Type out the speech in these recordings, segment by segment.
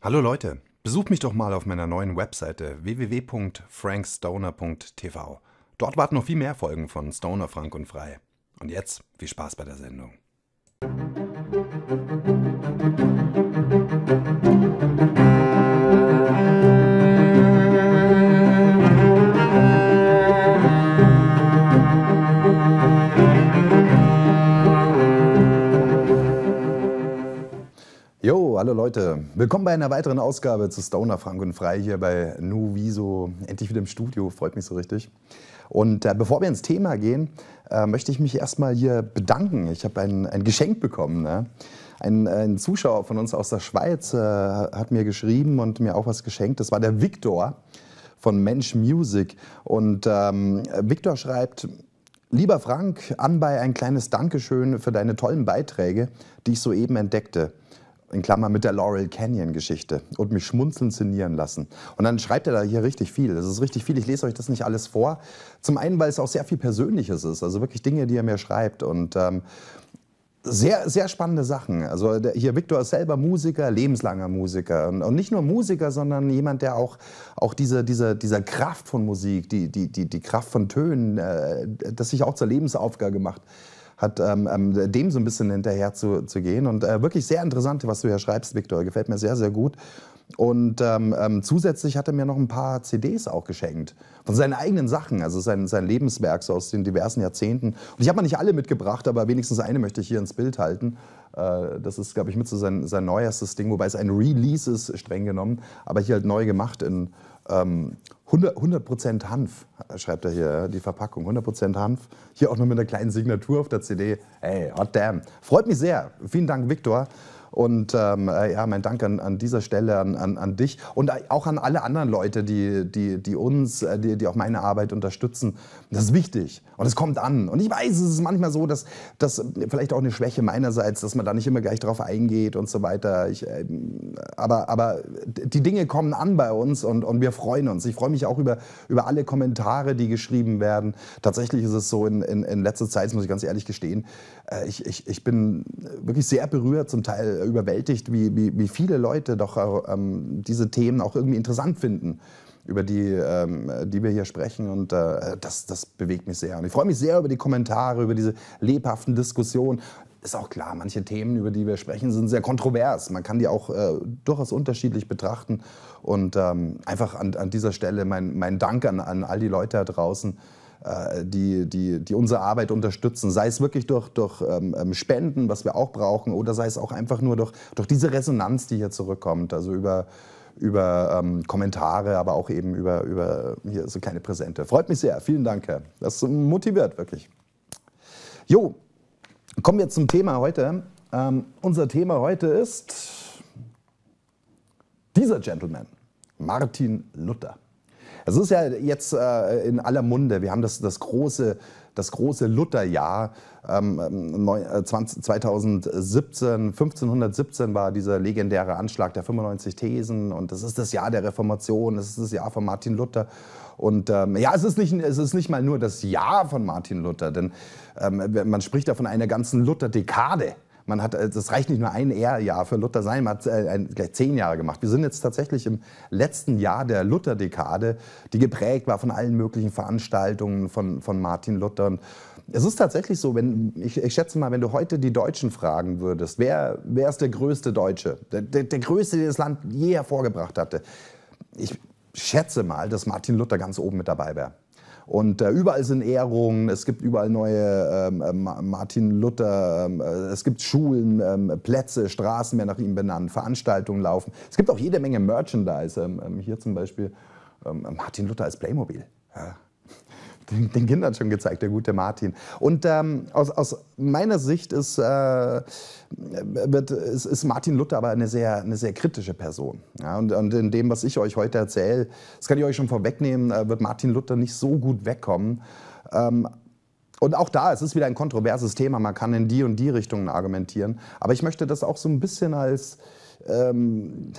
Hallo Leute, besucht mich doch mal auf meiner neuen Webseite www.frankstoner.tv. Dort warten noch viel mehr Folgen von Stoner Frank und Frei. Und jetzt viel Spaß bei der Sendung. Hallo Leute, willkommen bei einer weiteren Ausgabe zu Stoner Frank und Frei hier bei Nuviso. Endlich wieder im Studio, freut mich so richtig. Und äh, bevor wir ins Thema gehen, äh, möchte ich mich erstmal hier bedanken. Ich habe ein, ein Geschenk bekommen. Ne? Ein, ein, Zuschauer von uns aus der Schweiz äh, hat mir geschrieben und mir auch was geschenkt. Das war der Viktor von Mensch Music. Und ähm, Viktor schreibt, lieber Frank, anbei ein kleines Dankeschön für deine tollen Beiträge, die ich soeben entdeckte in Klammer mit der Laurel Canyon Geschichte und mich schmunzeln zenieren lassen. Und dann schreibt er da hier richtig viel. Das ist richtig viel. Ich lese euch das nicht alles vor. Zum einen, weil es auch sehr viel Persönliches ist. Also wirklich Dinge, die er mir schreibt. Und ähm, sehr, sehr spannende Sachen. Also der, hier Victor ist selber Musiker, lebenslanger Musiker. Und, und, nicht nur Musiker, sondern jemand, der auch, auch diese, diese, diese Kraft von Musik, die, die, die, die Kraft von Tönen, äh, das sich auch zur Lebensaufgabe gemacht hat hat ähm, ähm, dem so ein bisschen hinterher zu, zu gehen. Und äh, wirklich sehr interessant, was du hier schreibst, Viktor. Gefällt mir sehr, sehr gut. Und ähm, ähm zusätzlich hat er mir noch ein paar CDs auch geschenkt. Von seinen eigenen Sachen, also sein, sein Lebenswerk so aus den diversen Jahrzehnten. Und ich habe mal nicht alle mitgebracht, aber wenigstens eine möchte ich hier ins Bild halten. Äh, das ist, glaube ich, mit so sein, sein neuestes Ding, wobei es ein Release ist, streng genommen, aber hier halt neu gemacht in ähm, 100, 100 Hanf, schreibt er hier, die Verpackung, 100% Hanf. Hier auch noch mit einer kleinen Signatur auf der CD. Ey, hot damn. Freut mich sehr. Vielen Dank, Viktor. Und ähm, äh, ja, mein Dank an, an dieser Stelle an, an, an, dich und auch an alle anderen Leute, die, die, die uns, äh, die, die auch meine Arbeit unterstützen. Das ist wichtig und es kommt an. Und ich weiß, es ist manchmal so, dass das vielleicht auch eine Schwäche meinerseits, dass man da nicht immer gleich drauf eingeht und so weiter. Ich, ähm, aber, aber die Dinge kommen an bei uns und, und wir freuen uns. Ich freue mich auch über, über alle Kommentare, die geschrieben werden. Tatsächlich ist es so, in, in, in letzter Zeit, das muss ich ganz ehrlich gestehen, äh, ich, ich, ich bin wirklich sehr berührt, zum Teil äh, überwältigt, wie, wie, wie viele Leute doch äh, ähm, diese Themen auch irgendwie interessant finden über die, ähm, die wir hier sprechen. Und äh, das, das bewegt mich sehr. Und ich freue mich sehr über die Kommentare, über diese lebhaften Diskussionen. Ist auch klar, manche Themen, über die wir sprechen, sind sehr kontrovers. Man kann die auch äh, durchaus unterschiedlich betrachten. Und ähm, einfach an, an dieser Stelle mein, mein Dank an, an all die Leute da draußen, äh, die, die, die unsere Arbeit unterstützen. Sei es wirklich durch, durch ähm, ähm, Spenden, was wir auch brauchen, oder sei es auch einfach nur durch, durch diese Resonanz, die hier zurückkommt. Also über, über ähm, Kommentare, aber auch eben über, über hier so kleine Präsente. Freut mich sehr. Vielen Dank, Herr. Das motiviert wirklich. Jo, kommen wir zum Thema heute. Ähm, unser Thema heute ist dieser Gentleman, Martin Luther. Das ist ja jetzt äh, in aller Munde. Wir haben das, das große das große Lutherjahr. 2017, ähm, 1517 ähm, äh, war dieser legendäre Anschlag der 95 Thesen und das ist das Jahr der Reformation, das ist das Jahr von Martin Luther. Und ähm, ja, es ist, nicht, es ist nicht mal nur das Jahr von Martin Luther, denn ähm, man spricht da von einer ganzen Luther-Dekade. Man hat, äh, das reicht nicht nur ein Jahr für Luther sein, man hat äh, gleich zehn Jahre gemacht. Wir sind jetzt tatsächlich im letzten Jahr der Luther-Dekade, die geprägt war von allen möglichen Veranstaltungen von, von Martin Luther. Und es ist tatsächlich so, wenn, ich, ich, schätze mal, wenn du heute die Deutschen fragen würdest, wer, wer ist der größte Deutsche? Der, der, der größte, den das Land je hervorgebracht hatte. Ich schätze mal, dass Martin Luther ganz oben mit dabei wäre. Und äh, überall sind Ehrungen, es gibt überall neue ähm, äh, Martin Luther, ähm, äh, es gibt Schulen, ähm, Plätze, Straßen werden nach ihm benannt, Veranstaltungen laufen. Es gibt auch jede Menge Merchandise. Ähm, ähm, hier zum Beispiel ähm, Martin Luther als Playmobil. Ja den, den Kindern schon gezeigt, der gute Martin. Und ähm, aus, aus, meiner Sicht ist, äh, wird, ist, ist, Martin Luther aber eine sehr, eine sehr kritische Person. Ja, und, und, in dem, was ich euch heute erzähle, das kann ich euch schon vorwegnehmen, äh, wird Martin Luther nicht so gut wegkommen. Ähm, und auch da, es ist wieder ein kontroverses Thema, man kann in die und die Richtungen argumentieren. Aber ich möchte das auch so ein bisschen als, ähm,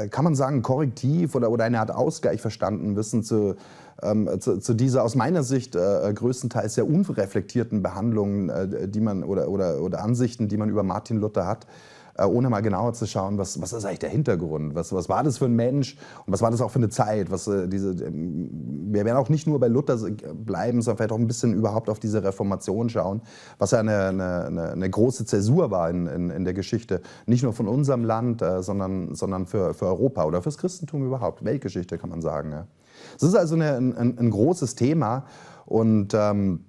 äh, kann man sagen, Korrektiv oder, oder eine Art Ausgleich verstanden wissen zu, ähm, zu, zu, dieser aus meiner Sicht äh, äh, größtenteils sehr unreflektierten Behandlungen, äh, die man oder, oder, oder Ansichten, die man über Martin Luther hat ohne mal genauer zu schauen, was, was ist eigentlich der Hintergrund? Was, was war das für ein Mensch und was war das auch für eine Zeit? Was, diese, ähm, wir werden auch nicht nur bei Luther bleiben, sondern vielleicht auch ein bisschen überhaupt auf diese Reformation schauen, was ja eine, eine, eine große Zäsur war in, in, in, der Geschichte, nicht nur von unserem Land, sondern, sondern für, für Europa oder fürs Christentum überhaupt. Weltgeschichte kann man sagen. Ja. Es ist also eine, ein, ein, großes Thema und ähm,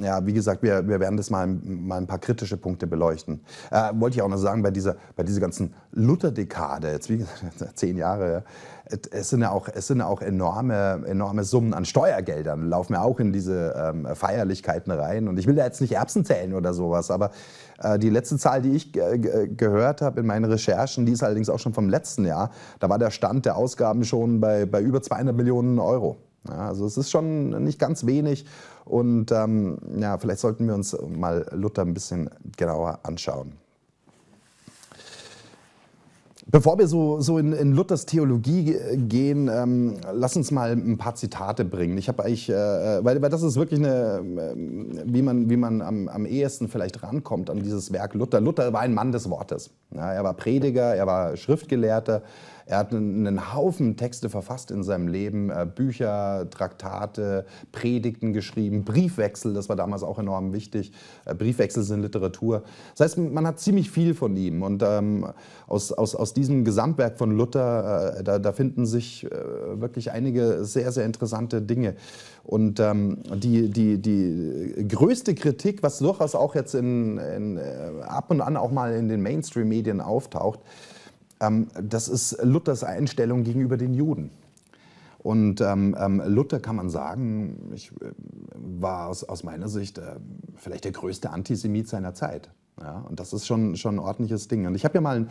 ja, wie gesagt, wir, wir werden das mal, mal ein paar kritische Punkte beleuchten. Äh, wollte ich auch noch sagen, bei dieser, bei dieser ganzen Lutherdekade, jetzt wie gesagt, zehn Jahre, ja, es sind ja auch, es sind auch enorme, enorme Summen an Steuergeldern, laufen ja auch in diese ähm, Feierlichkeiten rein. Und ich will da jetzt nicht Erbsen zählen oder sowas, aber äh, die letzte Zahl, die ich gehört habe in meinen Recherchen, die ist allerdings auch schon vom letzten Jahr, da war der Stand der Ausgaben schon bei, bei über 200 Millionen Euro. Ja, also es ist schon nicht ganz wenig und ähm, ja, vielleicht sollten wir uns mal Luther ein bisschen genauer anschauen. Bevor wir so, so in, in Luthers Theologie äh, gehen, ähm, lass uns mal ein paar Zitate bringen. Ich habe eigentlich, äh, weil, weil das ist wirklich eine, ähm, wie man, wie man am, am ehesten vielleicht rankommt an dieses Werk Luther. Luther war ein Mann des Wortes. Ja, er war Prediger, er war Schriftgelehrter. Er hat einen Haufen Texte verfasst in seinem Leben, äh, Bücher, Traktate, Predigten geschrieben, Briefwechsel, das war damals auch enorm wichtig. Äh, Briefwechsel sind Literatur. Das heißt, man hat ziemlich viel von ihm. Und ähm, aus, aus, aus diesem Gesamtwerk von Luther, äh, da, da, finden sich äh, wirklich einige sehr, sehr interessante Dinge. Und ähm, die, die, die größte Kritik, was durchaus auch jetzt in, in, äh, ab und an auch mal in den Mainstream-Medien auftaucht, ähm, das ist Luthers Einstellung gegenüber den Juden. Und ähm, ähm Luther kann man sagen, ich, äh, war aus, aus meiner Sicht äh, vielleicht der größte Antisemit seiner Zeit. Ja, und das ist schon, schon ein ordentliches Ding. Und ich habe ja mal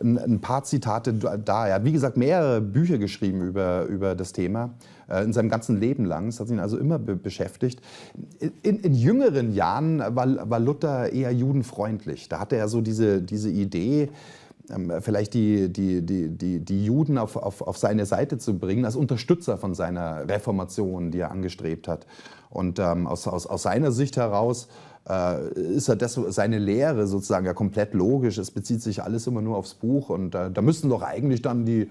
ein, ein, paar Zitate da. Er hat, wie gesagt, mehrere Bücher geschrieben über, über das Thema äh, in seinem ganzen Leben lang. Es hat ihn also immer be beschäftigt. In, in, jüngeren Jahren war, war Luther eher judenfreundlich. Da hatte er so diese, diese Idee, ähm, vielleicht die, die, die, die, die Juden auf, auf, auf seine Seite zu bringen, als Unterstützer von seiner Reformation, die er angestrebt hat. Und ähm, aus, aus, aus seiner Sicht heraus äh, ist ja das, seine Lehre sozusagen ja komplett logisch. Es bezieht sich alles immer nur aufs Buch. Und äh, da müssen doch eigentlich dann die,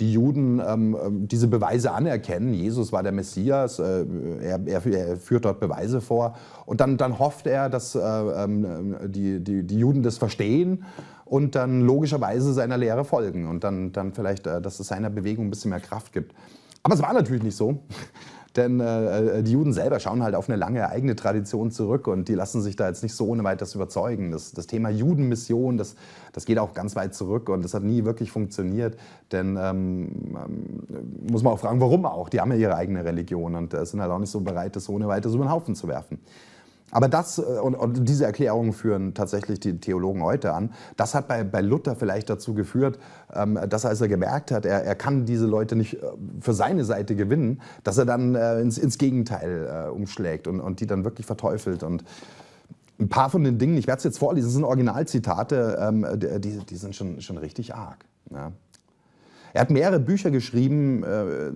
die Juden ähm, ähm diese Beweise anerkennen. Jesus war der Messias, äh, er, er, er, führt dort Beweise vor. Und dann, dann hofft er, dass äh, ähm, die, die, die Juden das verstehen und dann logischerweise seiner Lehre folgen und dann, dann vielleicht, äh, dass es seiner Bewegung ein bisschen mehr Kraft gibt. Aber es war natürlich nicht so. Denn äh, äh, die Juden selber schauen halt auf eine lange eigene Tradition zurück und die lassen sich da jetzt nicht so ohne weiteres überzeugen. Das, das Thema Judenmission, das, das geht auch ganz weit zurück und das hat nie wirklich funktioniert. Denn ähm, ähm muss man auch fragen, warum auch? Die haben ja ihre eigene Religion und äh, sind halt auch nicht so bereit, das ohne weiteres über den Haufen zu werfen. Aber das äh, und, und, diese Erklärungen führen tatsächlich die Theologen heute an. Das hat bei, bei Luther vielleicht dazu geführt, ähm, dass er, als er gemerkt hat, er, er kann diese Leute nicht äh, für seine Seite gewinnen, dass er dann äh, ins, ins Gegenteil umschlägt und, und die dann wirklich verteufelt und ein paar von den Dingen, ich werde es jetzt vorlesen, das sind Originalzitate, ähm, die, die sind schon, schon richtig arg. Ja. Ne? Er hat mehrere Bücher geschrieben äh,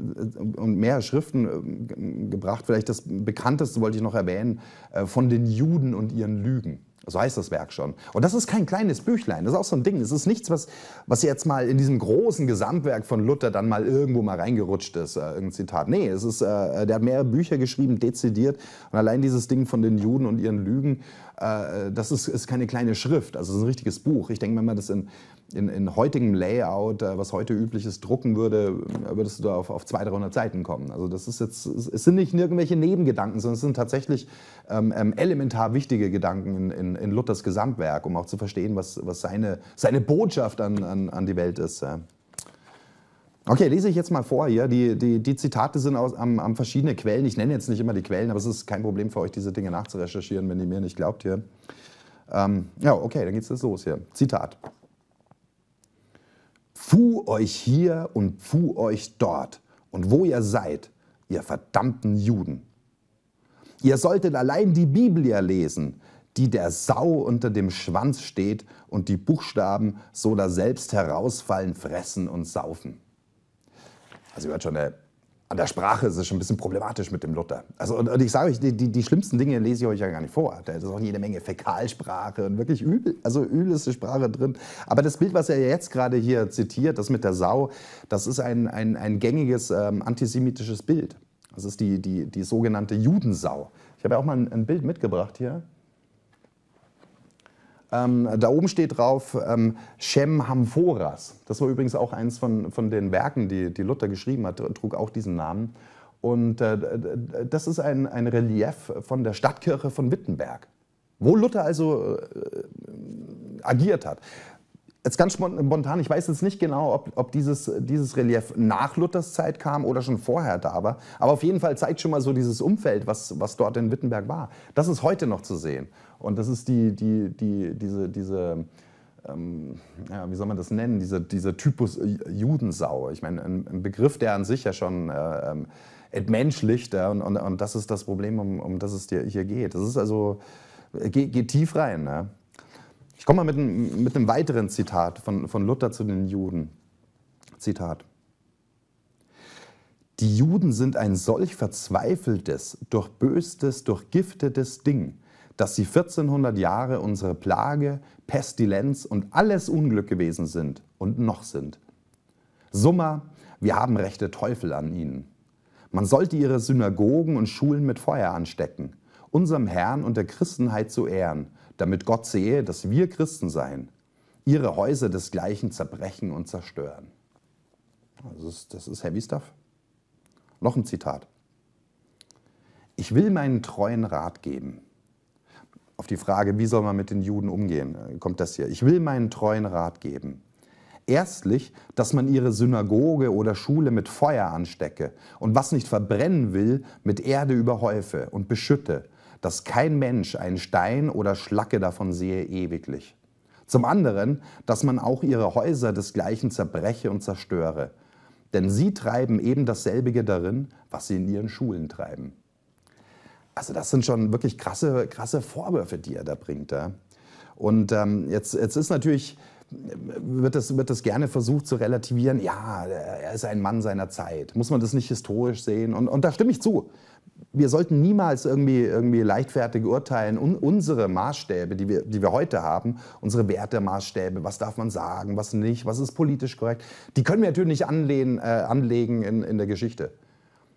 und mehrere Schriften äh, gebracht. Vielleicht das bekannteste wollte ich noch erwähnen, äh, von den Juden und ihren Lügen. So heißt das Werk schon. Und das ist kein kleines Büchlein, das ist auch so ein Ding. Es ist nichts, was, was jetzt mal in diesem großen Gesamtwerk von Luther dann mal irgendwo mal reingerutscht ist, äh, irgendein Zitat. Nee, es ist, äh, der hat mehrere Bücher geschrieben, dezidiert. Und allein dieses Ding von den Juden und ihren Lügen äh, äh, das ist, ist keine kleine Schrift, also es ist ein richtiges Buch. Ich denke, wenn man das in, in, in heutigem Layout, äh, was heute üblich ist, drucken würde, äh, würdest du da auf, auf 200, 300 Seiten kommen. Also das ist jetzt, es sind nicht irgendwelche Nebengedanken, sondern es sind tatsächlich ähm, ähm, elementar wichtige Gedanken in, in, in, Luthers Gesamtwerk, um auch zu verstehen, was, was seine, seine Botschaft an, an, an die Welt ist. Ja. Okay, lese ich jetzt mal vor hier. Die, die, die Zitate sind aus, am, am verschiedene Quellen. Ich nenne jetzt nicht immer die Quellen, aber es ist kein Problem für euch, diese Dinge nachzurecherchieren, wenn ihr mir nicht glaubt hier. Ähm, ja, okay, dann geht's jetzt los hier. Zitat. Pfuh euch hier und pfuh euch dort und wo ihr seid, ihr verdammten Juden. Ihr solltet allein die Biblia lesen, die der Sau unter dem Schwanz steht und die Buchstaben so da selbst herausfallen, fressen und saufen also ihr hört schon, äh, an der Sprache ist es schon ein bisschen problematisch mit dem Luther. Also, und, und ich sage euch, die, die, die, schlimmsten Dinge lese ich euch ja gar nicht vor. Da ist auch jede Menge Fäkalsprache und wirklich übel, also übelste Sprache drin. Aber das Bild, was er jetzt gerade hier zitiert, das mit der Sau, das ist ein, ein, ein gängiges ähm, antisemitisches Bild. Das ist die, die, die sogenannte Judensau. Ich habe ja auch mal ein, ein Bild mitgebracht hier. Ähm, da oben steht drauf ähm, Shem Hamphoras. Das war übrigens auch eins von, von den Werken, die, die Luther geschrieben hat, trug auch diesen Namen. Und äh, das ist ein, ein Relief von der Stadtkirche von Wittenberg, wo Luther also äh, agiert hat. Jetzt ganz spontan, ich weiß jetzt nicht genau, ob, ob dieses, dieses Relief nach Luthers Zeit kam oder schon vorher da war, aber auf jeden Fall zeigt schon mal so dieses Umfeld, was, was dort in Wittenberg war. Das ist heute noch zu sehen. Und das ist die, die, die, diese, diese ähm, ja, wie soll man das nennen, dieser diese Typus Judensau. Ich meine, ein, ein, Begriff, der an sich ja schon... Äh, ähm, entmenschlicht. Ja, und, und, und das ist das Problem, um, um das es dir hier geht. Das ist also, geht, äh, geht tief rein. Ne? Ich komme mal mit einem, mit einem weiteren Zitat von, von Luther zu den Juden. Zitat. Die Juden sind ein solch verzweifeltes, durchböstes, durchgiftetes Ding, dass sie 1400 Jahre unsere Plage, Pestilenz und alles Unglück gewesen sind und noch sind. Summa, wir haben rechte Teufel an ihnen. Man sollte ihre Synagogen und Schulen mit Feuer anstecken, unserem Herrn und der Christenheit zu ehren damit Gott sehe, dass wir Christen seien, ihre Häuser desgleichen zerbrechen und zerstören. Das ist, das ist heavy stuff. Noch ein Zitat. Ich will meinen treuen Rat geben. Auf die Frage, wie soll man mit den Juden umgehen, äh, kommt das hier. Ich will meinen treuen Rat geben. Erstlich, dass man ihre Synagoge oder Schule mit Feuer anstecke und was nicht verbrennen will, mit Erde überhäufe und beschütte dass kein Mensch einen Stein oder Schlacke davon sehe ewiglich. Zum anderen, dass man auch ihre Häuser desgleichen zerbreche und zerstöre. Denn sie treiben eben dasselbige darin, was sie in ihren Schulen treiben. Also das sind schon wirklich krasse, krasse Vorwürfe, die er da bringt. Ja? Und ähm, jetzt, jetzt ist natürlich, wird das, wird das gerne versucht zu relativieren, ja, er ist ein Mann seiner Zeit. Muss man das nicht historisch sehen? Und, und da stimme ich zu wir sollten niemals irgendwie, irgendwie leichtfertig urteilen. Un unsere Maßstäbe, die wir, die wir heute haben, unsere Wertemaßstäbe, was darf man sagen, was nicht, was ist politisch korrekt, die können wir natürlich nicht anlehnen, äh, anlegen in, in der Geschichte.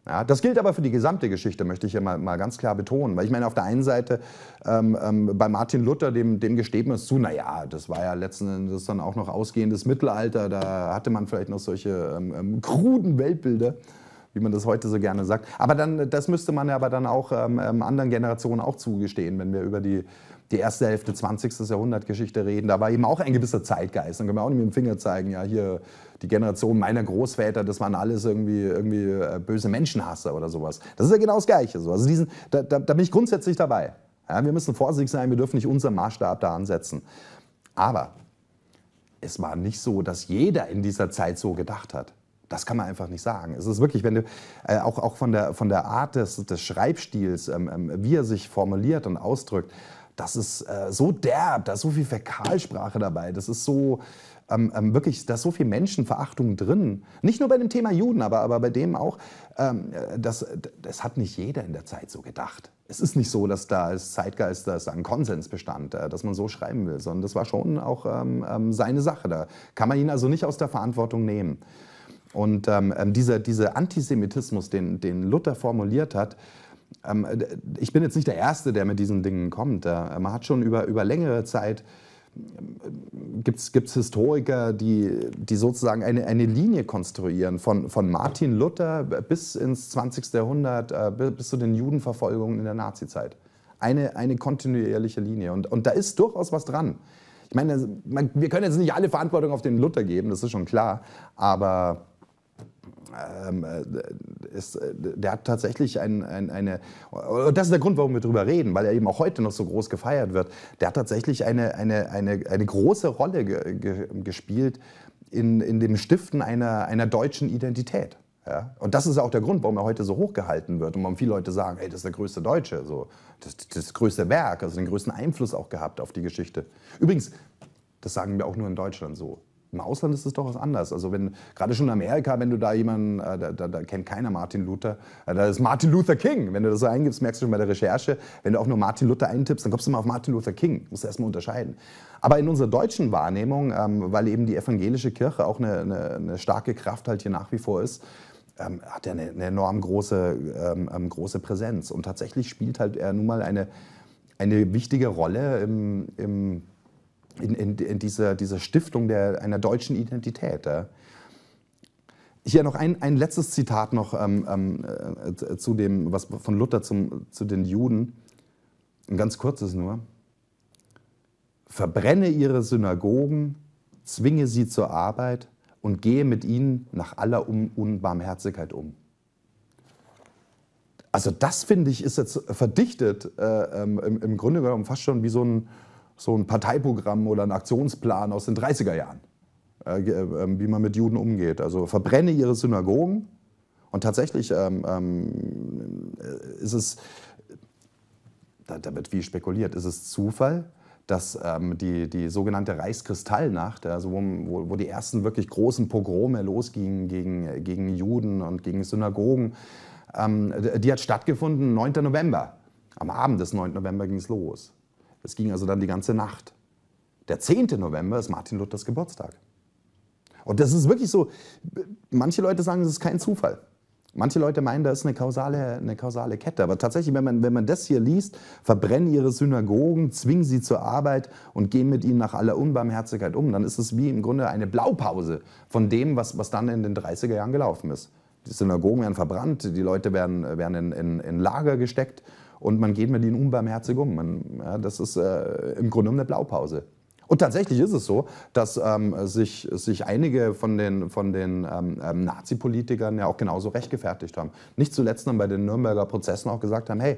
Ja, das gilt aber für die gesamte Geschichte, möchte ich hier mal, mal ganz klar betonen. Weil ich meine, auf der einen Seite ähm, ähm, bei Martin Luther, dem, dem gesteht man es zu, naja, das war ja letzten Endes dann auch noch ausgehendes Mittelalter, da hatte man vielleicht noch solche ähm, ähm kruden Weltbilder wie man das heute so gerne sagt. Aber dann, das müsste man ja aber dann auch ähm, ähm anderen Generationen auch zugestehen, wenn wir über die, die erste Hälfte 20. Jahrhundertgeschichte reden. Da war eben auch ein gewisser Zeitgeist. Dann können wir auch nicht mit dem Finger zeigen, ja, hier die Generation meiner Großväter, das waren alles irgendwie, irgendwie äh, böse Menschenhasser oder sowas. Das ist ja genau das Gleiche. Also diesen, da, da, da bin ich grundsätzlich dabei. Ja, wir müssen vorsichtig sein, wir dürfen nicht unseren Maßstab da ansetzen. Aber es war nicht so, dass jeder in dieser Zeit so gedacht hat. Das kann man einfach nicht sagen. Es ist wirklich, wenn du äh, auch, auch von, der, von der Art des, des Schreibstils, ähm, ähm, wie er sich formuliert und ausdrückt, das ist äh, so derb, da ist so viel Fäkalsprache dabei, das ist so ähm, ähm, wirklich, da ist so viel Menschenverachtung drin. Nicht nur bei dem Thema Juden, aber, aber bei dem auch, ähm, das, das hat nicht jeder in der Zeit so gedacht. Es ist nicht so, dass da als Zeitgeist dass da ein Konsens bestand, äh, dass man so schreiben will, sondern das war schon auch ähm, ähm, seine Sache. Da kann man ihn also nicht aus der Verantwortung nehmen. Und ähm, ähm, dieser, dieser Antisemitismus, den, den Luther formuliert hat, ähm, ich bin jetzt nicht der Erste, der mit diesen Dingen kommt. Äh, man hat schon über, über längere Zeit ähm, gibt es Historiker, die, die sozusagen eine, eine Linie konstruieren, von, von Martin Luther bis ins 20. Jahrhundert, äh, bis zu den Judenverfolgungen in der Nazizeit. Eine, eine kontinuierliche Linie. Und, und da ist durchaus was dran. Ich meine, man, wir können jetzt nicht alle Verantwortung auf den Luther geben, das ist schon klar, aber ähm, ist, äh, äh, der hat tatsächlich ein, ein, eine, und das ist der Grund, warum wir darüber reden, weil er eben auch heute noch so groß gefeiert wird, der hat tatsächlich eine, eine, eine, eine große Rolle ge, ge, gespielt in, in dem Stiften einer, einer deutschen Identität. Ja? Und das ist auch der Grund, warum er heute so hochgehalten wird und warum viele Leute sagen, ey, das ist der größte Deutsche, so, das, das größte Werk, also den größten Einfluss auch gehabt auf die Geschichte. Übrigens, das sagen wir auch nur in Deutschland so. Im Ausland ist es doch was anderes. Also wenn, gerade schon in Amerika, wenn du da jemanden, äh, da, da, da, kennt keiner Martin Luther, äh, da ist Martin Luther King. Wenn du das so eingibst, merkst du schon bei der Recherche, wenn du auch nur Martin Luther eintippst, dann kommst du mal auf Martin Luther King. Musst du erstmal unterscheiden. Aber in unserer deutschen Wahrnehmung, ähm, weil eben die evangelische Kirche auch eine, eine, eine starke Kraft halt hier nach wie vor ist, ähm, hat er eine, eine, enorm große, ähm, ähm große Präsenz. Und tatsächlich spielt halt er nun mal eine, eine wichtige Rolle im, im in, in, in dieser, dieser Stiftung der, einer deutschen Identität. Ja. Hier noch ein, ein letztes Zitat noch ähm, ähm, äh, zu dem, was von Luther zum, zu den Juden. Ein ganz kurzes nur. Verbrenne ihre Synagogen, zwinge sie zur Arbeit und gehe mit ihnen nach aller Un Unbarmherzigkeit um. Also das finde ich ist jetzt verdichtet äh, ähm, im, im Grunde genommen fast schon wie so ein so ein Parteiprogramm oder ein Aktionsplan aus den 30er Jahren, äh, äh, wie man mit Juden umgeht. Also verbrenne ihre Synagogen. Und tatsächlich ähm, ähm, äh, ist es, da, da, wird viel spekuliert, ist es Zufall, dass ähm, die, die sogenannte Reichskristallnacht, also wo, wo, wo, die ersten wirklich großen Pogrome losgingen gegen, gegen Juden und gegen Synagogen, ähm, die hat stattgefunden 9. November. Am Abend des 9. November ging es los. Das ging also dann die ganze Nacht. Der 10. November ist Martin Luthers Geburtstag. Und das ist wirklich so, manche Leute sagen, es ist kein Zufall. Manche Leute meinen, da ist eine kausale, eine kausale Kette. Aber tatsächlich, wenn man, wenn man das hier liest, verbrennen ihre Synagogen, zwingen sie zur Arbeit und gehen mit ihnen nach aller Unbarmherzigkeit um, dann ist es wie im Grunde eine Blaupause von dem, was, was dann in den 30er Jahren gelaufen ist. Die Synagogen werden verbrannt, die Leute werden, werden in, in, in Lager gesteckt und man geht mit ihnen unbarmherzig um. Man, ja, das ist äh, im Grunde eine Blaupause. Und tatsächlich ist es so, dass ähm, sich, sich einige von den, von den ähm, ähm, Nazi-Politikern ja auch genauso rechtgefertigt haben. Nicht zuletzt dann bei den Nürnberger Prozessen auch gesagt haben, hey,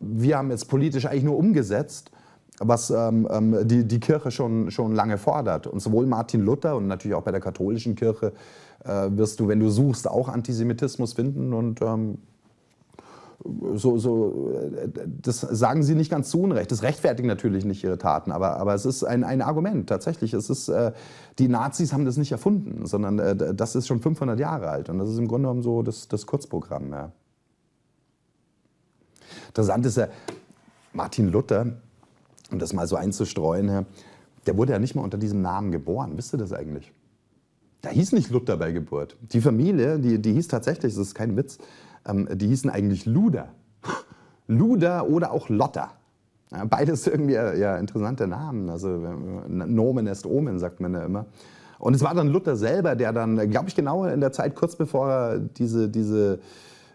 wir haben jetzt politisch eigentlich nur umgesetzt, was ähm, ähm, die, die Kirche schon, schon lange fordert. Und sowohl Martin Luther und natürlich auch bei der katholischen Kirche äh, wirst du, wenn du suchst, auch Antisemitismus finden. Und ähm, so, so, das sagen sie nicht ganz zu Unrecht. Das rechtfertigt natürlich nicht ihre Taten, aber, aber es ist ein, ein Argument tatsächlich. Es ist, äh, die Nazis haben das nicht erfunden, sondern äh, das ist schon 500 Jahre alt und das ist im Grunde genommen so das, das Kurzprogramm. Ja. Interessant ist ja, Martin Luther, um das mal so einzustreuen, ja, der wurde ja nicht mal unter diesem Namen geboren. Wisst ihr das eigentlich? Da hieß nicht Luther bei Geburt. Die Familie, die, die hieß tatsächlich, das ist kein Witz, ähm, die hießen eigentlich Luder. Luder oder auch Lotter. Ja, beides irgendwie äh, ja, interessante Namen. Also äh, Nomen est Omen, sagt man ja immer. Und es war dann Luther selber, der dann, äh, glaube ich, genau in der Zeit, kurz bevor er diese, diese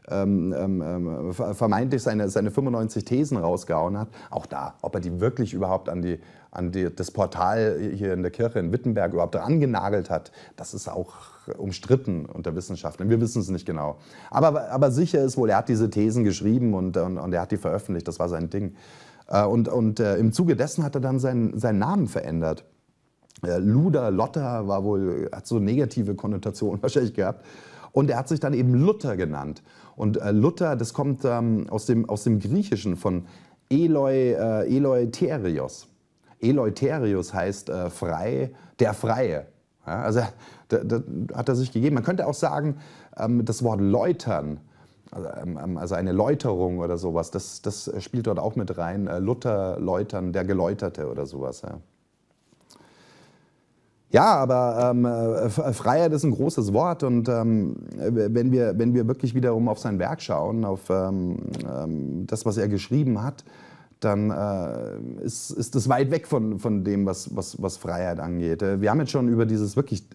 ähm, ähm, ähm vermeintlich seine, seine 95 Thesen rausgehauen hat, auch da, ob er die wirklich überhaupt an die, an die, das Portal hier in der Kirche in Wittenberg überhaupt dran hat, das ist auch umstritten unter Wissenschaftlern. Wir wissen es nicht genau. Aber, aber sicher ist wohl, er hat diese Thesen geschrieben und, und, und er hat die veröffentlicht. Das war sein Ding. Äh, und, und äh, im Zuge dessen hat er dann seinen, seinen Namen verändert. Äh, Luder, Lotter war wohl, hat so negative Konnotationen wahrscheinlich gehabt. Und er hat sich dann eben Luther genannt. Und äh, Luther, das kommt ähm, aus, dem, aus dem Griechischen von Eloi, äh, Eloi Terios. Eleuterius heißt äh, frei, der Freie. Ja, also da, da hat er sich gegeben. Man könnte auch sagen, ähm, das Wort läutern, also, ähm, ähm, also eine Läuterung oder sowas, das, das spielt dort auch mit rein. Äh, Luther läutern, der Geläuterte oder sowas. Ja. Ja, aber ähm, äh, Freiheit ist ein großes Wort und ähm, wenn, wir, wenn wir wirklich wiederum auf sein Werk schauen, auf ähm, ähm das, was er geschrieben hat, dann äh, ist, ist das weit weg von, von dem, was, was, was Freiheit angeht. Äh, wir haben jetzt schon über dieses wirklich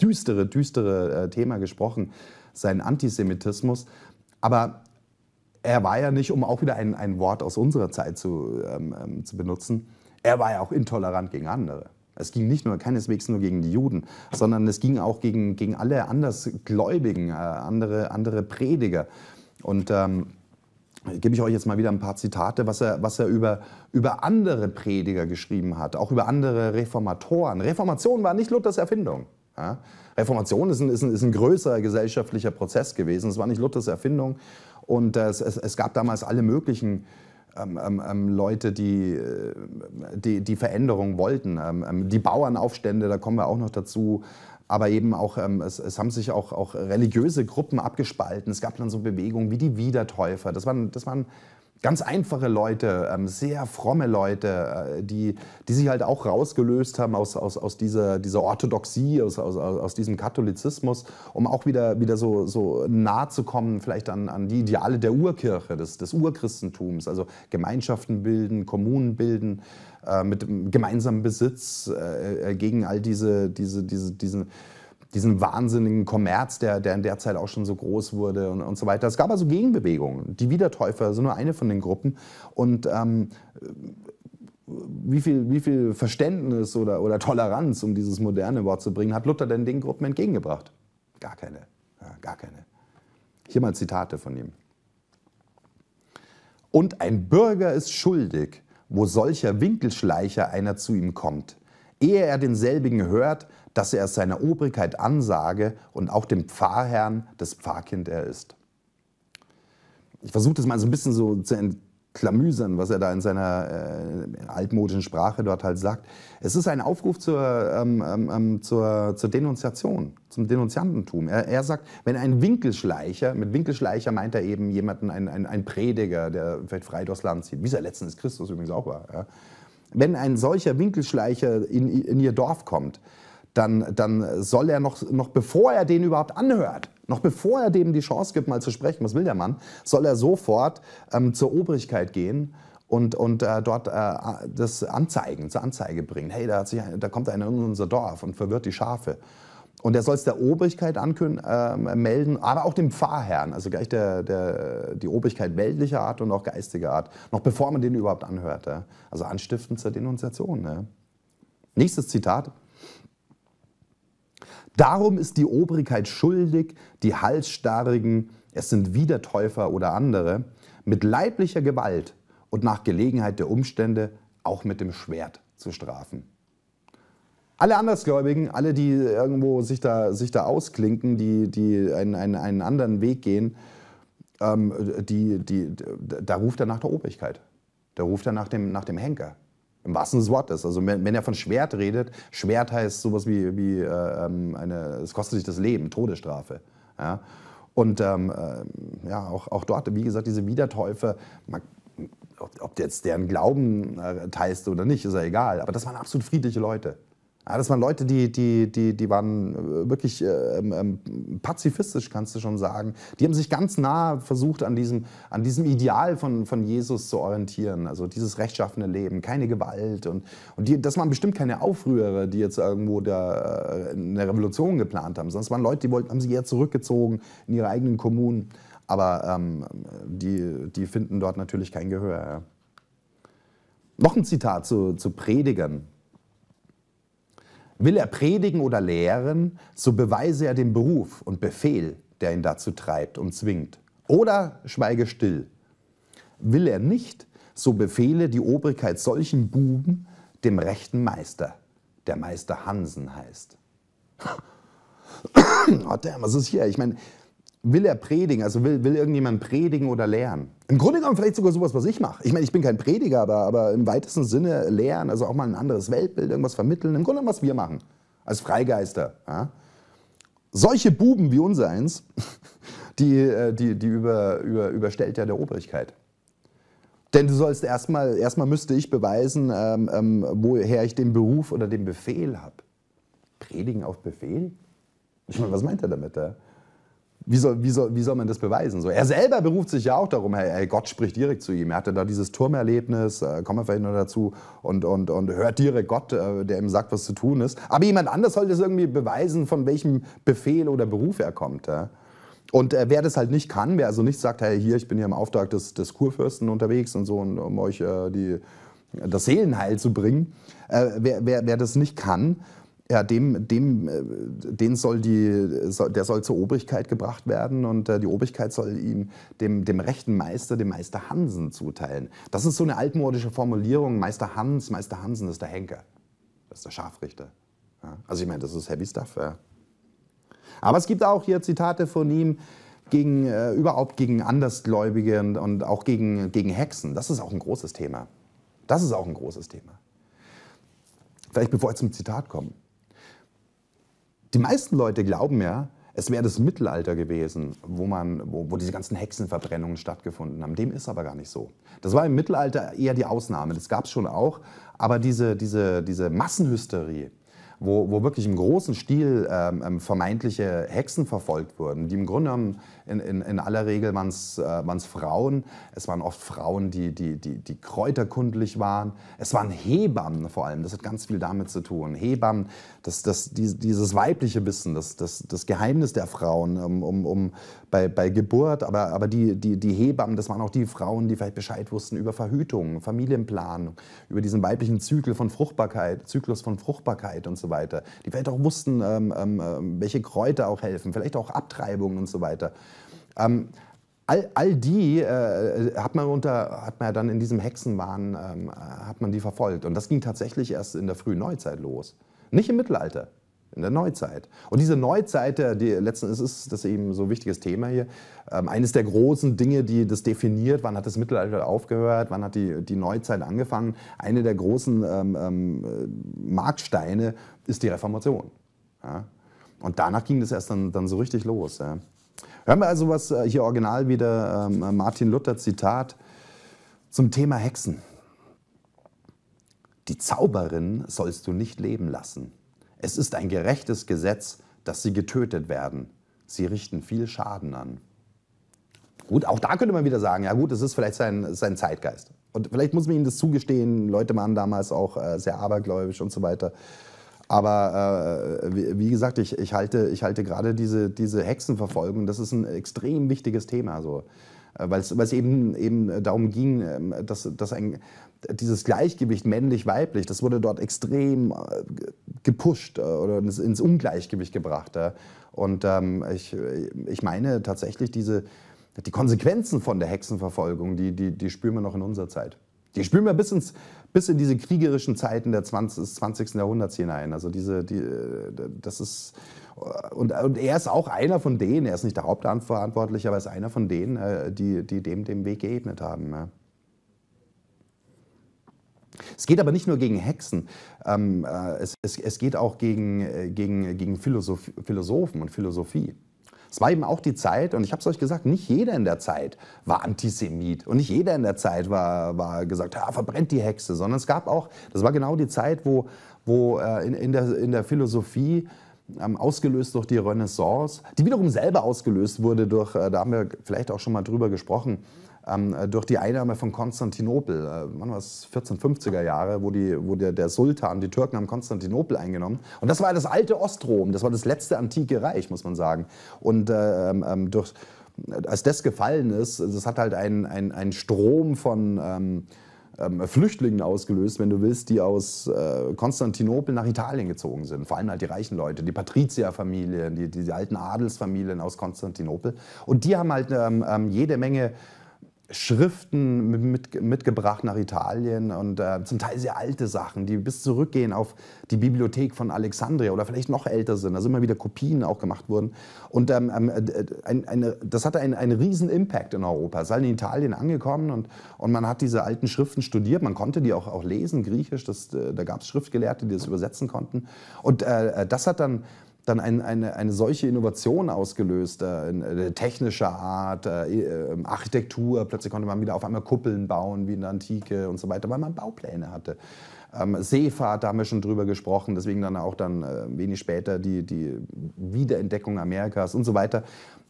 düstere, düstere äh, Thema gesprochen, seinen Antisemitismus. Aber er war ja nicht, um auch wieder ein, ein Wort aus unserer Zeit zu, ähm, ähm, zu benutzen, er war ja auch intolerant gegen andere. Es ging nicht nur, keineswegs nur gegen die Juden, sondern es ging auch gegen, gegen alle Andersgläubigen, äh, andere, andere Prediger. Und ähm, gebe ich euch jetzt mal wieder ein paar Zitate, was er, was er über, über andere Prediger geschrieben hat, auch über andere Reformatoren. Reformation war nicht Luthers Erfindung. Ja? Reformation ist ein, ist, ein, ist ein größerer gesellschaftlicher Prozess gewesen. Es war nicht Luthers Erfindung. Und äh, es, es, es gab damals alle möglichen ähm, ähm, ähm Leute, die, äh, die, die Veränderung wollten. Ähm, ähm, die Bauernaufstände, da kommen wir auch noch dazu aber eben auch, ähm, es, es, haben sich auch, auch religiöse Gruppen abgespalten. Es gab dann so Bewegungen wie die Wiedertäufer. Das waren, das waren ganz einfache Leute, ähm, sehr fromme Leute, äh, die, die sich halt auch rausgelöst haben aus, aus, aus dieser, dieser Orthodoxie, aus, aus, aus diesem Katholizismus, um auch wieder, wieder so, so nah zu kommen, vielleicht an, an die Ideale der Urkirche, des, des Urchristentums, also Gemeinschaften bilden, Kommunen bilden äh, mit gemeinsamem Besitz, äh, äh, gegen all diese, diese, diese, diesen diesen wahnsinnigen Kommerz, der, der in der Zeit auch schon so groß wurde und, und so weiter. Es gab also Gegenbewegungen. Die Wiedertäufer sind also nur eine von den Gruppen. Und ähm, wie viel, wie viel Verständnis oder, oder Toleranz, um dieses moderne Wort zu bringen, hat Luther denn den Gruppen entgegengebracht? Gar keine. Ja, gar keine. Hier mal Zitate von ihm. Und ein Bürger ist schuldig, wo solcher Winkelschleicher einer zu ihm kommt, ehe er denselbigen hört, dass er es seiner Obrigkeit ansage und auch dem Pfarrherrn des Pfarrkind er ist. Ich versuche das mal so ein bisschen so zu klamüsern, was er da in seiner äh, altmodischen Sprache dort halt sagt. Es ist ein Aufruf zur, ähm, ähm, ähm, zur, zur Denunziation, zum Denunziantentum. Er, er, sagt, wenn ein Winkelschleicher, mit Winkelschleicher meint er eben jemanden, ein, ein, ein Prediger, der vielleicht frei durchs Land zieht, wie es ja letztens Christus übrigens auch war. Ja. Wenn ein solcher Winkelschleicher in, in ihr Dorf kommt, dann, dann soll er noch, noch bevor er den überhaupt anhört, noch bevor er dem die Chance gibt, mal zu sprechen, was will der Mann, soll er sofort ähm, zur Obrigkeit gehen und, und äh, dort äh, das anzeigen, zur Anzeige bringen. Hey, da, sich, da kommt einer in unser Dorf und verwirrt die Schafe. Und er soll es der Obrigkeit ankünd, äh, melden, aber auch dem Pfarrherrn, also gleich der, der, die Obrigkeit weltlicher Art und auch geistiger Art, noch bevor man den überhaupt anhört. Ja? Also anstiften zur Denunziation. Ne? Nächstes Zitat. Darum ist die Obrigkeit schuldig, die Halsstarrigen, es sind Wiedertäufer oder andere, mit leiblicher Gewalt und nach Gelegenheit der Umstände auch mit dem Schwert zu strafen. Alle Andersgläubigen, alle, die irgendwo sich da, sich da ausklinken, die, die einen, einen, einen anderen Weg gehen, ähm, die, die, da ruft er nach der Obrigkeit. Da ruft er nach dem, nach dem Henker. Im wahrsten Sinne des Wortes. Also wenn, wenn, er von Schwert redet, Schwert heißt sowas wie, wie äh, ähm, eine, es kostet sich das Leben, Todesstrafe. Ja? Und ähm, äh, ja, auch, auch dort, wie gesagt, diese Wiedertäufe, man, ob, ob jetzt deren Glauben äh, teilst oder nicht, ist ja egal. Aber das waren absolut friedliche Leute. Ja, ah, das waren Leute, die, die, die, die waren äh, wirklich äh, ähm, ähm, pazifistisch, kannst du schon sagen. Die haben sich ganz nah versucht, an diesem, an diesem Ideal von, von Jesus zu orientieren. Also dieses rechtschaffene Leben, keine Gewalt. Und, und die, das waren bestimmt keine Aufrührer, die jetzt irgendwo der, äh, eine Revolution geplant haben. Sonst waren Leute, die wollten, haben sich eher zurückgezogen in ihre eigenen Kommunen. Aber ähm, die, die finden dort natürlich kein Gehör. Ja. Noch ein Zitat zu, zu Predigern. Will er predigen oder lehren, so beweise er den Beruf und Befehl, der ihn dazu treibt und zwingt. Oder schweige still. Will er nicht, so befehle die Obrigkeit solchen Buben dem rechten Meister, der Meister Hansen heißt. oh damn, was ist hier? Ich meine, will er predigen? Also will, will irgendjemand predigen oder lehren? Im Grunde genommen vielleicht sogar sowas, was ich mache. Ich meine, ich bin kein Prediger, aber, aber im weitesten Sinne lehren, also auch mal ein anderes Weltbild, irgendwas vermitteln. Im Grunde genommen, was wir machen, als Freigeister. Ja? Solche Buben wie unser eins, die, äh, die, die über, über, überstellt ja der Obrigkeit. Denn du sollst erstmal, erstmal müsste ich beweisen, ähm, ähm, woher ich den Beruf oder den Befehl habe. Predigen auf Befehl? Ich meine, was meint er damit? Ja? wie soll, wie, soll, wie soll man das beweisen? So, er selber beruft sich ja auch darum, hey, hey, Gott spricht direkt zu ihm. Er hatte da dieses Turmerlebnis, äh, kommen wir vielleicht noch dazu, und, und, und hört direkt Gott, äh, der ihm sagt, was zu tun ist. Aber jemand anders sollte es irgendwie beweisen, von welchem Befehl oder Beruf er kommt. Äh? Und äh, wer das halt nicht kann, wer also nicht sagt, hey, hier, ich bin hier im Auftrag des, des Kurfürsten unterwegs und so, und, um euch äh, die, das Seelenheil zu bringen, äh, wer, wer, wer das nicht kann, ja, dem, dem, äh, den soll die, der soll zur Obrigkeit gebracht werden und äh, die Obrigkeit soll ihm dem, dem rechten Meister, dem Meister Hansen zuteilen. Das ist so eine altmodische Formulierung, Meister Hans, Meister Hansen ist der Henker, das ist der Scharfrichter. Ja, also ich meine, das ist heavy stuff. Ja. Aber es gibt auch hier Zitate von ihm gegen, äh, überhaupt gegen Andersgläubige und, und auch gegen, gegen Hexen. Das ist auch ein großes Thema. Das ist auch ein großes Thema. Vielleicht bevor ich zum Zitat komme. Die meisten Leute glauben ja, es wäre das Mittelalter gewesen, wo, man, wo, wo, diese ganzen Hexenverbrennungen stattgefunden haben. Dem ist aber gar nicht so. Das war im Mittelalter eher die Ausnahme. Das gab es schon auch. Aber diese, diese, diese Massenhysterie, wo, wo wirklich im großen Stil ähm, ähm vermeintliche Hexen verfolgt wurden, die im Grunde genommen in, in, in aller Regel waren es äh, Frauen. Es waren oft Frauen, die, die, die, die kräuterkundlich waren. Es waren Hebammen vor allem. Das hat ganz viel damit zu tun. Hebammen, das, das, die, dieses weibliche Wissen, das, das, das Geheimnis der Frauen um, ähm, um, um bei, bei Geburt. Aber, aber die, die, die Hebammen, das waren auch die Frauen, die vielleicht Bescheid wussten über Verhütung, Familienplanung, über diesen weiblichen Zyklus von Fruchtbarkeit, Zyklus von Fruchtbarkeit und so weiter. Die vielleicht auch wussten, ähm, ähm, ähm welche Kräuter auch helfen, vielleicht auch Abtreibungen und so weiter. Ähm, all, all die äh, hat man unter, hat man ja dann in diesem Hexenwahn, ähm, äh, hat man die verfolgt. Und das ging tatsächlich erst in der frühen Neuzeit los. Nicht im Mittelalter, in der Neuzeit. Und diese Neuzeit, äh, die letzten ist, ist das eben so ein wichtiges Thema hier, ähm, eines der großen Dinge, die das definiert, wann hat das Mittelalter aufgehört, wann hat die, die Neuzeit angefangen. Eine der großen ähm, ähm, äh, Marksteine ist die Reformation. Ja? Und danach ging das erst dann, dann so richtig los. Ja? Wir haben also was äh, hier original wieder ähm, äh, Martin Luther Zitat zum Thema Hexen. Die Zauberin sollst du nicht leben lassen. Es ist ein gerechtes Gesetz, dass sie getötet werden. Sie richten viel Schaden an. Gut, auch da könnte man wieder sagen, ja gut, es ist vielleicht sein, sein Zeitgeist. Und vielleicht muss man ihnen das zugestehen, Leute waren damals auch äh, sehr abergläubisch und so weiter. Aber äh, wie, wie, gesagt, ich, ich, halte, ich halte gerade diese, diese Hexenverfolgung, das ist ein extrem wichtiges Thema. So. Äh, Weil es eben, eben darum ging, ähm, dass, dass ein, dieses Gleichgewicht männlich-weiblich, das wurde dort extrem äh, gepusht äh, oder ins Ungleichgewicht gebracht. Und ähm, ich, ich meine tatsächlich, diese, die Konsequenzen von der Hexenverfolgung, die, die, die spüren wir noch in unserer Zeit. Die spüren wir bis ins, bis in diese kriegerischen Zeiten der 20, des 20. Jahrhunderts hinein. Also diese, die, äh, das ist äh, und, und, er ist auch einer von denen, er ist nicht der Hauptverantwortliche, aber er ist einer von denen, äh, die, die dem den Weg geebnet haben. Ja. Es geht aber nicht nur gegen Hexen, ähm, es, es, es, geht auch gegen, gegen, gegen Philosoph Philosophen und Philosophie. Es war eben auch die Zeit, und ich habe es euch gesagt, nicht jeder in der Zeit war Antisemit und nicht jeder in der Zeit war, war gesagt, ah, verbrennt die Hexe, sondern es gab auch, das war genau die Zeit, wo, wo äh, in, in, der, in der Philosophie ähm, ausgelöst durch die Renaissance, die wiederum selber ausgelöst wurde durch, äh, da haben wir vielleicht auch schon mal drüber gesprochen, ähm, äh, durch die Einnahme von Konstantinopel, äh, wann war es, 1450er Jahre, wo, die, wo der, der, Sultan, die Türken haben Konstantinopel eingenommen. Und das war das alte Ostrom, das war das letzte antike Reich, muss man sagen. Und äh, ähm, ähm, durch, als das gefallen ist, das hat halt einen ein Strom von... Ähm, ähm, Flüchtlingen ausgelöst, wenn du willst, die aus äh, Konstantinopel nach Italien gezogen sind. Vor allem halt die reichen Leute, die Patrizierfamilien, die, die, alten Adelsfamilien aus Konstantinopel. Und die haben halt ähm, jede Menge Schriften mit, mitgebracht nach Italien und äh, zum Teil sehr alte Sachen, die bis zurückgehen auf die Bibliothek von Alexandria oder vielleicht noch älter sind, also immer wieder Kopien auch gemacht wurden. Und ähm, ähm äh, ein, eine, das hatte einen, einen riesen Impact in Europa. Es ist halt in Italien angekommen und, und man hat diese alten Schriften studiert, man konnte die auch, auch lesen, griechisch, das, äh, da gab es Schriftgelehrte, die das übersetzen konnten. Und äh, das hat dann dann ein, eine, eine solche Innovation ausgelöst, äh, in, äh, technischer Art, äh, äh, Architektur, plötzlich konnte man wieder auf einmal Kuppeln bauen, wie in der Antike und so weiter, weil man Baupläne hatte. Ähm, Seefahrt, da haben wir schon drüber gesprochen, deswegen dann auch dann äh, wenig später die, die Wiederentdeckung Amerikas und so weiter.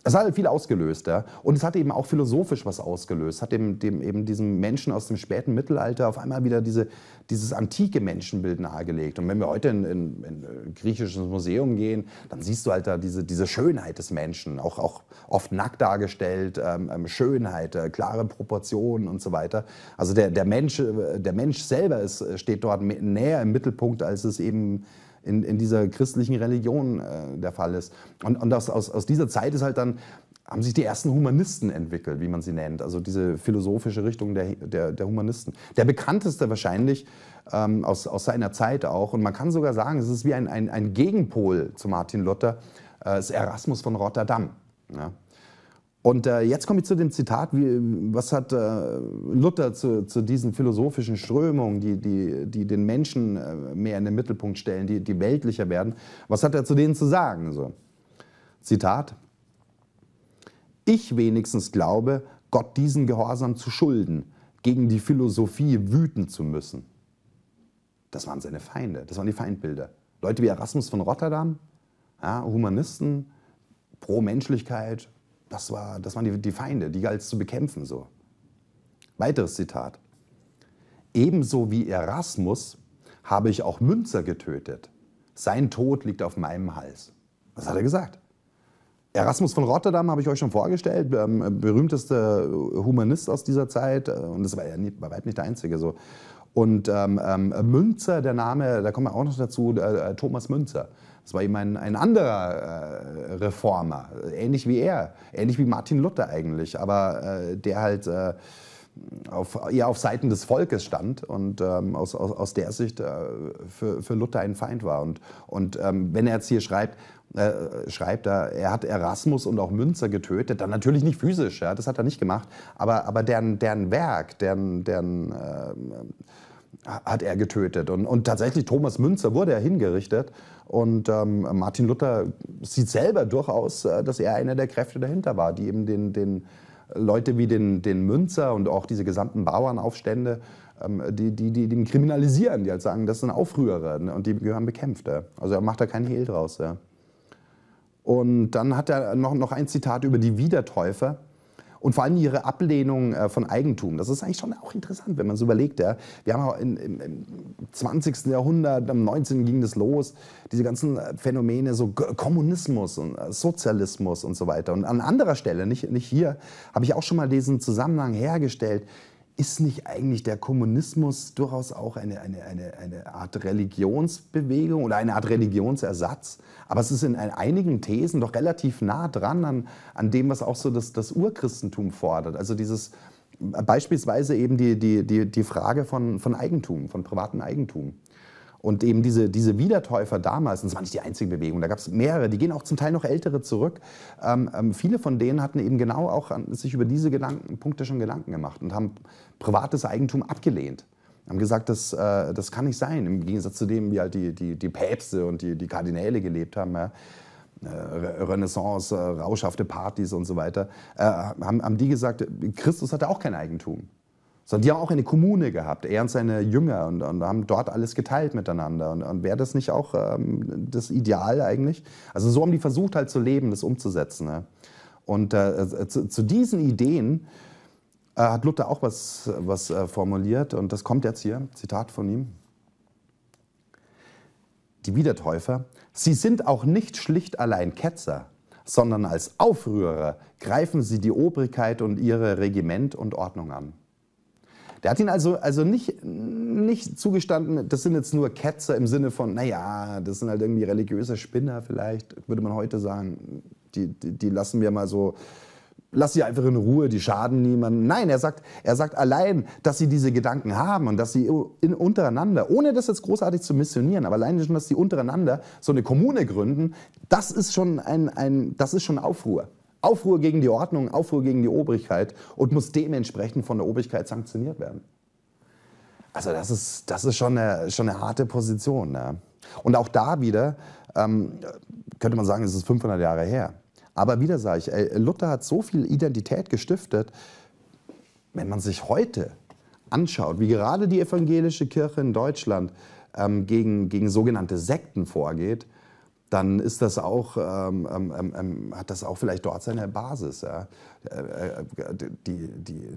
Das hat halt viel ausgelöst, ja. Und es hat eben auch philosophisch was ausgelöst. Hat dem, dem, eben diesem Menschen aus dem späten Mittelalter auf einmal wieder diese, dieses antike Menschenbild nahegelegt. Und wenn wir heute in, in, in ein äh, griechisches Museum gehen, dann siehst du halt da diese, diese Schönheit des Menschen, auch, auch oft nackt dargestellt, ähm, ähm Schönheit, äh, klare Proportionen und so weiter. Also der, der, Mensch, äh, der Mensch selber ist, äh, steht dort näher im Mittelpunkt, als es eben in, in dieser christlichen Religion äh, der Fall ist. Und, und aus, aus, aus dieser Zeit ist halt dann haben sich die ersten Humanisten entwickelt, wie man sie nennt, also diese philosophische Richtung der, der, der Humanisten. Der bekannteste wahrscheinlich ähm, aus, aus seiner Zeit auch, und man kann sogar sagen, es ist wie ein, ein, ein Gegenpol zu Martin Luther, äh, ist Erasmus von Rotterdam. Ja? Und äh, jetzt komme ich zu dem Zitat, wie, was hat äh, Luther zu, zu, diesen philosophischen Strömungen, die, die, die den Menschen äh, mehr in den Mittelpunkt stellen, die, die weltlicher werden, was hat er zu denen zu sagen? So. Zitat, ich wenigstens glaube, Gott diesen Gehorsam zu schulden, gegen die Philosophie wüten zu müssen. Das waren seine Feinde, das waren die Feindbilder. Leute wie Erasmus von Rotterdam, ja, Humanisten, Pro-Menschlichkeit, das, war, das waren die, die Feinde, die galt es zu bekämpfen. So. Weiteres Zitat. Ebenso wie Erasmus habe ich auch Münzer getötet. Sein Tod liegt auf meinem Hals. Was hat er gesagt? Erasmus von Rotterdam habe ich euch schon vorgestellt, ähm, berühmtester Humanist aus dieser Zeit. Äh, und das war ja nicht, bei weitem nicht der Einzige. So. Und ähm, ähm, Münzer, der Name, da kommen wir auch noch dazu, äh, äh Thomas Münzer. Es war eben ein, ein anderer äh, Reformer, ähnlich wie er, ähnlich wie Martin Luther eigentlich, aber äh, der halt äh, auf, eher auf Seiten des Volkes stand und ähm, aus, aus, aus der Sicht äh, für, für Luther ein Feind war. Und, und ähm, wenn er jetzt hier schreibt, äh, schreibt, er, äh, er hat Erasmus und auch Münzer getötet. Dann natürlich nicht physisch, ja, das hat er nicht gemacht, aber, aber deren, deren Werk, deren, deren äh, hat er getötet. Und, und tatsächlich, Thomas Münzer wurde er hingerichtet. Und ähm, Martin Luther sieht selber durchaus, äh, dass er einer der Kräfte dahinter war, die eben den, den Leute wie den, den Münzer und auch diese gesamten Bauernaufstände, ähm, die, die, die, die kriminalisieren, die halt sagen, das sind Aufrührer ne? und die gehören bekämpft. Ja. Also er macht da keinen Hehl draus. Ja. Und dann hat er noch, noch ein Zitat über die Wiedertäufer. Und vor allem ihre Ablehnung äh, von Eigentum. Das ist eigentlich schon auch interessant, wenn man es überlegt. Ja. Wir haben auch im, im 20. Jahrhundert, am 19. ging das los, diese ganzen äh, Phänomene, so Kommunismus und äh, Sozialismus und so weiter. Und an anderer Stelle, nicht, nicht hier, habe ich auch schon mal diesen Zusammenhang hergestellt ist nicht eigentlich der Kommunismus durchaus auch eine, eine, eine, eine Art Religionsbewegung oder eine Art Religionsersatz? Aber es ist in einigen Thesen doch relativ nah dran an, an dem, was auch so das, das Urchristentum fordert. Also dieses äh, beispielsweise eben die, die, die, die Frage von, von Eigentum, von privatem Eigentum. Und eben diese, diese Wiedertäufer damals, und das war nicht die einzige Bewegung, da gab es mehrere, die gehen auch zum Teil noch ältere zurück. Ähm, ähm viele von denen hatten eben genau auch an, ähm, sich über diese Gedanken, Punkte schon Gedanken gemacht und haben privates Eigentum abgelehnt. Haben gesagt, das, äh, das kann nicht sein, im Gegensatz zu dem, wie halt die, die, die Päpste und die, die Kardinäle gelebt haben. Ja. Äh, Renaissance, äh, rauschhafte Partys und so weiter, äh, haben, haben die gesagt, Christus hatte auch kein Eigentum sondern die haben auch eine Kommune gehabt, er und seine Jünger, und, und haben dort alles geteilt miteinander. Und, und wäre das nicht auch ähm, das Ideal eigentlich? Also so haben die versucht halt zu leben, das umzusetzen. Ne? Und äh, äh zu, zu, diesen Ideen äh, hat Luther auch was, was äh, formuliert, und das kommt jetzt hier, Zitat von ihm. Die Wiedertäufer, sie sind auch nicht schlicht allein Ketzer, sondern als Aufrührer greifen sie die Obrigkeit und ihre Regiment und Ordnung an. Der hat ihn also, also nicht, nicht zugestanden, das sind jetzt nur Ketzer im Sinne von, naja, das sind halt irgendwie religiöse Spinner vielleicht, würde man heute sagen. Die, die, die lassen wir mal so, lass sie einfach in Ruhe, die schaden niemandem. Nein, er sagt, er sagt allein, dass sie diese Gedanken haben und dass sie in, untereinander, ohne das jetzt großartig zu missionieren, aber allein schon, dass sie untereinander so eine Kommune gründen, das ist schon ein, ein das ist schon Aufruhr. Aufruhr gegen die Ordnung, Aufruhr gegen die Obrigkeit und muss dementsprechend von der Obrigkeit sanktioniert werden. Also das ist, das ist schon, eine, schon eine harte Position. Ne? Und auch da wieder ähm, könnte man sagen, es ist 500 Jahre her. Aber wieder sage ich, ey, äh, Luther hat so viel Identität gestiftet, wenn man sich heute anschaut, wie gerade die evangelische Kirche in Deutschland ähm, gegen, gegen sogenannte Sekten vorgeht, dann ist das auch, ähm ähm, ähm, ähm, hat das auch vielleicht dort seine Basis. Ja? Äh, äh, die, die,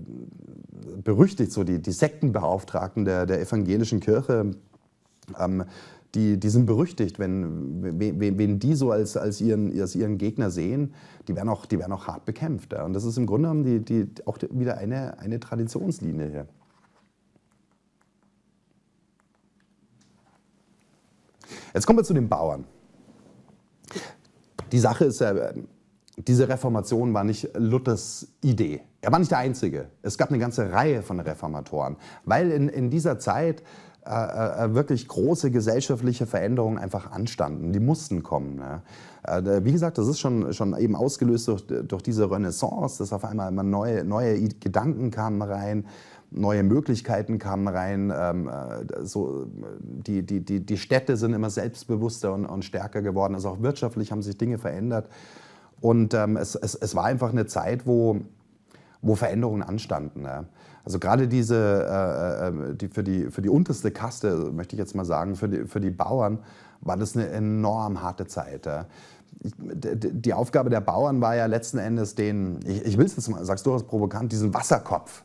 berüchtigt so die, die Sektenbeauftragten der, der evangelischen Kirche, ähm, die, die sind berüchtigt, wenn, wen, wen die so als, als, ihren, als ihren Gegner sehen, die werden auch, die werden auch hart bekämpft. Ja? Und das ist im Grunde genommen die, die, auch wieder eine, eine Traditionslinie hier. Jetzt kommen wir zu den Bauern. Die Sache ist ja, äh, diese Reformation war nicht Luthers Idee. Er war nicht der Einzige. Es gab eine ganze Reihe von Reformatoren, weil in, in dieser Zeit äh, äh, äh wirklich große gesellschaftliche Veränderungen einfach anstanden. Die mussten kommen. Ne? Äh, wie gesagt, das ist schon, schon eben ausgelöst durch, durch diese Renaissance, dass auf einmal immer neue, neue Gedanken kamen rein, neue Möglichkeiten kamen rein. Ähm, äh, so, die, die, die, die Städte sind immer selbstbewusster und, und stärker geworden. Also auch wirtschaftlich haben sich Dinge verändert. Und ähm, es, es, es war einfach eine Zeit, wo, wo Veränderungen anstanden. Ne? Also gerade diese, äh, äh, die, für, die, für die unterste Kaste, möchte ich jetzt mal sagen, für die, für die Bauern war das eine enorm harte Zeit. Ja? Die Aufgabe der Bauern war ja letzten Endes den, ich, ich will es jetzt mal, sagst du das provokant, diesen Wasserkopf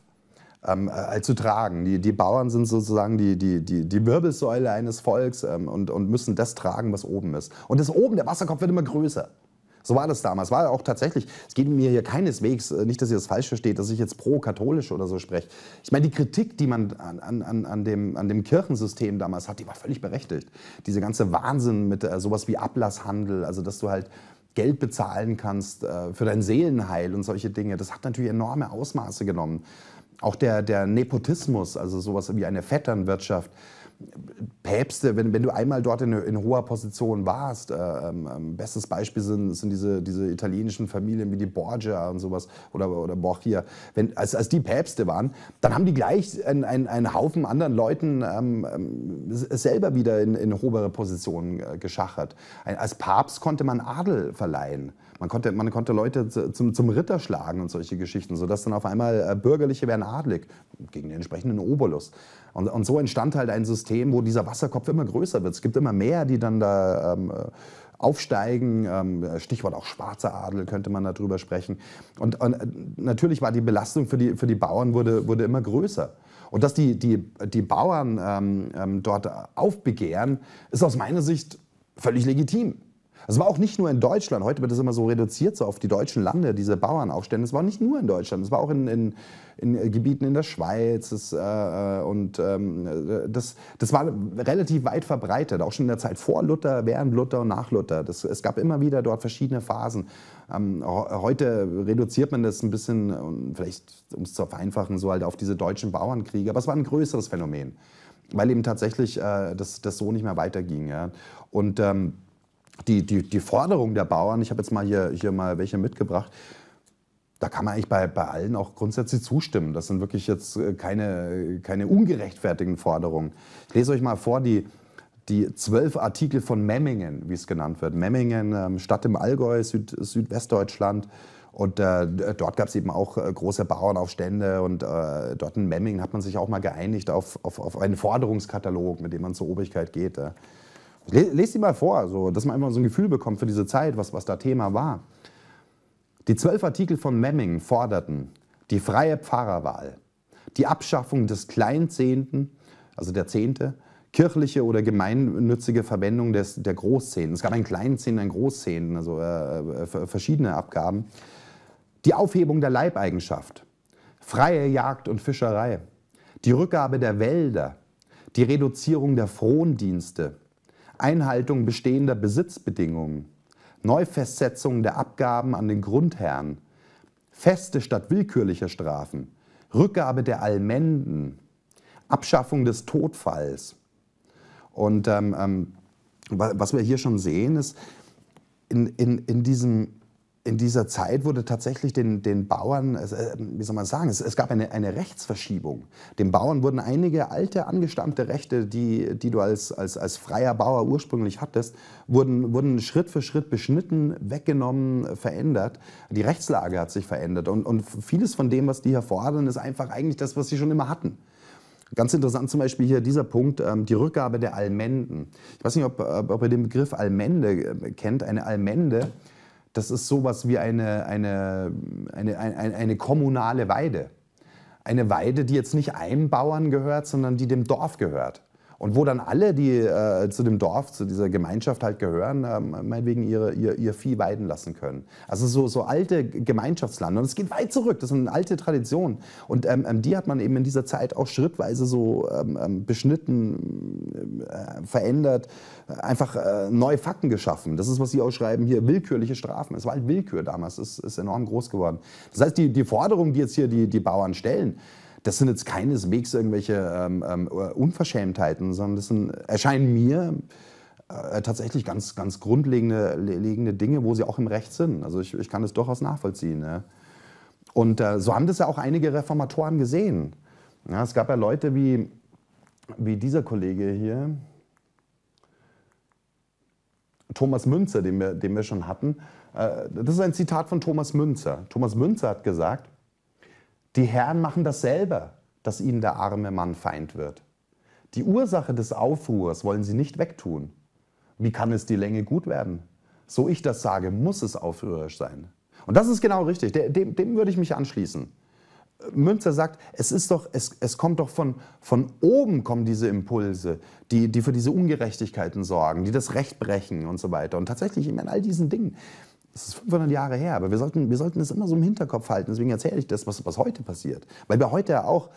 ähm, äh, zu tragen. Die, die Bauern sind sozusagen die, die, die, die Wirbelsäule eines Volks ähm, und, und müssen das tragen, was oben ist. Und das oben, der Wasserkopf wird immer größer. So war das damals. War auch tatsächlich, es geht mir hier keineswegs, äh, nicht, dass ihr das falsch versteht, dass ich jetzt pro-katholisch oder so spreche. Ich meine, die Kritik, die man an, an, an, dem, an dem Kirchensystem damals hat, die war völlig berechtigt. Diese ganze Wahnsinn mit äh, sowas wie Ablasshandel, also dass du halt Geld bezahlen kannst äh, für dein Seelenheil und solche Dinge, das hat natürlich enorme Ausmaße genommen. Auch der, der Nepotismus, also sowas wie eine Vetternwirtschaft, Päpste, wenn, wenn du einmal dort in, in hoher Position warst, äh, ähm, ähm, bestes Beispiel sind, sind diese, diese italienischen Familien wie die Borgia und sowas oder, oder Borgia, wenn, als, als die Päpste waren, dann haben die gleich einen, einen, Haufen anderen Leuten ähm, ähm, selber wieder in, in hobere Positionen äh, geschachert. Ein, als Papst konnte man Adel verleihen. Man konnte, man konnte Leute zum, zum Ritter schlagen und solche Geschichten, sodass dann auf einmal äh, Bürgerliche werden adlig gegen den entsprechenden Obolus. Und, und so entstand halt ein System, wo dieser Wasserkopf immer größer wird. Es gibt immer mehr, die dann da ähm, äh, aufsteigen. Ähm, Stichwort auch schwarzer Adel könnte man darüber sprechen. Und, und äh, natürlich war die Belastung für die, für die Bauern wurde, wurde immer größer. Und dass die, die, die Bauern ähm, ähm dort aufbegehren, ist aus meiner Sicht völlig legitim. Also es war auch nicht nur in Deutschland. Heute wird das immer so reduziert so auf die deutschen Lande, diese Bauernaufstände. Es war nicht nur in Deutschland, es war auch in, in, in Gebieten in der Schweiz. Das, äh, äh, und ähm, äh, das, das war relativ weit verbreitet, auch schon in der Zeit vor Luther, während Luther und nach Luther. Das, es gab immer wieder dort verschiedene Phasen. Ähm, heute reduziert man das ein bisschen, vielleicht um es zu vereinfachen, so halt auf diese deutschen Bauernkriege. Aber es war ein größeres Phänomen weil eben tatsächlich äh, das, das so nicht mehr weiterging. Ja. Und ähm, die, die, die Forderung der Bauern, ich habe jetzt mal hier, hier mal welche mitgebracht, da kann man eigentlich bei, bei allen auch grundsätzlich zustimmen. Das sind wirklich jetzt äh, keine, keine ungerechtfertigten Forderungen. Ich lese euch mal vor die, die zwölf Artikel von Memmingen, wie es genannt wird. Memmingen, ähm, Stadt im Allgäu, Süd, Südwestdeutschland. Und äh, dort gab es eben auch äh, große Bauernaufstände und äh, dort in Memmingen hat man sich auch mal geeinigt auf, auf, auf einen Forderungskatalog, mit dem man zur Obrigkeit geht. Äh. Lest sie mal vor, so, dass man einfach so ein Gefühl bekommt für diese Zeit, was, was da Thema war. Die zwölf Artikel von Memming forderten die freie Pfarrerwahl, die Abschaffung des Kleinzehnten, also der Zehnte, kirchliche oder gemeinnützige Verwendung des, der Großzehnten. Es gab einen Kleinzehnten, einen Großzehnten, also äh, äh verschiedene Abgaben. Die Aufhebung der Leibeigenschaft, freie Jagd und Fischerei, die Rückgabe der Wälder, die Reduzierung der Frondienste, Einhaltung bestehender Besitzbedingungen, Neufestsetzung der Abgaben an den Grundherrn, feste statt willkürlicher Strafen, Rückgabe der Allmenden, Abschaffung des Todfalls. Und ähm, ähm was wir hier schon sehen, ist in, in, in diesem in dieser Zeit wurde tatsächlich den, den Bauern, äh, wie soll man sagen, es, es, gab eine, eine Rechtsverschiebung. Den Bauern wurden einige alte angestammte Rechte, die, die du als, als, als freier Bauer ursprünglich hattest, wurden, wurden Schritt für Schritt beschnitten, weggenommen, verändert. Die Rechtslage hat sich verändert und, und vieles von dem, was die hier fordern, ist einfach eigentlich das, was sie schon immer hatten. Ganz interessant zum Beispiel hier dieser Punkt, ähm, die Rückgabe der Almenden. Ich weiß nicht, ob, ob ihr den Begriff Almende äh, kennt. Eine Almende das ist sowas wie eine, eine, eine, eine, eine kommunale Weide. Eine Weide, die jetzt nicht einem Bauern gehört, sondern die dem Dorf gehört. Und wo dann alle, die äh, zu dem Dorf, zu dieser Gemeinschaft halt gehören, äh, meinetwegen ihre, ihr, ihr Vieh weiden lassen können. Also so, so alte Gemeinschaftslande. Und es geht weit zurück, das ist eine alte Tradition. Und ähm, ähm die hat man eben in dieser Zeit auch schrittweise so ähm, ähm beschnitten, äh, verändert, äh, einfach äh, neue Fakten geschaffen. Das ist, was Sie auch schreiben hier, willkürliche Strafen. Es war halt Willkür damals, es ist, ist enorm groß geworden. Das heißt, die, die Forderung, die jetzt hier die, die Bauern stellen, das sind jetzt keineswegs irgendwelche ähm, ähm, Unverschämtheiten, sondern das sind, erscheinen mir äh, tatsächlich ganz, ganz grundlegende Dinge, wo sie auch im Recht sind. Also ich, ich kann das durchaus nachvollziehen. Ja. Und äh, so haben das ja auch einige Reformatoren gesehen. Ja, es gab ja Leute wie, wie dieser Kollege hier, Thomas Münzer, den wir, den wir schon hatten. Äh, das ist ein Zitat von Thomas Münzer. Thomas Münzer hat gesagt, die Herren machen das selber, dass ihnen der arme Mann Feind wird. Die Ursache des Aufruhrs wollen sie nicht wegtun. Wie kann es die Länge gut werden? So ich das sage, muss es aufrührerisch sein. Und das ist genau richtig, dem, dem würde ich mich anschließen. Münzer sagt, es, ist doch, es, es kommt doch von, von oben kommen diese Impulse, die, die für diese Ungerechtigkeiten sorgen, die das Recht brechen und so weiter. Und tatsächlich in all diesen Dingen das ist 500 Jahre her, aber wir sollten, wir sollten das immer so im Hinterkopf halten. Deswegen erzähle ich das, was, was heute passiert. Weil wir heute ja auch,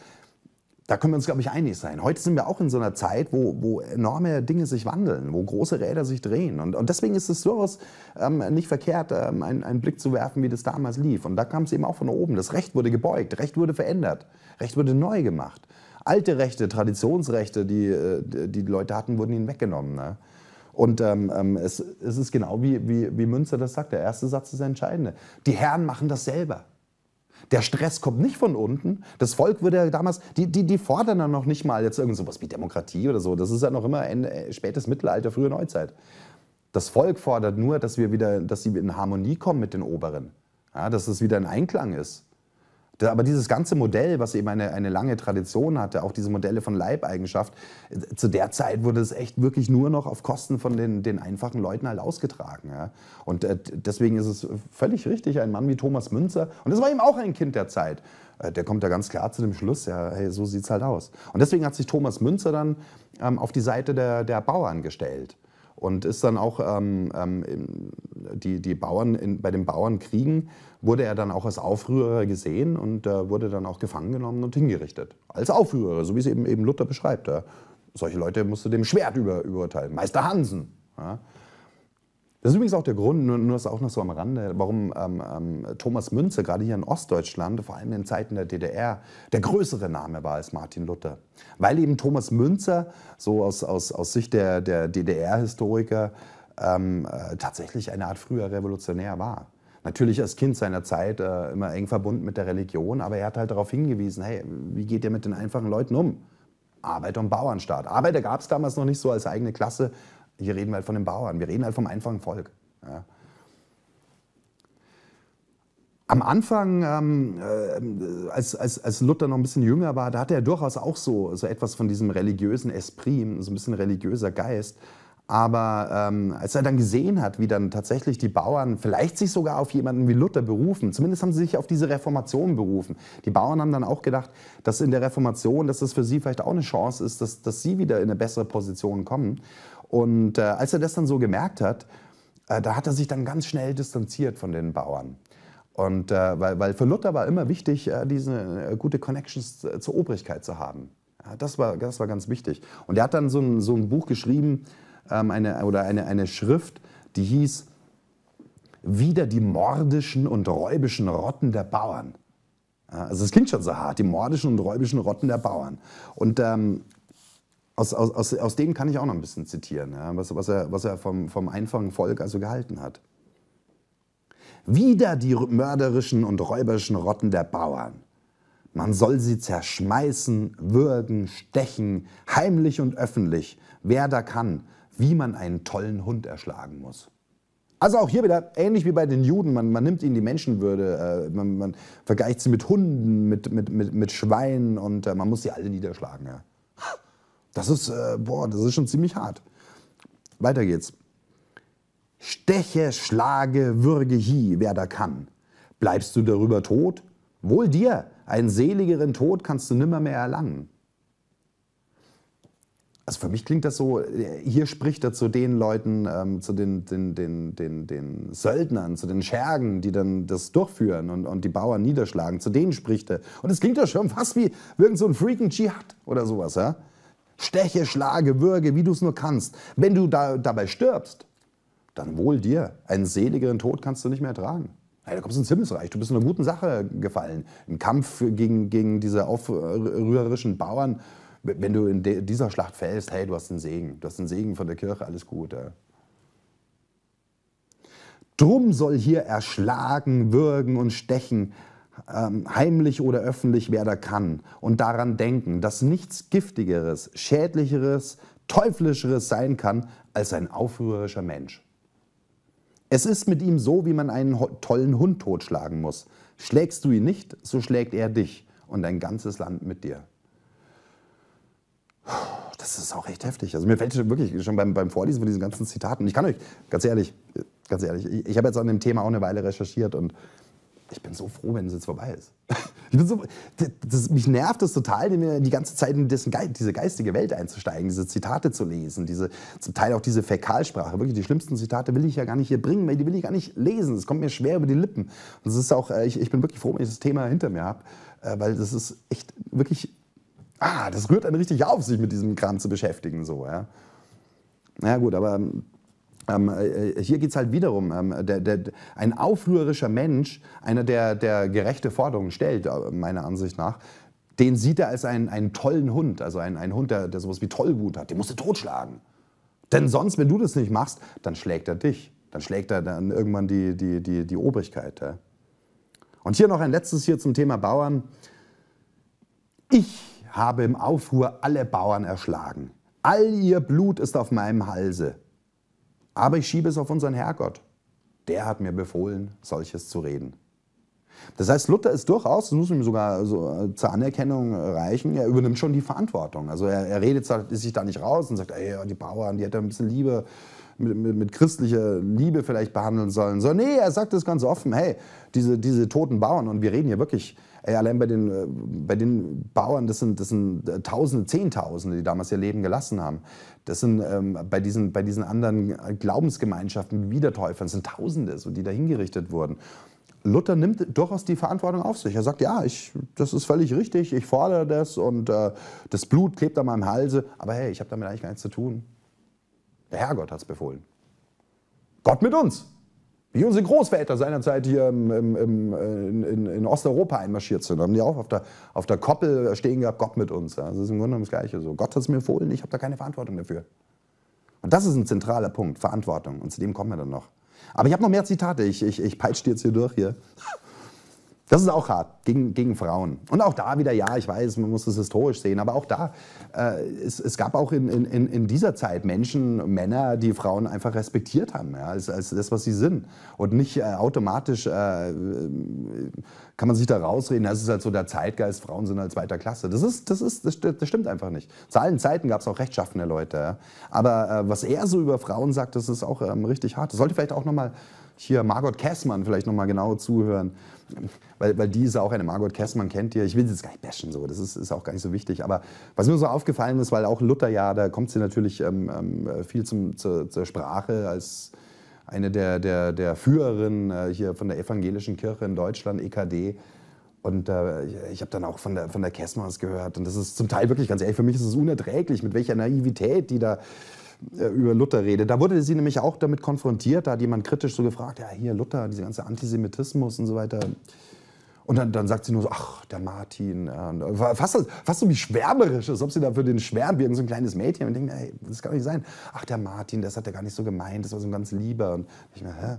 da können wir uns, glaube ich, einig sein. Heute sind wir auch in so einer Zeit, wo, wo enorme Dinge sich wandeln, wo große Räder sich drehen. Und, und deswegen ist es durchaus ähm, nicht verkehrt, ähm, einen, einen Blick zu werfen, wie das damals lief. Und da kam es eben auch von oben. Das Recht wurde gebeugt, Recht wurde verändert, Recht wurde neu gemacht. Alte Rechte, Traditionsrechte, die äh, die, die Leute hatten, wurden ihnen weggenommen. Ne? Und ähm, ähm, es, es, ist genau wie, wie, wie Münzer das sagt. Der erste Satz ist der entscheidende. Die Herren machen das selber. Der Stress kommt nicht von unten. Das Volk würde ja damals, die, die, die fordern dann noch nicht mal jetzt irgend sowas wie Demokratie oder so. Das ist ja noch immer ein äh, spätes Mittelalter, frühe Neuzeit. Das Volk fordert nur, dass wir wieder, dass sie in Harmonie kommen mit den Oberen. Ja, dass es wieder in Einklang ist. Aber dieses ganze Modell, was eben eine, eine lange Tradition hatte, auch diese Modelle von Leibeigenschaft, äh, zu der Zeit wurde es echt wirklich nur noch auf Kosten von den, den einfachen Leuten halt ausgetragen. Ja? Und äh, deswegen ist es völlig richtig, ein Mann wie Thomas Münzer, und das war eben auch ein Kind der Zeit, äh, der kommt da ganz klar zu dem Schluss, ja, hey, so sieht's halt aus. Und deswegen hat sich Thomas Münzer dann ähm, auf die Seite der, der Bauern gestellt und ist dann auch ähm, ähm, die, die Bauern in, bei den Bauernkriegen wurde er dann auch als Aufrührer gesehen und äh, wurde dann auch gefangen genommen und hingerichtet. Als Aufrührer, so wie es eben, eben Luther beschreibt. Ja. Solche Leute musst du dem Schwert über, überurteilen. Meister Hansen. Ja. Das ist übrigens auch der Grund, nur, nur das auch noch so am Rande, warum ähm, ähm, Thomas Münzer gerade hier in Ostdeutschland, vor allem in Zeiten der DDR, der größere Name war als Martin Luther. Weil eben Thomas Münzer, so aus, aus, aus Sicht der, der DDR-Historiker, ähm, äh, tatsächlich eine Art früher Revolutionär war natürlich als Kind seiner Zeit äh, immer eng verbunden mit der Religion, aber er hat halt darauf hingewiesen, hey, wie geht ihr mit den einfachen Leuten um? Arbeiter und Bauernstaat. Arbeiter gab es damals noch nicht so als eigene Klasse. Hier reden wir halt von den Bauern, wir reden halt vom einfachen Volk. Ja. Am Anfang, ähm, äh, als, als, als Luther noch ein bisschen jünger war, da hatte er durchaus auch so, so etwas von diesem religiösen Esprit, so ein bisschen religiöser Geist. Aber ähm, als er dann gesehen hat, wie dann tatsächlich die Bauern vielleicht sich sogar auf jemanden wie Luther berufen, zumindest haben sie sich auf diese Reformation berufen. Die Bauern haben dann auch gedacht, dass in der Reformation, dass das für sie vielleicht auch eine Chance ist, dass, dass sie wieder in eine bessere Position kommen. Und äh, als er das dann so gemerkt hat, äh, da hat er sich dann ganz schnell distanziert von den Bauern. Und äh, weil, weil für Luther war immer wichtig, äh, diese äh, gute Connections äh, zur Obrigkeit zu haben. Ja, das, war, das war ganz wichtig. Und er hat dann so ein, so ein Buch geschrieben, ähm, eine, oder eine, eine Schrift, die hieß Wieder die mordischen und räubischen Rotten der Bauern. Also es klingt schon so hart, die mordischen und räubischen Rotten der Bauern. Und ähm, aus, aus, aus, aus dem kann ich auch noch ein bisschen zitieren, ja, was, was er, was er vom, vom einfachen Volk also gehalten hat. Wieder die mörderischen und räuberischen Rotten der Bauern. Man soll sie zerschmeißen, würgen, stechen, heimlich und öffentlich, wer da kann, wie man einen tollen Hund erschlagen muss. Also auch hier wieder ähnlich wie bei den Juden, man, man nimmt ihnen die Menschenwürde, äh, man, man, vergleicht sie mit Hunden, mit, mit, mit, mit Schweinen und äh, man muss sie alle niederschlagen. Ja. Das ist, äh, boah, das ist schon ziemlich hart. Weiter geht's. Steche, schlage, würge hie, wer da kann. Bleibst du darüber tot? Wohl dir, einen seligeren Tod kannst du nimmer mehr erlangen. Also für mich klingt das so, äh, hier spricht er zu den Leuten, ähm, zu den, den, den, den, den Söldnern, zu den Schergen, die dann das durchführen und, und die Bauern niederschlagen, zu denen spricht er. Und es klingt doch schon fast wie irgend so ein freaking Dschihad oder sowas, ja? Steche, schlage, würge, wie du es nur kannst. Wenn du da, dabei stirbst, dann wohl dir. Einen seligeren Tod kannst du nicht mehr ertragen. Hey, da kommst du ins Himmelsreich, du bist in einer guten Sache gefallen. Im Kampf gegen, gegen diese aufrührerischen Bauern wenn du in dieser Schlacht fällst, hey, du hast den Segen. Du hast den Segen von der Kirche, alles gut. Ja. Drum soll hier erschlagen, würgen und stechen, ähm, heimlich oder öffentlich, wer da kann. Und daran denken, dass nichts Giftigeres, Schädlicheres, Teuflischeres sein kann, als ein aufrührerischer Mensch. Es ist mit ihm so, wie man einen tollen Hund totschlagen muss. Schlägst du ihn nicht, so schlägt er dich und dein ganzes Land mit dir. Das ist auch echt heftig. Also mir fällt wirklich schon beim, beim Vorlesen von diesen ganzen Zitaten. Ich kann euch, ganz ehrlich, ganz ehrlich, ich, ich habe jetzt an dem Thema auch eine Weile recherchiert und ich bin so froh, wenn es jetzt vorbei ist. Ich bin so, das, das, mich nervt es total, mir die ganze Zeit in dessen, diese geistige Welt einzusteigen, diese Zitate zu lesen, diese, zum Teil auch diese Fäkalsprache. Wirklich, die schlimmsten Zitate will ich ja gar nicht hier bringen, weil die will ich gar nicht lesen. Es kommt mir schwer über die Lippen. Und es ist auch, äh, ich, ich bin wirklich froh, wenn ich das Thema hinter mir habe, äh, weil das ist echt wirklich ah, das rührt einen richtig auf, sich mit diesem Kram zu beschäftigen. So, ja. Na gut, aber ähm, ähm äh, hier geht es halt wiederum, ähm, der, der, ein aufrührerischer Mensch, einer, der, der gerechte Forderungen stellt, äh, meiner Ansicht nach, den sieht er als einen, einen tollen Hund, also einen, einen Hund, der, der sowas wie Tollwut hat, den musst du totschlagen. Denn sonst, wenn du das nicht machst, dann schlägt er dich. Dann schlägt er dann irgendwann die, die, die, die Obrigkeit. Ja. Und hier noch ein letztes hier zum Thema Bauern. Ich habe im Aufruhr alle Bauern erschlagen. All ihr Blut ist auf meinem Halse. Aber ich schiebe es auf unseren Herrgott. Der hat mir befohlen, solches zu reden. Das heißt, Luther ist durchaus, das muss ihm sogar so äh, zur Anerkennung reichen, er übernimmt schon die Verantwortung. Also er, er redet sich da nicht raus und sagt, ey, die Bauern, die hätte ein bisschen Liebe, mit, mit, mit, christlicher Liebe vielleicht behandeln sollen. So, nee, er sagt das ganz offen, hey, diese, diese toten Bauern, und wir reden hier wirklich Ey, allein bei den, äh, bei den Bauern, das sind, das sind äh, Tausende, Zehntausende, die damals ihr Leben gelassen haben. Das sind ähm, bei, diesen, bei diesen anderen äh, Glaubensgemeinschaften wie Wiedertäufern, sind Tausende, so, die da hingerichtet wurden. Luther nimmt durchaus die Verantwortung auf sich. Er sagt, ja, ich, das ist völlig richtig, ich fordere das und äh, das Blut klebt an meinem Halse, aber hey, ich habe damit eigentlich gar nichts zu tun. Der Herrgott hat es befohlen. Gott mit uns. Wie unsere Großväter seinerzeit hier im, im, äh, in, in, Osteuropa einmarschiert sind. Da haben die auch auf der, auf der Koppel stehen gehabt, Gott mit uns. Das ist im Grunde das Gleiche. So, Gott hat es mir empfohlen, ich habe da keine Verantwortung dafür. Und das ist ein zentraler Punkt, Verantwortung. Und zu dem kommen wir dann noch. Aber ich habe noch mehr Zitate. Ich, ich, ich peitsche die jetzt hier durch hier. Das ist auch hart gegen, gegen Frauen. Und auch da wieder, ja, ich weiß, man muss es historisch sehen, aber auch da, äh, es, es gab auch in, in, in dieser Zeit Menschen, Männer, die Frauen einfach respektiert haben, ja, als, als das, was sie sind. Und nicht äh, automatisch äh, kann man sich da rausreden, das ist halt so der Zeitgeist, Frauen sind halt zweiter Klasse. Das, ist, das, ist, das, das stimmt einfach nicht. Zu allen Zeiten gab es auch rechtschaffene Leute. Ja. Aber äh, was er so über Frauen sagt, das ist auch ähm, richtig hart. Das sollte vielleicht auch nochmal hier Margot Kessmann vielleicht nochmal genau zuhören weil, weil die ist auch eine Margot Kessmann, kennt ihr. Ich will sie jetzt gar nicht bashen, so. das ist, ist auch gar nicht so wichtig. Aber was mir so aufgefallen ist, weil auch Luther, ja, da kommt sie natürlich ähm, ähm viel zum, zur, zur Sprache als eine der, der, der Führerinnen äh, hier von der evangelischen Kirche in Deutschland, EKD. Und äh, ich habe dann auch von der, von der Kessmers gehört. Und das ist zum Teil wirklich, ganz ehrlich, für mich ist es unerträglich, mit welcher Naivität die da äh, über Luther rede. Da wurde sie nämlich auch damit konfrontiert, da hat jemand kritisch so gefragt, ja hier Luther, dieser ganze Antisemitismus und so weiter. Und dann, dann sagt sie nur so, ach, der Martin, äh, äh, fast, fast so wie schwärmerisch, als ob sie da für den schwärmt, wie so ein kleines Mädchen. Und denkt, ey, das kann doch nicht sein. Ach, der Martin, das hat er gar nicht so gemeint, das war so ein ganz lieber. Und ich meine, hä?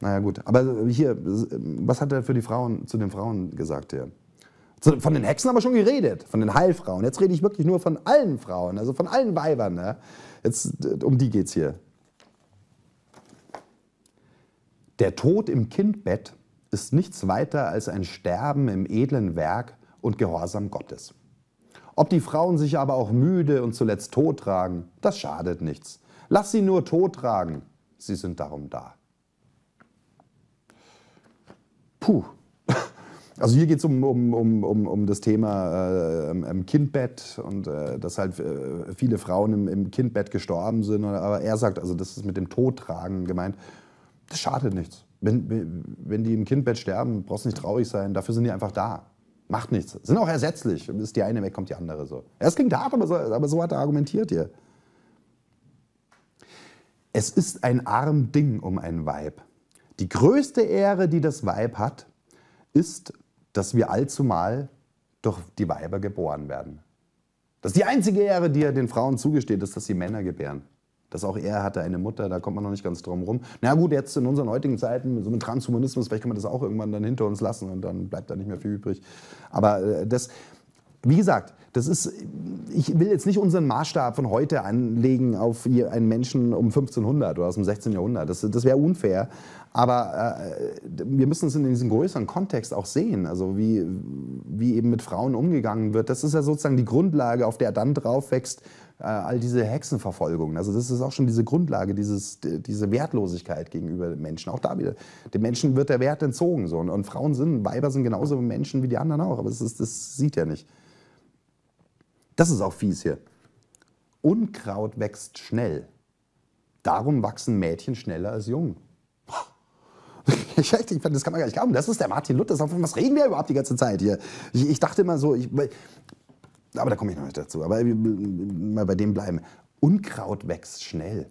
Naja, gut. Aber hier, was hat er für die Frauen, zu den Frauen gesagt hier? Von den Hexen haben wir schon geredet, von den Heilfrauen. Jetzt rede ich wirklich nur von allen Frauen, also von allen Weibern. Ne? Jetzt, um die geht's hier. Der Tod im Kindbett ist nichts weiter als ein Sterben im edlen Werk und Gehorsam Gottes. Ob die Frauen sich aber auch müde und zuletzt tot tragen, das schadet nichts. Lass sie nur tot tragen, sie sind darum da. Puh, also hier geht es um, um, um, um, um das Thema äh, Kindbett und äh, dass halt äh, viele Frauen im, im, Kindbett gestorben sind. Aber er sagt, also das ist mit dem Todtragen gemeint, das schadet nichts. Wenn, wenn die im Kindbett sterben, brauchst du nicht traurig sein, dafür sind die einfach da. Macht nichts. Sind auch ersetzlich. Ist die eine weg, kommt die andere so. Es klingt hart, aber so, aber so hat er argumentiert hier. Es ist ein arm Ding um ein Weib. Die größte Ehre, die das Weib hat, ist, dass wir allzumal durch die Weiber geboren werden. Dass die einzige Ehre, die er den Frauen zugesteht, ist, dass sie Männer gebären. Dass auch er hatte eine Mutter, da kommt man noch nicht ganz drum rum. Na gut, jetzt in unseren heutigen Zeiten, so mit Transhumanismus, vielleicht kann man das auch irgendwann dann hinter uns lassen und dann bleibt da nicht mehr viel übrig. Aber äh, das, wie gesagt, das ist, ich will jetzt nicht unseren Maßstab von heute anlegen auf einen Menschen um 1500 oder aus dem 16. Jahrhundert. Das, das wäre unfair. Aber äh, wir müssen es in diesem größeren Kontext auch sehen, also wie, wie eben mit Frauen umgegangen wird. Das ist ja sozusagen die Grundlage, auf der dann drauf wächst äh, all diese Hexenverfolgungen. Also das ist auch schon diese Grundlage, dieses, diese Wertlosigkeit gegenüber Menschen. Auch da wieder, dem Menschen wird der Wert entzogen. So. Und, und Frauen sind, Weiber sind genauso Menschen wie die anderen auch, aber das, ist, das sieht ja nicht. Das ist auch fies hier. Unkraut wächst schnell. Darum wachsen Mädchen schneller als Jungen. Ich, ich, das kann man gar nicht glauben. Das ist der Martin Luther. was reden wir überhaupt die ganze Zeit hier? Ich, ich dachte immer so, ich, aber da komme ich noch nicht dazu. Aber mal bei dem bleiben. Unkraut wächst schnell.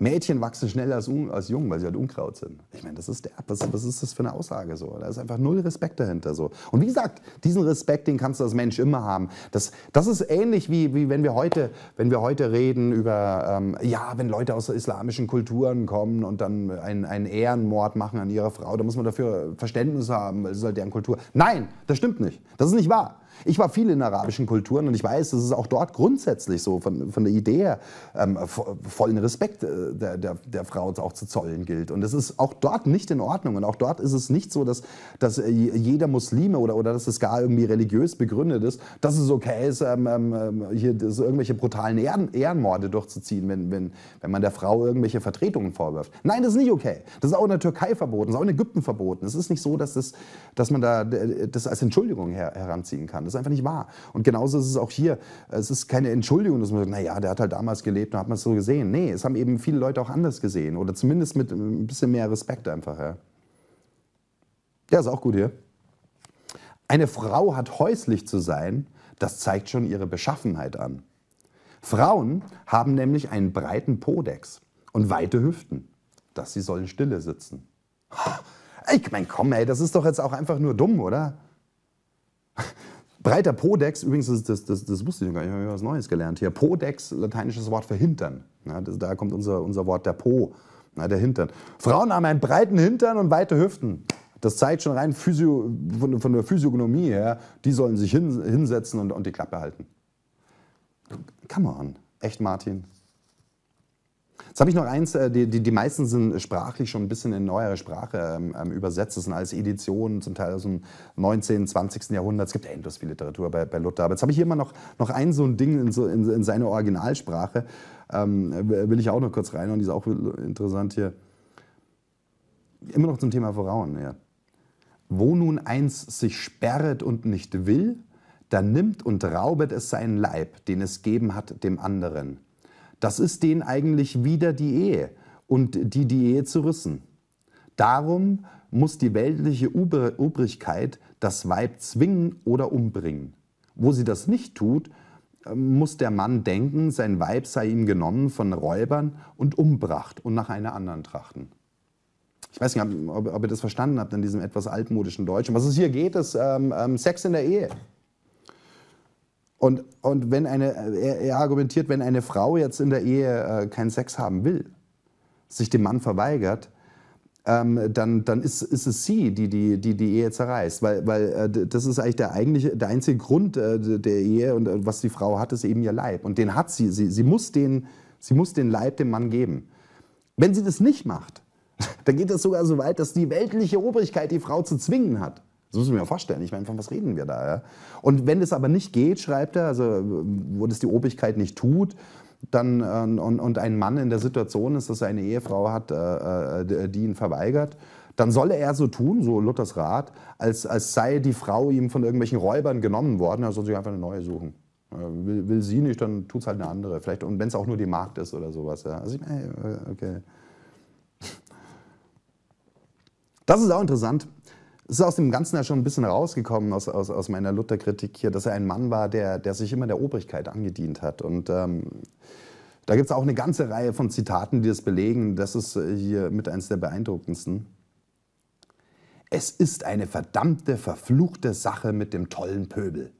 Mädchen wachsen schneller als, als Jungen, weil sie halt Unkraut sind. Ich meine, das ist der, was, was ist das für eine Aussage so? Da ist einfach null Respekt dahinter so. Und wie gesagt, diesen Respekt, den kannst du als Mensch immer haben. Das, das ist ähnlich wie, wie wenn wir heute, wenn wir heute reden über, ähm, ja, wenn Leute aus islamischen Kulturen kommen und dann einen, einen Ehrenmord machen an ihrer Frau, da muss man dafür Verständnis haben, weil es ist halt deren Kultur. Nein, das stimmt nicht. Das ist nicht wahr. Ich war viel in arabischen Kulturen und ich weiß, dass es auch dort grundsätzlich so von, von der Idee her ähm, vollen Respekt äh, der, der, der Frau auch zu zollen gilt. Und es ist auch dort nicht in Ordnung. Und auch dort ist es nicht so, dass, dass äh, jeder Muslime oder, oder dass es gar irgendwie religiös begründet ist, dass es okay ist, ähm, ähm, ähm hier so irgendwelche brutalen Ehren, Ehrenmorde durchzuziehen, wenn, wenn, wenn man der Frau irgendwelche Vertretungen vorwirft. Nein, das ist nicht okay. Das ist auch in der Türkei verboten, das ist auch in Ägypten verboten. Es ist nicht so, dass, das, dass man da äh, das als Entschuldigung her, heranziehen kann. Das ist einfach nicht wahr. Und genauso ist es auch hier. Es ist keine Entschuldigung, dass man sagt, naja, der hat halt damals gelebt, und hat man es so gesehen. Nee, es haben eben viele Leute auch anders gesehen. Oder zumindest mit ein bisschen mehr Respekt einfach. Ja, ja ist auch gut hier. Eine Frau hat häuslich zu sein, das zeigt schon ihre Beschaffenheit an. Frauen haben nämlich einen breiten Podex und weite Hüften, dass sie sollen stille sitzen. Ich mein, komm, ey, das ist doch jetzt auch einfach nur dumm, oder? Breiter Podex, übrigens, das, das, das, das wusste ich noch gar nicht, ich habe was Neues gelernt hier. Podex, lateinisches Wort für Hintern. Ja, das, da kommt unser, unser Wort der Po, na, der Hintern. Frauen haben einen breiten Hintern und weite Hüften. Das zeigt schon rein Physio, von, von, der Physiognomie her, die sollen sich hin, hinsetzen und, und die Klappe halten. Come on. Echt, Martin? Jetzt habe ich noch eins, äh, die, die, die meisten sind sprachlich schon ein bisschen in neuere Sprache ähm, ähm übersetzt. Das sind alles Editionen, zum Teil aus dem 19., 20. Jahrhundert. Es gibt endlos viel Literatur bei, bei Luther. Aber jetzt habe ich hier immer noch, noch ein so ein Ding in, so, in, in seine Originalsprache. Ähm, will ich auch noch kurz rein und die ist auch interessant hier. Immer noch zum Thema Frauen. Ja. Wo nun eins sich sperret und nicht will, da nimmt und raubet es seinen Leib, den es geben hat, dem anderen das ist denen eigentlich wieder die Ehe und die die Ehe zu rissen. Darum muss die weltliche Obrigkeit das Weib zwingen oder umbringen. Wo sie das nicht tut, ähm, muss der Mann denken, sein Weib sei ihm genommen von Räubern und umbracht und nach einer anderen trachten. Ich weiß nicht, ob, ob ihr das verstanden habt in diesem etwas altmodischen Deutschen. Was es hier geht, ist ähm, ähm Sex in der Ehe. Und, und wenn eine, äh, er, er argumentiert, wenn eine Frau jetzt in der Ehe äh, keinen Sex haben will, sich dem Mann verweigert, ähm, dann, dann ist, ist es sie, die die, die, die Ehe zerreißt. Weil, weil äh, das ist eigentlich der, eigentliche, der einzige Grund äh, der Ehe und äh, was die Frau hat, ist eben ihr Leib. Und den hat sie. Sie, sie, muss den, sie muss den Leib dem Mann geben. Wenn sie das nicht macht, dann geht das sogar so weit, dass die weltliche Obrigkeit die Frau zu zwingen hat. Das muss ich mir vorstellen. Ich meine, von was reden wir da? Ja? Und wenn es aber nicht geht, schreibt er, also wo das die Obrigkeit nicht tut, dann, äh, und, und ein Mann in der Situation ist, dass er eine Ehefrau hat, äh, äh, äh die ihn verweigert, dann solle er so tun, so Luthers Rat, als, als sei die Frau ihm von irgendwelchen Räubern genommen worden, er soll sich einfach eine neue suchen. Äh, will, will sie nicht, dann tut es halt eine andere. Vielleicht, und wenn es auch nur die Markt ist oder sowas. Ja. Also ich meine, okay. Das ist auch interessant es ist aus dem Ganzen ja schon ein bisschen rausgekommen, aus, aus, aus meiner Lutherkritik hier, dass er ein Mann war, der, der sich immer der Obrigkeit angedient hat. Und ähm, da gibt es auch eine ganze Reihe von Zitaten, die das belegen. Das ist äh, hier mit eins der beeindruckendsten. Es ist eine verdammte, verfluchte Sache mit dem tollen Pöbel.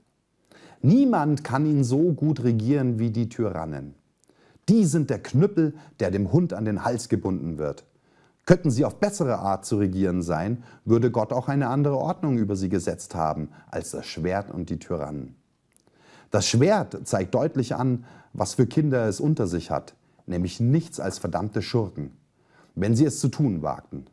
Niemand kann ihn so gut regieren wie die Tyrannen. Die sind der Knüppel, der dem Hund an den Hals gebunden wird. Könnten sie auf bessere Art zu regieren sein, würde Gott auch eine andere Ordnung über sie gesetzt haben als das Schwert und die Tyrannen. Das Schwert zeigt deutlich an, was für Kinder es unter sich hat, nämlich nichts als verdammte Schurken, wenn sie es zu tun wagten.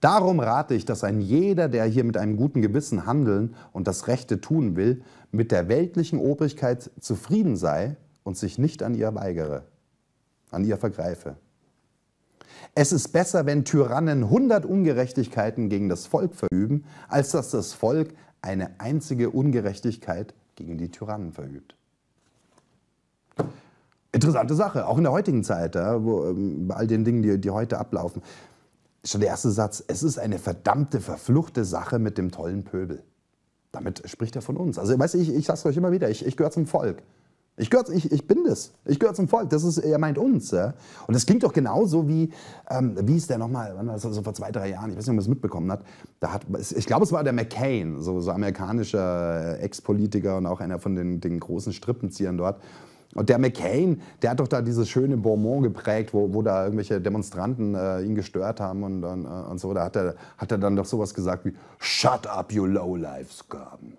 Darum rate ich, dass ein jeder, der hier mit einem guten Gewissen handeln und das Rechte tun will, mit der weltlichen Obrigkeit zufrieden sei und sich nicht an ihr weigere, an ihr vergreife. Es ist besser, wenn Tyrannen hundert Ungerechtigkeiten gegen das Volk verüben, als dass das Volk eine einzige Ungerechtigkeit gegen die Tyrannen verübt. Interessante Sache, auch in der heutigen Zeit, ja, wo, ähm, bei all den Dingen, die, die heute ablaufen. Schon der erste Satz, es ist eine verdammte, verfluchte Sache mit dem tollen Pöbel. Damit spricht er von uns. Also, weißt ich, ich sage es euch immer wieder, ich, ich gehöre zum Volk. Ich, gehör, ich, ich bin das. Ich gehöre zum Volk. Das ist, er meint uns. Ja? Und das klingt doch genauso wie, ähm, wie ist der nochmal, so also vor zwei, drei Jahren, ich weiß nicht, ob man es mitbekommen hat. Da hat ich glaube, es war der McCain, so, so amerikanischer Ex-Politiker und auch einer von den, den großen Strippenziehern dort. Und der McCain, der hat doch da dieses schöne Beaumont geprägt, wo, wo da irgendwelche Demonstranten äh, ihn gestört haben und, und, und so. Da hat er, hat er dann doch sowas gesagt wie: Shut up, you low-life scum.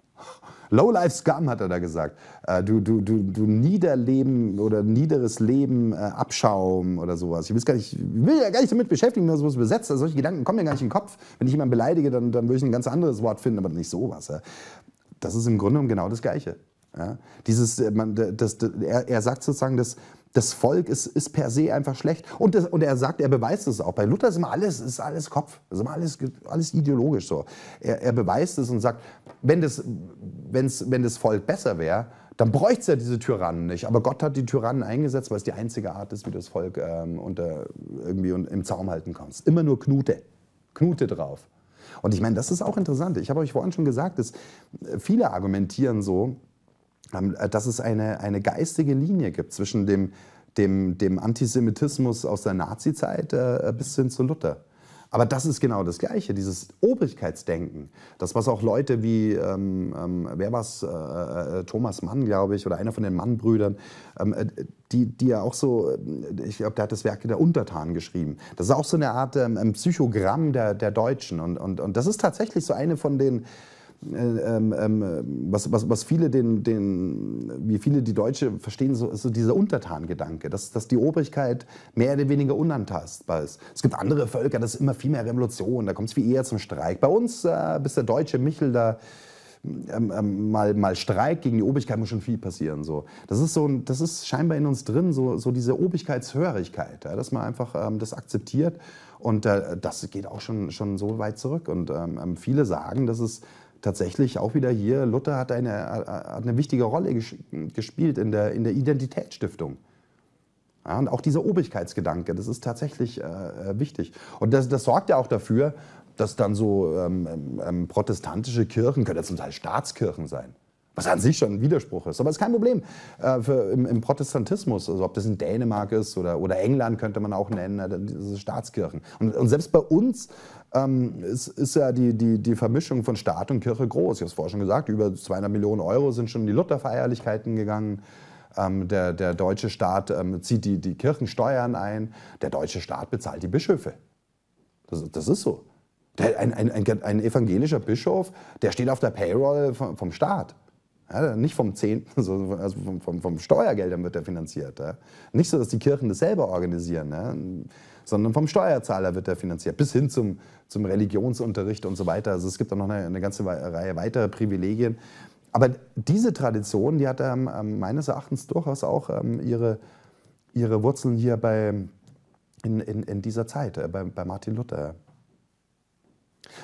Lowlife Scum hat er da gesagt. Äh, du, du, du, du Niederleben oder niederes Leben, äh, Abschaum oder sowas. Ich will, gar nicht, will ja gar nicht damit beschäftigen, man sowas besetzt. Also solche Gedanken kommen mir gar nicht in den Kopf. Wenn ich jemanden beleidige, dann, dann würde ich ein ganz anderes Wort finden, aber nicht sowas. Ja. Das ist im Grunde genommen genau das Gleiche. Ja. Dieses, äh, man, das, er, er sagt sozusagen, dass das Volk ist, ist per se einfach schlecht. Und, das, und er sagt, er beweist es auch. Bei Luther ist immer alles, ist alles Kopf, ist immer alles, alles ideologisch so. Er, er beweist es und sagt, wenn das, wenn's, wenn das Volk besser wäre, dann bräuchte es ja diese Tyrannen nicht. Aber Gott hat die Tyrannen eingesetzt, weil es die einzige Art ist, wie du das Volk ähm, unter, irgendwie im Zaum halten kannst. Immer nur Knute. Knute drauf. Und ich meine, das ist auch interessant. Ich habe euch vorhin schon gesagt, dass viele argumentieren so, ähm, äh, dass es eine, eine geistige Linie gibt zwischen dem, dem, dem Antisemitismus aus der Nazizeit äh, äh, bis hin zu Luther. Aber das ist genau das Gleiche, dieses Obrigkeitsdenken. Das, was auch Leute wie, ähm, ähm, wer war äh, äh, Thomas Mann, glaube ich, oder einer von den Mann-Brüdern, ähm, die, die ja auch so, ich glaube, der hat das Werk der Untertanen geschrieben. Das ist auch so eine Art ähm, Psychogramm der, der Deutschen. Und, und, und das ist tatsächlich so eine von den, äh, ähm, ähm, was, was, was viele den, den, wie viele die Deutsche verstehen, so, ist so dieser Untertangedanke, dass, dass die Obrigkeit mehr oder weniger unantastbar ist. Es gibt andere Völker, das ist immer viel mehr Revolution, da kommt es viel eher zum Streik. Bei uns, äh, bis der deutsche Michel da ähm, ähm, mal, mal Streik gegen die Obrigkeit muss schon viel passieren. So. Das, ist so das ist scheinbar in uns drin, so, so diese Obrigkeitshörigkeit, ja, dass man einfach ähm, das akzeptiert. Und äh, das geht auch schon, schon so weit zurück. Und ähm, ähm, viele sagen, dass es tatsächlich auch wieder hier, Luther hat eine, hat eine wichtige Rolle gespielt in der, in der Identitätsstiftung. Ja, und auch dieser Obrigkeitsgedanke, das ist tatsächlich äh, äh wichtig. Und das, das sorgt ja auch dafür, dass dann so ähm, ähm, ähm protestantische Kirchen, können ja zum Teil Staatskirchen sein, was an sich schon ein Widerspruch ist. Aber es ist kein Problem äh, für, im, im, Protestantismus. Also ob das in Dänemark ist oder, oder England könnte man auch nennen, äh, diese Staatskirchen. Und, und selbst bei uns ähm, ist, ist, ja die, die, die Vermischung von Staat und Kirche groß. Ich habe es vorher schon gesagt, über 200 Millionen Euro sind schon in die Lutherfeierlichkeiten gegangen. Ähm, der, der deutsche Staat ähm, zieht die, die Kirchensteuern ein. Der deutsche Staat bezahlt die Bischöfe. Das, das ist so. Der, ein, ein, ein, ein evangelischer Bischof, der steht auf der Payroll vom, vom Staat. Ja, nicht vom Zehnten, also vom, vom, vom Steuergeldern wird er finanziert. Ja. Nicht so, dass die Kirchen das selber organisieren, ja, sondern vom Steuerzahler wird er finanziert, bis hin zum, zum Religionsunterricht und so weiter. Also es gibt auch noch eine, eine ganze Reihe weiterer Privilegien. Aber diese Tradition, die hat ähm, ähm, meines Erachtens durchaus auch ähm, ihre, ihre Wurzeln hier bei, in, in, in dieser Zeit, äh, bei, bei Martin Luther.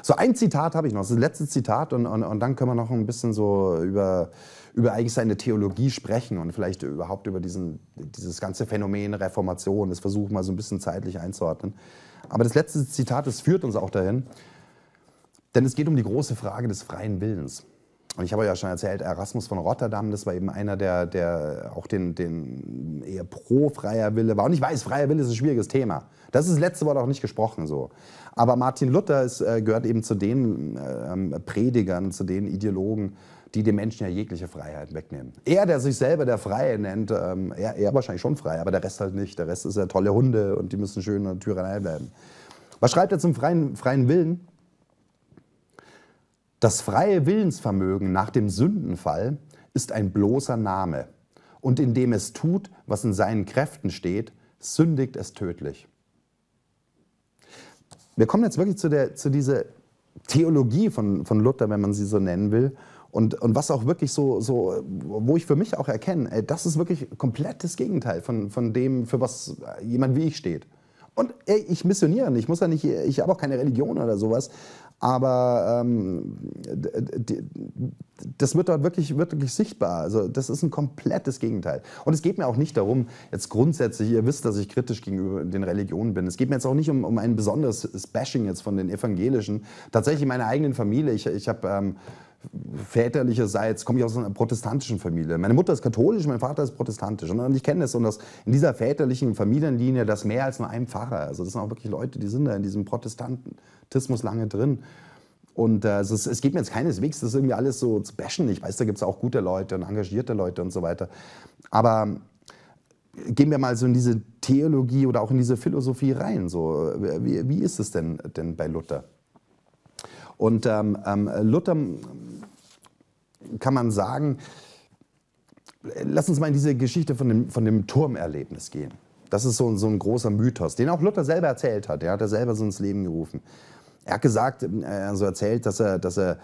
So ein Zitat habe ich noch, das, das letzte Zitat und, und, und dann können wir noch ein bisschen so über, über eigentlich seine Theologie sprechen und vielleicht überhaupt über diesen, dieses ganze Phänomen Reformation, das versuchen mal so ein bisschen zeitlich einzuordnen. Aber das letzte Zitat, das führt uns auch dahin, denn es geht um die große Frage des freien Willens. Und ich habe ja schon erzählt, Erasmus von Rotterdam, das war eben einer, der, der auch den, den eher pro freier Wille war. Und ich weiß, freier Wille ist ein schwieriges Thema. Das ist das letzte Wort auch nicht gesprochen so. Aber Martin Luther ist, äh, gehört eben zu den ähm, Predigern, zu den Ideologen, die den Menschen ja jegliche Freiheit wegnehmen. Er, der sich selber der Freie nennt, ähm, er, er, wahrscheinlich schon frei, aber der Rest halt nicht. Der Rest ist ja tolle Hunde und die müssen schön in der Tyrannei bleiben. Was schreibt er zum freien, freien Willen? Das freie Willensvermögen nach dem Sündenfall ist ein bloßer Name. Und indem es tut, was in seinen Kräften steht, sündigt es tödlich wir kommen jetzt wirklich zu, der, zu dieser Theologie von, von Luther, wenn man sie so nennen will. Und, und was auch wirklich so, so, wo ich für mich auch erkenne, ey, das ist wirklich komplett das Gegenteil von, von dem, für was jemand wie ich steht. Und ey, ich missioniere nicht, ich ja nicht, ich habe auch keine Religion oder sowas, aber ähm, das wird dort wirklich, wirklich sichtbar. Also das ist ein komplettes Gegenteil. Und es geht mir auch nicht darum, jetzt grundsätzlich, ihr wisst, dass ich kritisch gegenüber den Religionen bin. Es geht mir jetzt auch nicht um, um ein besonderes Bashing jetzt von den Evangelischen. Tatsächlich meine eigenen Familie. Ich, ich habe ähm, väterlicherseits komme ich aus einer protestantischen Familie. Meine Mutter ist katholisch, mein Vater ist protestantisch. Und ich kenne es und das in dieser väterlichen Familienlinie, das mehr als nur ein Pfarrer. Also das sind auch wirklich Leute, die sind da in diesem Protestantismus lange drin. Und äh, es, es, geht mir jetzt keineswegs, das irgendwie alles so zu bashen. Ich weiß, da gibt es auch gute Leute und engagierte Leute und so weiter. Aber äh, gehen wir mal so in diese Theologie oder auch in diese Philosophie rein. So, äh, wie, wie ist es denn, denn bei Luther? Und ähm, ähm, Luther kann man sagen, lass uns mal in diese Geschichte von dem, von dem Turmerlebnis gehen. Das ist so, so ein großer Mythos, den auch Luther selber erzählt hat. Er hat er selber so ins Leben gerufen. Er hat gesagt, also erzählt, dass er, dass er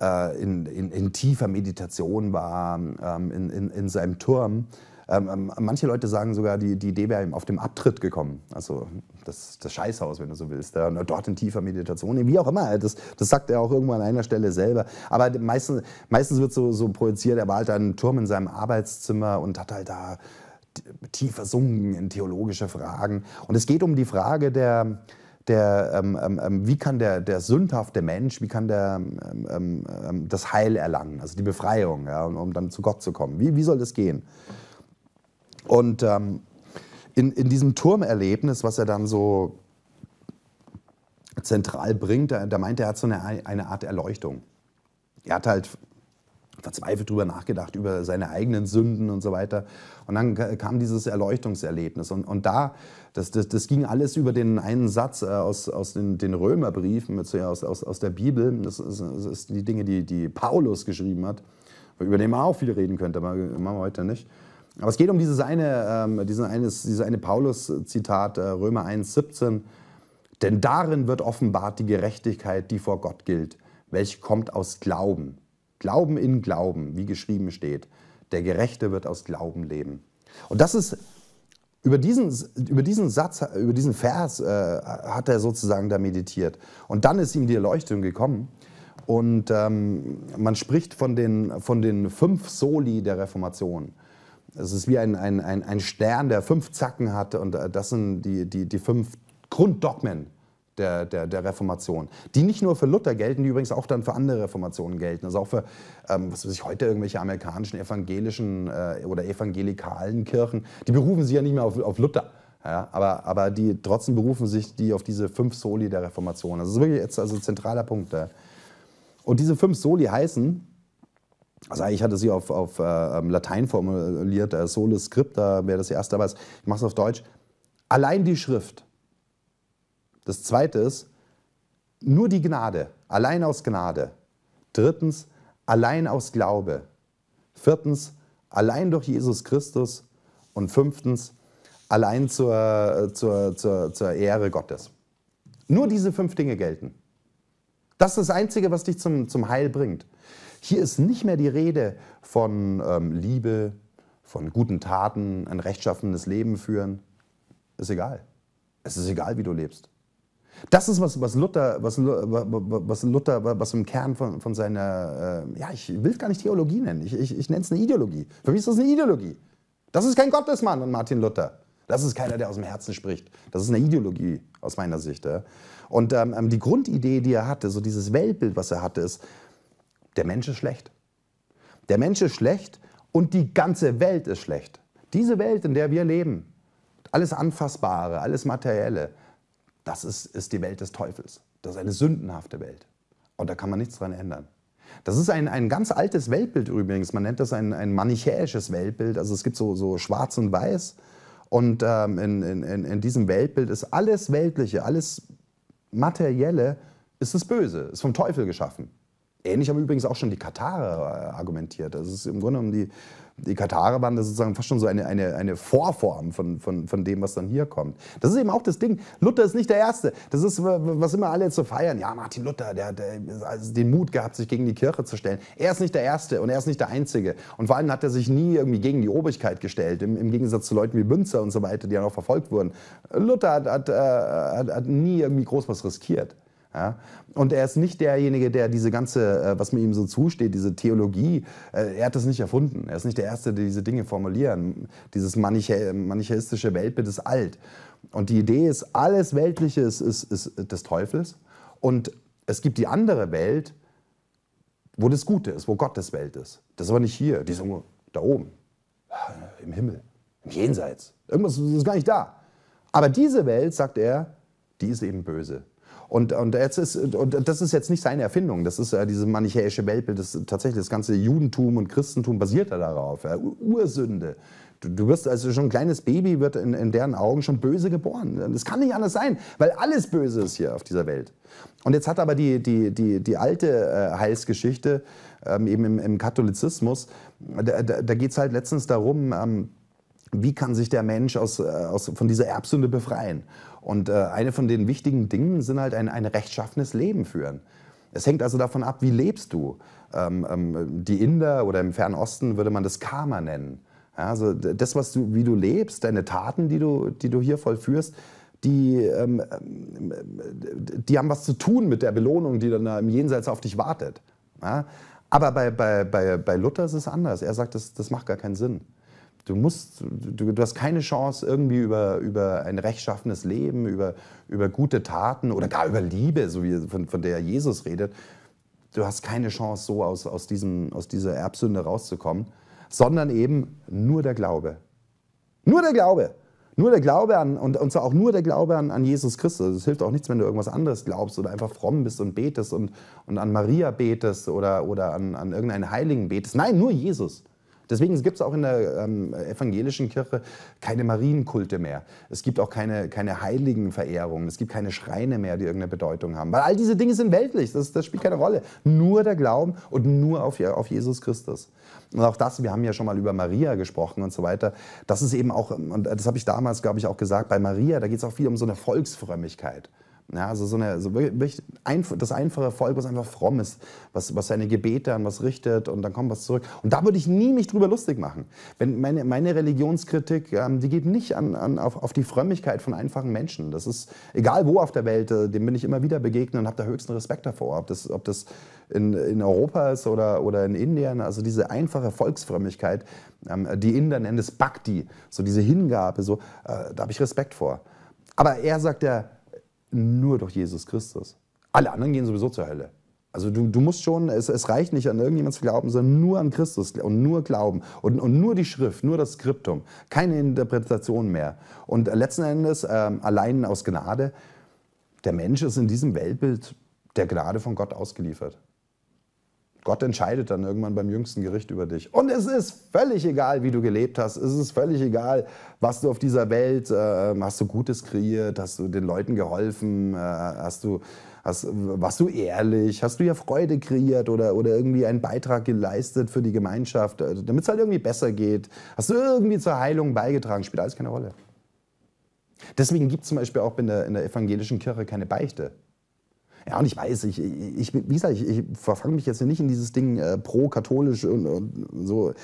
äh, in, in, in, tiefer Meditation war, ähm, in, in, in seinem Turm ähm, ähm, manche Leute sagen sogar, die, die Idee wäre auf dem Abtritt gekommen. Also das, das Scheißhaus, wenn du so willst. Ja, ne, dort in tiefer Meditation, wie auch immer. Das, das sagt er auch irgendwo an einer Stelle selber. Aber meistens, meistens wird so, so projiziert, er war halt einen Turm in seinem Arbeitszimmer und hat halt da tief versunken in theologische Fragen. Und es geht um die Frage der, der, ähm, ähm, ähm wie kann der, der sündhafte Mensch, wie kann der ähm, ähm, das Heil erlangen, also die Befreiung, ja, um, um, dann zu Gott zu kommen? Wie, wie soll das gehen? Und ähm, in, in diesem Turmerlebnis, was er dann so zentral bringt, da, da meint er, er hat so eine, eine Art Erleuchtung. Er hat halt verzweifelt drüber nachgedacht, über seine eigenen Sünden und so weiter. Und dann kam dieses Erleuchtungserlebnis. Und, und da, das, das, das ging alles über den einen Satz äh, aus, aus den, den Römerbriefen, äh, aus, aus, aus der Bibel. Das, sind die Dinge, die, die Paulus geschrieben hat, über den man auch viel reden könnte, aber machen wir heute nicht. Aber es geht um dieses eine, ähm, diesen eines, eine Paulus-Zitat, äh, Römer 1,17. Denn darin wird offenbart die Gerechtigkeit, die vor Gott gilt, welche kommt aus Glauben. Glauben in Glauben, wie geschrieben steht. Der Gerechte wird aus Glauben leben. Und das ist, über diesen, über diesen Satz, über diesen Vers äh, hat er sozusagen da meditiert. Und dann ist ihm die Erleuchtung gekommen. Und ähm, man spricht von den, von den fünf Soli der Reformation. Es ist wie ein, ein, ein, ein Stern, der fünf Zacken hat und äh, das sind die, die, die fünf Grunddogmen der, der, der, Reformation, die nicht nur für Luther gelten, die übrigens auch dann für andere Reformationen gelten, also auch für, ähm, was weiß ich, heute irgendwelche amerikanischen evangelischen äh, oder evangelikalen Kirchen, die berufen sich ja nicht mehr auf, auf Luther. Ja, aber, aber die trotzdem berufen sich die auf diese fünf Soli der Reformation. Das ist wirklich jetzt also ein zentraler Punkt. Ja. Und diese fünf Soli heißen, also eigentlich hatte sie auf, auf äh, ähm, Latein formuliert, äh, Sole Scripta wäre das erste, aber ich mache es auf Deutsch. Allein die Schrift. Das zweite ist, nur die Gnade, allein aus Gnade. Drittens, allein aus Glaube. Viertens, allein durch Jesus Christus. Und fünftens, allein zur, äh, zur, zur, zur Ehre Gottes. Nur diese fünf Dinge gelten. Das ist das Einzige, was dich zum, zum Heil bringt. Hier ist nicht mehr die Rede von ähm, Liebe, von guten Taten, ein rechtschaffenes Leben führen. Ist egal. Es ist egal, wie du lebst. Das ist, was, was, Luther, was, was Luther, was im Kern von, von seiner, äh, ja, ich will es gar nicht Theologie nennen, ich, ich, ich nenne es eine Ideologie. Für mich ist das eine Ideologie. Das ist kein Gottesmann und Martin Luther. Das ist keiner, der aus dem Herzen spricht. Das ist eine Ideologie aus meiner Sicht. Ja. Und ähm, ähm die Grundidee, die er hatte, so dieses Weltbild, was er hatte, ist, der Mensch ist schlecht. Der Mensch ist schlecht und die ganze Welt ist schlecht. Diese Welt, in der wir leben, alles Anfassbare, alles Materielle, das ist, ist die Welt des Teufels. Das ist eine sündenhafte Welt. Und da kann man nichts dran ändern. Das ist ein, ein ganz altes Weltbild übrigens. Man nennt das ein, ein manichäisches Weltbild. Also es gibt so, so schwarz und weiß. Und ähm, in, in, in diesem Weltbild ist alles Weltliche, alles Materielle, ist das Böse, ist vom Teufel geschaffen ähnlich haben übrigens auch schon die Katarer äh, argumentiert. Das also ist im Grunde um die, die Katarer waren das sozusagen fast schon so eine, eine, eine Vorform von, von, von dem, was dann hier kommt. Das ist eben auch das Ding. Luther ist nicht der Erste. Das ist, was immer alle zu feiern. Ja, Martin Luther, der hat also den Mut gehabt, sich gegen die Kirche zu stellen. Er ist nicht der Erste und er ist nicht der Einzige. Und vor allem hat er sich nie irgendwie gegen die Obrigkeit gestellt, im, im Gegensatz zu Leuten wie Münzer und so weiter, die dann auch verfolgt wurden. Luther hat, hat, äh, hat, hat nie irgendwie groß was riskiert. Ja? Und er ist nicht derjenige, der diese ganze, äh, was mir ihm so zusteht, diese Theologie, äh, er hat das nicht erfunden. Er ist nicht der Erste, der diese Dinge formulieren. Dieses manichäistische Weltbild ist alt. Und die Idee ist, alles Weltliche ist, ist, ist des Teufels. Und es gibt die andere Welt, wo das Gute ist, wo Gottes Welt ist. Das ist aber nicht hier, die ist irgendwo da oben, ah, im Himmel, im Jenseits. Irgendwas ist gar nicht da. Aber diese Welt, sagt er, die ist eben böse. Und, und, jetzt ist, und das ist jetzt nicht seine Erfindung, das ist äh, diese manichäische Weltbild, das, tatsächlich das ganze Judentum und Christentum basiert ja darauf, ja, Ursünde. Du, du wirst also schon ein kleines Baby, wird in, in deren Augen schon böse geboren. Das kann nicht anders sein, weil alles böse ist hier auf dieser Welt. Und jetzt hat aber die, die, die, die alte äh, Heilsgeschichte, ähm, eben im, im, Katholizismus, da, da, da geht es halt letztens darum, ähm, wie kann sich der Mensch aus, äh, aus, von dieser Erbsünde befreien? Und äh, eine von den wichtigen Dingen sind halt ein, ein rechtschaffenes Leben führen. Es hängt also davon ab, wie lebst du. Ähm, ähm, die Inder oder im Fernen Osten würde man das Karma nennen. Ja, also das, was du, wie du lebst, deine Taten, die du, die du hier vollführst, die, ähm, ähm die haben was zu tun mit der Belohnung, die dann im Jenseits auf dich wartet. Ja? Aber bei, bei, bei, bei Luther ist es anders. Er sagt, das, das macht gar keinen Sinn. Du, musst, du, du, hast keine Chance, irgendwie über, über ein rechtschaffenes Leben, über, über gute Taten oder gar über Liebe, so wie von, von der Jesus redet, du hast keine Chance, so aus, aus, diesem, aus dieser Erbsünde rauszukommen, sondern eben nur der Glaube. Nur der Glaube. Nur der Glaube an, und, und zwar auch nur der Glaube an, an Jesus Christus. Also es hilft auch nichts, wenn du irgendwas anderes glaubst oder einfach fromm bist und betest und, und an Maria betest oder, oder an, an irgendeinen Heiligen betest. Nein, nur Jesus. Deswegen gibt es auch in der ähm, evangelischen Kirche keine Marienkulte mehr. Es gibt auch keine, keine Heiligenverehrungen. Es gibt keine Schreine mehr, die irgendeine Bedeutung haben. Weil all diese Dinge sind weltlich. Das, das spielt keine Rolle. Nur der Glauben und nur auf, auf Jesus Christus. Und auch das, wir haben ja schon mal über Maria gesprochen und so weiter. Das ist eben auch, und das habe ich damals, glaube ich, auch gesagt, bei Maria, da geht es auch viel um so eine Volksfrömmigkeit. Ja, also so eine, so wirklich das einfache Volk, was einfach fromm ist, was, was seine Gebete an was richtet und dann kommt was zurück. Und da würde ich nie mich drüber lustig machen. Wenn meine, meine Religionskritik, ähm, die geht nicht an, an, auf, auf die Frömmigkeit von einfachen Menschen. Das ist, egal wo auf der Welt, äh, dem bin ich immer wieder begegnet und habe da höchsten Respekt davor. Ob das, ob das in, in Europa ist oder, oder in Indien, also diese einfache Volksfrömmigkeit, ähm, die Inder nennen es Bhakti, so diese Hingabe, so, äh, da habe ich Respekt vor. Aber er sagt ja, nur durch Jesus Christus. Alle anderen gehen sowieso zur Hölle. Also du, du musst schon, es, es reicht nicht an irgendjemand zu glauben, sondern nur an Christus und nur Glauben und, und nur die Schrift, nur das Skriptum, keine Interpretation mehr. Und letzten Endes ähm, allein aus Gnade, der Mensch ist in diesem Weltbild der Gnade von Gott ausgeliefert. Gott entscheidet dann irgendwann beim jüngsten Gericht über dich. Und es ist völlig egal, wie du gelebt hast. Es ist völlig egal, was du auf dieser Welt, äh, hast du Gutes kreiert, hast du den Leuten geholfen, äh, hast du, hast, warst du ehrlich, hast du ja Freude kreiert oder, oder irgendwie einen Beitrag geleistet für die Gemeinschaft, äh, damit es halt irgendwie besser geht. Hast du irgendwie zur Heilung beigetragen, spielt alles keine Rolle. Deswegen gibt es zum Beispiel auch in der, in der evangelischen Kirche keine Beichte. Ja, und ich weiß, ich, ich wie gesagt, ich, ich verfange mich jetzt hier nicht in dieses Ding äh, pro-katholisch und, und so.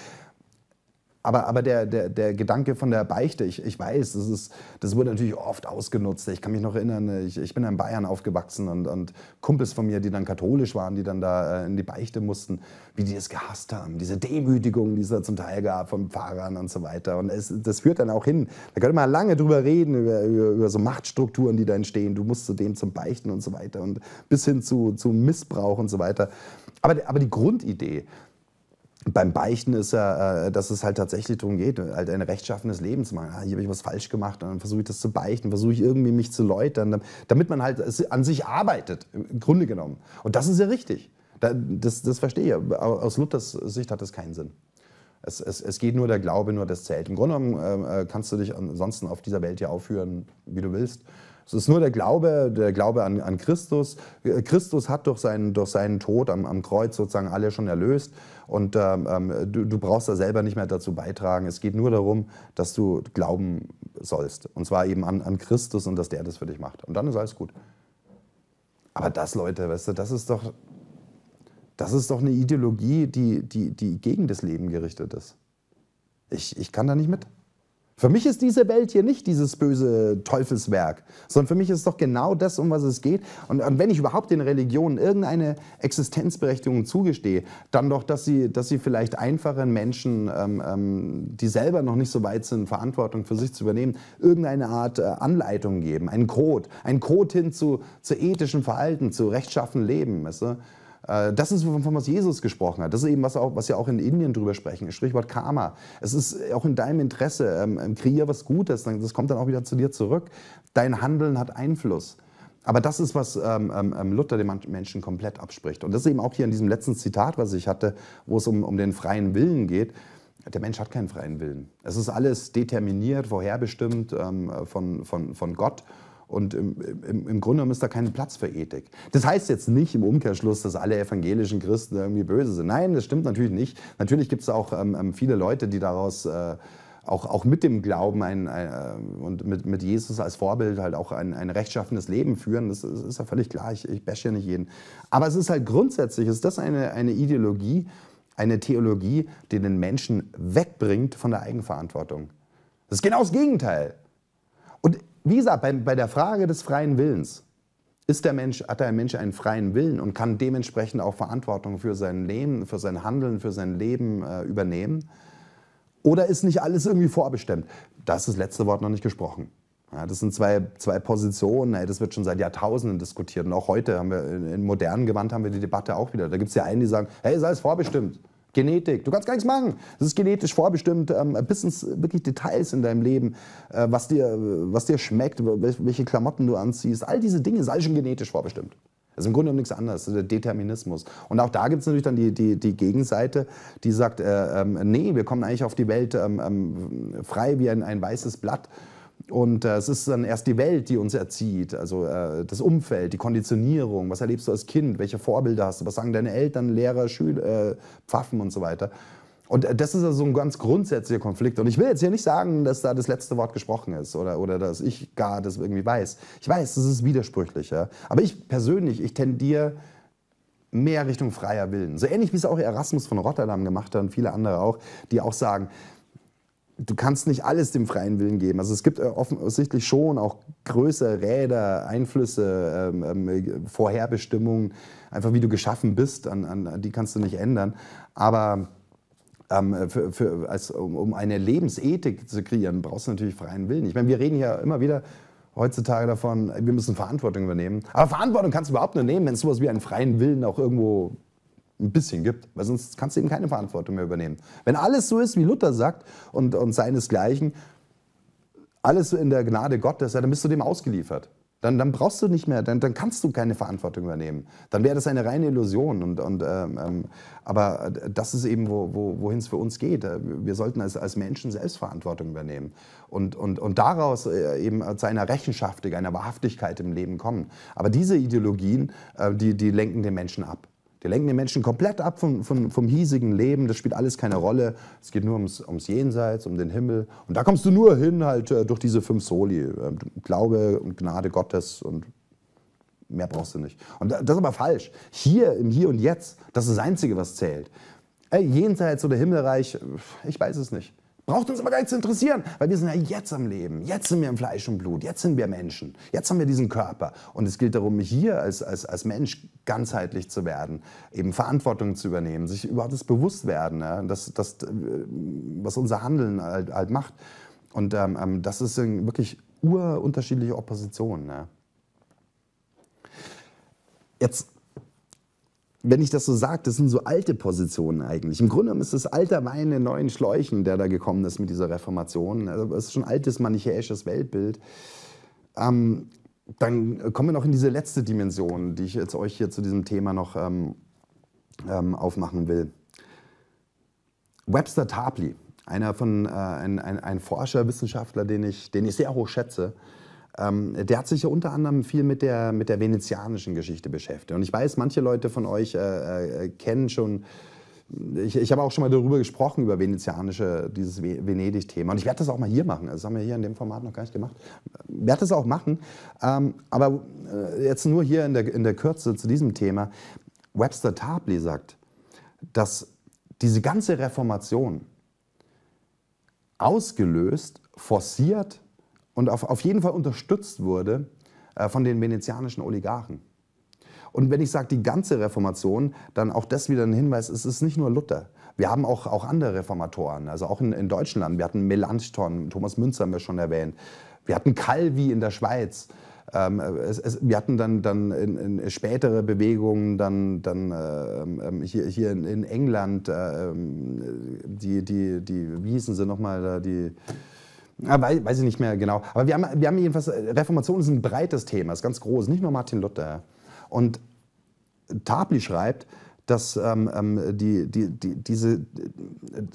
Aber, aber der, der, der Gedanke von der Beichte, ich, ich weiß, das, ist, das wurde natürlich oft ausgenutzt. Ich kann mich noch erinnern, ich, ich bin in Bayern aufgewachsen und, und Kumpels von mir, die dann katholisch waren, die dann da äh, in die Beichte mussten, wie die es gehasst haben. Diese Demütigung, die es da zum Teil gab von Pfarrern und so weiter. Und es, das führt dann auch hin. Da könnte man lange drüber reden, über, über, über so Machtstrukturen, die da entstehen. Du musst zu dem zum Beichten und so weiter. Und bis hin zu, zu Missbrauch und so weiter. Aber, aber die Grundidee, beim Beichten ist ja, äh, dass es halt tatsächlich darum geht, halt ein rechtschaffenes Leben zu machen. Ah, hier habe ich was falsch gemacht und dann versuche ich das zu beichten, versuche ich irgendwie mich zu läutern, damit man halt an sich arbeitet, im Grunde genommen. Und das ist ja richtig. Das, das verstehe ich. Aus Luthers Sicht hat das keinen Sinn. Es, es, es geht nur der Glaube, nur das zählt. Im Grunde genommen äh, äh, kannst du dich ansonsten auf dieser Welt hier aufführen, wie du willst. Es ist nur der Glaube, der Glaube an, an Christus. Christus hat durch seinen, durch seinen Tod am, am Kreuz sozusagen alle schon erlöst. Und ähm, ähm, du, du brauchst da selber nicht mehr dazu beitragen. Es geht nur darum, dass du glauben sollst. Und zwar eben an, an Christus und dass der das für dich macht. Und dann ist alles gut. Aber das, Leute, weißt du, das ist doch, das ist doch eine Ideologie, die, die, die gegen das Leben gerichtet ist. Ich, ich kann da nicht mit. Für mich ist diese Welt hier nicht dieses böse Teufelswerk, sondern für mich ist es doch genau das, um was es geht. Und, und, wenn ich überhaupt den Religionen irgendeine Existenzberechtigung zugestehe, dann doch, dass sie, dass sie vielleicht einfachen Menschen, ähm, ähm, die selber noch nicht so weit sind, Verantwortung für sich zu übernehmen, irgendeine Art äh, Anleitung geben, einen Code, einen Code hin zu, zu ethischem Verhalten, zu rechtschaffen Leben. Weißt du? Äh, das ist, wovon was Jesus gesprochen hat. Das ist eben, was, auch, was ja auch in Indien drüber sprechen. Sprichwort Karma. Es ist auch in deinem Interesse. Ähm, ähm kreier was Gutes. Das kommt dann auch wieder zu dir zurück. Dein Handeln hat Einfluss. Aber das ist, was ähm, ähm, ähm Luther den Menschen komplett abspricht. Und das ist eben auch hier in diesem letzten Zitat, was ich hatte, wo es um, um den freien Willen geht. Der Mensch hat keinen freien Willen. Es ist alles determiniert, vorherbestimmt ähm, von, von, von Gott. Und im, im, im Grunde genommen ist da kein Platz für Ethik. Das heißt jetzt nicht im Umkehrschluss, dass alle evangelischen Christen irgendwie böse sind. Nein, das stimmt natürlich nicht. Natürlich gibt es auch ähm, ähm, viele Leute, die daraus äh, auch, auch mit dem Glauben ein, ein, äh, und mit, mit Jesus als Vorbild halt auch ein, ein rechtschaffenes Leben führen. Das ist, ist ja völlig klar. Ich, ich bashe ja nicht jeden. Aber es ist halt grundsätzlich, ist das eine, eine Ideologie, eine Theologie, die den Menschen wegbringt von der Eigenverantwortung. Das ist genau das Gegenteil wie gesagt, bei, bei der Frage des freien Willens, ist der Mensch, hat der Mensch einen freien Willen und kann dementsprechend auch Verantwortung für sein Leben, für sein Handeln, für sein Leben äh, übernehmen? Oder ist nicht alles irgendwie vorbestimmt? Das ist das letzte Wort noch nicht gesprochen. Ja, das sind zwei, zwei Positionen, Ey, das wird schon seit Jahrtausenden diskutiert. Und auch heute haben wir in, modernen Gewand haben wir die Debatte auch wieder. Da gibt es ja einen, die sagen, hey, ist alles vorbestimmt. Genetik. Du kannst gar nichts machen. Das ist genetisch vorbestimmt, ähm, bis ins wirklich Details in deinem Leben, äh, was, dir, was dir schmeckt, welche Klamotten du anziehst. All diese Dinge sind alles schon genetisch vorbestimmt. Das also ist im Grunde um nichts anderes, Das ist der Determinismus. Und auch da gibt es natürlich dann die, die, die Gegenseite, die sagt, äh, ähm, nee, wir kommen eigentlich auf die Welt ähm, ähm frei wie ein, ein weißes Blatt. Und äh, es ist dann erst die Welt, die uns erzieht, also äh, das Umfeld, die Konditionierung, was erlebst du als Kind, welche Vorbilder hast du, was sagen deine Eltern, Lehrer, Schüler, äh, Pfaffen und so weiter. Und äh, das ist also so ein ganz grundsätzlicher Konflikt. Und ich will jetzt hier nicht sagen, dass da das letzte Wort gesprochen ist oder, oder dass ich gar das irgendwie weiß. Ich weiß, das ist widersprüchlich. Ja? Aber ich persönlich, ich tendiere mehr Richtung freier Willen. So ähnlich wie es auch Erasmus von Rotterdam gemacht hat und viele andere auch, die auch sagen, du kannst nicht alles dem freien Willen geben. Also es gibt äh, offensichtlich schon auch größere Räder, Einflüsse, ähm, ähm, äh, Vorherbestimmungen, einfach wie du geschaffen bist, an, an, die kannst du nicht ändern. Aber ähm, äh, für, für, als, um, um, eine Lebensethik zu kreieren, brauchst du natürlich freien Willen. Ich meine, wir reden ja immer wieder heutzutage davon, wir müssen Verantwortung übernehmen. Aber Verantwortung kannst du überhaupt nur nehmen, wenn es sowas wie einen freien Willen auch irgendwo ein bisschen gibt, weil sonst kannst du eben keine Verantwortung mehr übernehmen. Wenn alles so ist, wie Luther sagt und, und seinesgleichen, alles so in der Gnade Gottes, ja, dann bist du dem ausgeliefert. Dann, dann brauchst du nicht mehr, dann, dann kannst du keine Verantwortung übernehmen. Dann wäre das eine reine Illusion. Und, und, ähm, ähm aber das ist eben, wo, wo, wohin es für uns geht. Wir sollten als, als Menschen Selbstverantwortung übernehmen und, und, und daraus äh, eben zu einer Rechenschaft, einer Wahrhaftigkeit im Leben kommen. Aber diese Ideologien, äh, die, die lenken den Menschen ab. Die lenken den Menschen komplett ab von, von, vom hiesigen Leben. Das spielt alles keine Rolle. Es geht nur ums, ums Jenseits, um den Himmel. Und da kommst du nur hin halt äh, durch diese fünf Soli. Ähm, Glaube und Gnade Gottes und mehr brauchst du nicht. Und das ist aber falsch. Hier, im Hier und Jetzt, das ist das Einzige, was zählt. Ey, Jenseits oder Himmelreich, ich weiß es nicht. Braucht uns aber gar nicht zu interessieren, weil wir sind ja jetzt am Leben, jetzt sind wir im Fleisch und Blut, jetzt sind wir Menschen, jetzt haben wir diesen Körper. Und es gilt darum, hier als, als, als Mensch ganzheitlich zu werden, eben Verantwortung zu übernehmen, sich überhaupt das Bewusstwerden, ja, das, das, äh, was unser Handeln halt, halt macht. Und ähm, ähm das ist wirklich urunterschiedliche Opposition. Ne? Jetzt wenn ich das so sage, das sind so alte Positionen eigentlich. Im Grunde genommen ist es alter Wein in neuen Schläuchen, der da gekommen ist mit dieser Reformation. Also es ist schon altes manichäisches Weltbild. Ähm, dann kommen wir noch in diese letzte Dimension, die ich jetzt euch hier zu diesem Thema noch ähm, ähm aufmachen will. Webster Tapley, einer von, äh, ein, ein, ein, Forscher, Wissenschaftler, den ich, den ich sehr hoch schätze, ähm, der hat sich ja unter anderem viel mit der, mit der venezianischen Geschichte beschäftigt. Und ich weiß, manche Leute von euch äh, äh, kennen schon ich, ich, habe auch schon mal darüber gesprochen, über venezianische, dieses Venedig-Thema. Und ich werde das auch mal hier machen. Also das haben wir hier in dem Format noch gar nicht gemacht. Ich werde das auch machen. Ähm, aber äh, jetzt nur hier in der, in der Kürze zu diesem Thema. Webster Tabley sagt, dass diese ganze Reformation ausgelöst, forciert und auf, auf jeden Fall unterstützt wurde äh, von den venezianischen Oligarchen. Und wenn ich sage, die ganze Reformation, dann auch das wieder ein Hinweis, es ist nicht nur Luther. Wir haben auch, auch andere Reformatoren, also auch in, in Deutschland. Wir hatten Melanchthon, Thomas Münzer haben wir schon erwähnt. Wir hatten Calvi in der Schweiz. Ähm, es, es, wir hatten dann, dann in, in spätere Bewegungen, dann, dann äh, ähm, hier, hier in, in England, äh, ähm, die, die, die, wie hießen sie nochmal, da, die Ah, weiß ich nicht mehr genau. Aber wir haben, wir haben jedenfalls, äh, Reformation ist ein breites Thema, ist ganz groß, nicht nur Martin Luther. Und Tabli schreibt, dass ähm, ähm, die, die, die, diese, äh,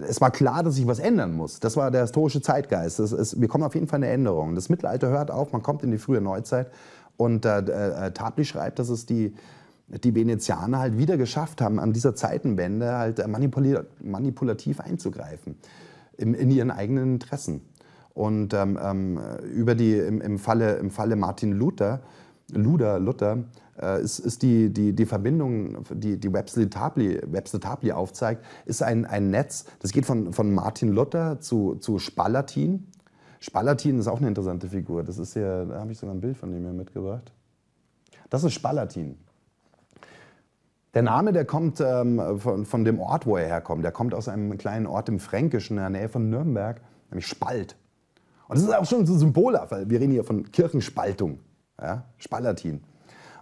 es war klar, dass sich was ändern muss. Das war der historische Zeitgeist. Ist, wir kommen auf jeden Fall in eine Änderung. Das Mittelalter hört auf, man kommt in die frühe Neuzeit. Und äh, äh Tabli schreibt, dass es die, die Venezianer halt wieder geschafft haben, an dieser Zeitenwende halt manipulativ einzugreifen in, in ihren eigenen Interessen. Und ähm, ähm, über die, im, im, Falle, im Falle Martin Luther, Luder, Luther, äh, ist, ist die, die, die Verbindung, die, die Webster Tabli, Webster Tabli aufzeigt, ist ein, ein Netz, das geht von, von Martin Luther zu, zu Spalatin. Spalatin ist auch eine interessante Figur. Das ist ja, da habe ich sogar ein Bild von dem hier mitgebracht. Das ist Spalatin. Der Name, der kommt ähm, von, von dem Ort, wo er herkommt. Der kommt aus einem kleinen Ort im Fränkischen, in der Nähe von Nürnberg, nämlich Spalt. Und das ist auch schon so symbolhaft, weil wir reden hier von Kirchenspaltung, ja? Spalatin.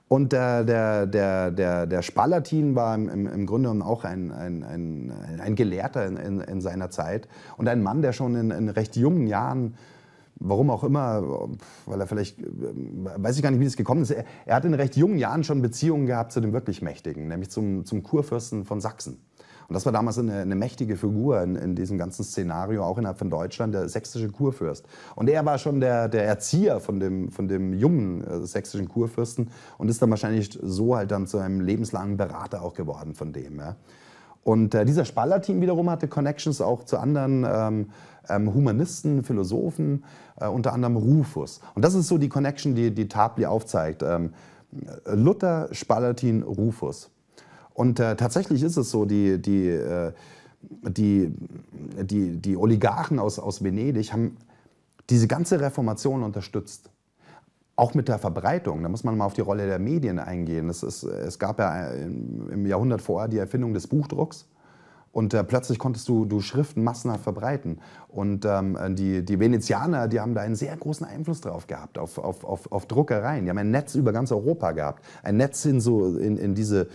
Und der, der, der, der, der Spalatin war im, im Grunde genommen auch ein, ein, ein, ein Gelehrter in, in, in, seiner Zeit und ein Mann, der schon in, in, recht jungen Jahren, warum auch immer, weil er vielleicht, äh, weiß ich gar nicht, wie es gekommen ist, er, er hat in recht jungen Jahren schon Beziehungen gehabt zu dem wirklich Mächtigen, nämlich zum, zum Kurfürsten von Sachsen. Und das war damals eine, eine mächtige Figur in, in, diesem ganzen Szenario, auch innerhalb von Deutschland, der sächsische Kurfürst. Und er war schon der, der Erzieher von dem, von dem jungen äh, sächsischen Kurfürsten und ist dann wahrscheinlich so halt dann zu einem lebenslangen Berater auch geworden von dem. Ja. Und äh, dieser Spaller-Team wiederum hatte Connections auch zu anderen ähm, ähm, Humanisten, Philosophen, äh, unter anderem Rufus. Und das ist so die Connection, die, die Tabli aufzeigt. Ähm, Luther, Spalatin, Rufus. Und äh, tatsächlich ist es so, die, die, äh, die, die, die Oligarchen aus, aus Venedig haben diese ganze Reformation unterstützt. Auch mit der Verbreitung, da muss man mal auf die Rolle der Medien eingehen. Es, ist, es gab ja im Jahrhundert vorher die Erfindung des Buchdrucks. Und äh, plötzlich konntest du, du Schriften massenhaft verbreiten. Und ähm, die, die Venezianer, die haben da einen sehr großen Einfluss drauf gehabt, auf, auf, auf, auf Druckereien. Die haben ein Netz über ganz Europa gehabt. Ein Netz in, so, in, in diese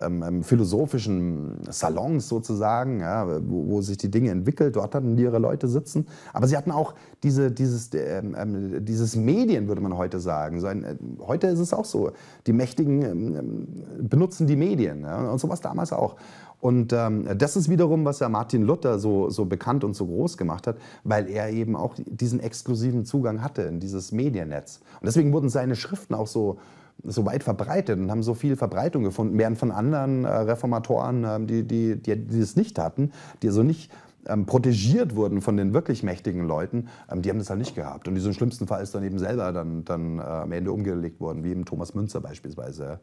ähm, philosophischen Salons sozusagen, ja, wo, wo, sich die Dinge entwickeln. Dort hatten die ihre Leute sitzen. Aber sie hatten auch diese, dieses, ähm, ähm dieses Medien, würde man heute sagen. So ein, äh, heute ist es auch so. Die Mächtigen ähm, ähm, benutzen die Medien. Ja, und sowas damals auch. Und ähm, das ist wiederum, was ja Martin Luther so, so bekannt und so groß gemacht hat, weil er eben auch diesen exklusiven Zugang hatte in dieses Mediennetz. Und deswegen wurden seine Schriften auch so, so weit verbreitet und haben so viel Verbreitung gefunden, während von anderen äh, Reformatoren, äh, die, die, die, die das nicht hatten, die also nicht ähm, protegiert wurden von den wirklich mächtigen Leuten, ähm, die haben das halt nicht gehabt. Und die sind im schlimmsten Fall ist dann eben selber dann, dann äh, am Ende umgelegt worden, wie eben Thomas Münzer beispielsweise.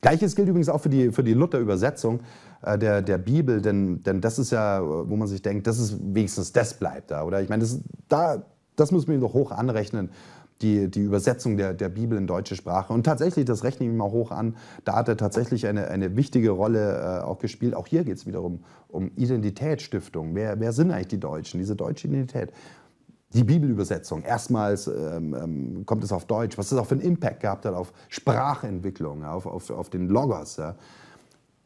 Gleiches gilt übrigens auch für die, für die Luther-Übersetzung äh, der, der Bibel, denn, denn das ist ja, wo man sich denkt, das ist wenigstens das bleibt da, oder? Ich meine, das, da, das muss man ihm doch hoch anrechnen, die, die Übersetzung der, der Bibel in deutsche Sprache. Und tatsächlich, das rechne ich mir mal hoch an, da hat er tatsächlich eine, eine wichtige Rolle äh, auch gespielt. Auch hier geht es wiederum um Identitätsstiftung. Wer, wer sind eigentlich die Deutschen, diese deutsche Identität? die Bibelübersetzung. Erstmals ähm, ähm, kommt es auf Deutsch. Was das auch für einen Impact gehabt hat auf Sprachentwicklung, auf, auf, auf den Loggers. Ja.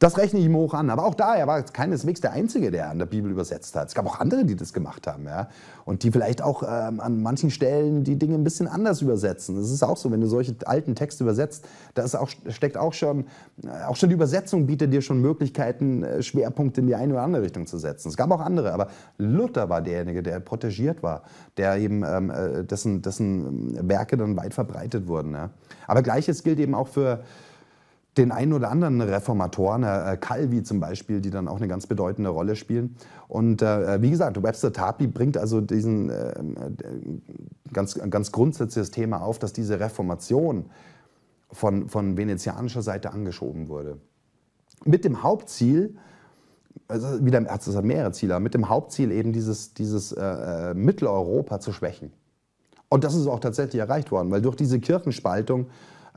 Das rechne ich ihm hoch an. Aber auch da, er war keineswegs der Einzige, der an der Bibel übersetzt hat. Es gab auch andere, die das gemacht haben. Ja? Und die vielleicht auch ähm, an manchen Stellen die Dinge ein bisschen anders übersetzen. Das ist auch so, wenn du solche alten Texte übersetzt, da auch, steckt auch schon, äh, auch schon die Übersetzung bietet dir schon Möglichkeiten, äh, Schwerpunkte in die eine oder andere Richtung zu setzen. Es gab auch andere, aber Luther war derjenige, der protegiert war, der eben, ähm, äh, dessen, dessen ähm, Werke dann weit verbreitet wurden. Ja? Aber Gleiches gilt eben auch für, den einen oder anderen Reformatoren, äh, äh, Calvi zum Beispiel, die dann auch eine ganz bedeutende Rolle spielen. Und äh, äh wie gesagt, Webster Tapi bringt also diesen äh, äh, ganz, ganz grundsätzliches Thema auf, dass diese Reformation von, von venezianischer Seite angeschoben wurde. Mit dem Hauptziel, also wieder, also das hat mehrere Ziele, mit dem Hauptziel eben dieses, dieses äh, Mitteleuropa zu schwächen. Und das ist auch tatsächlich erreicht worden, weil durch diese Kirchenspaltung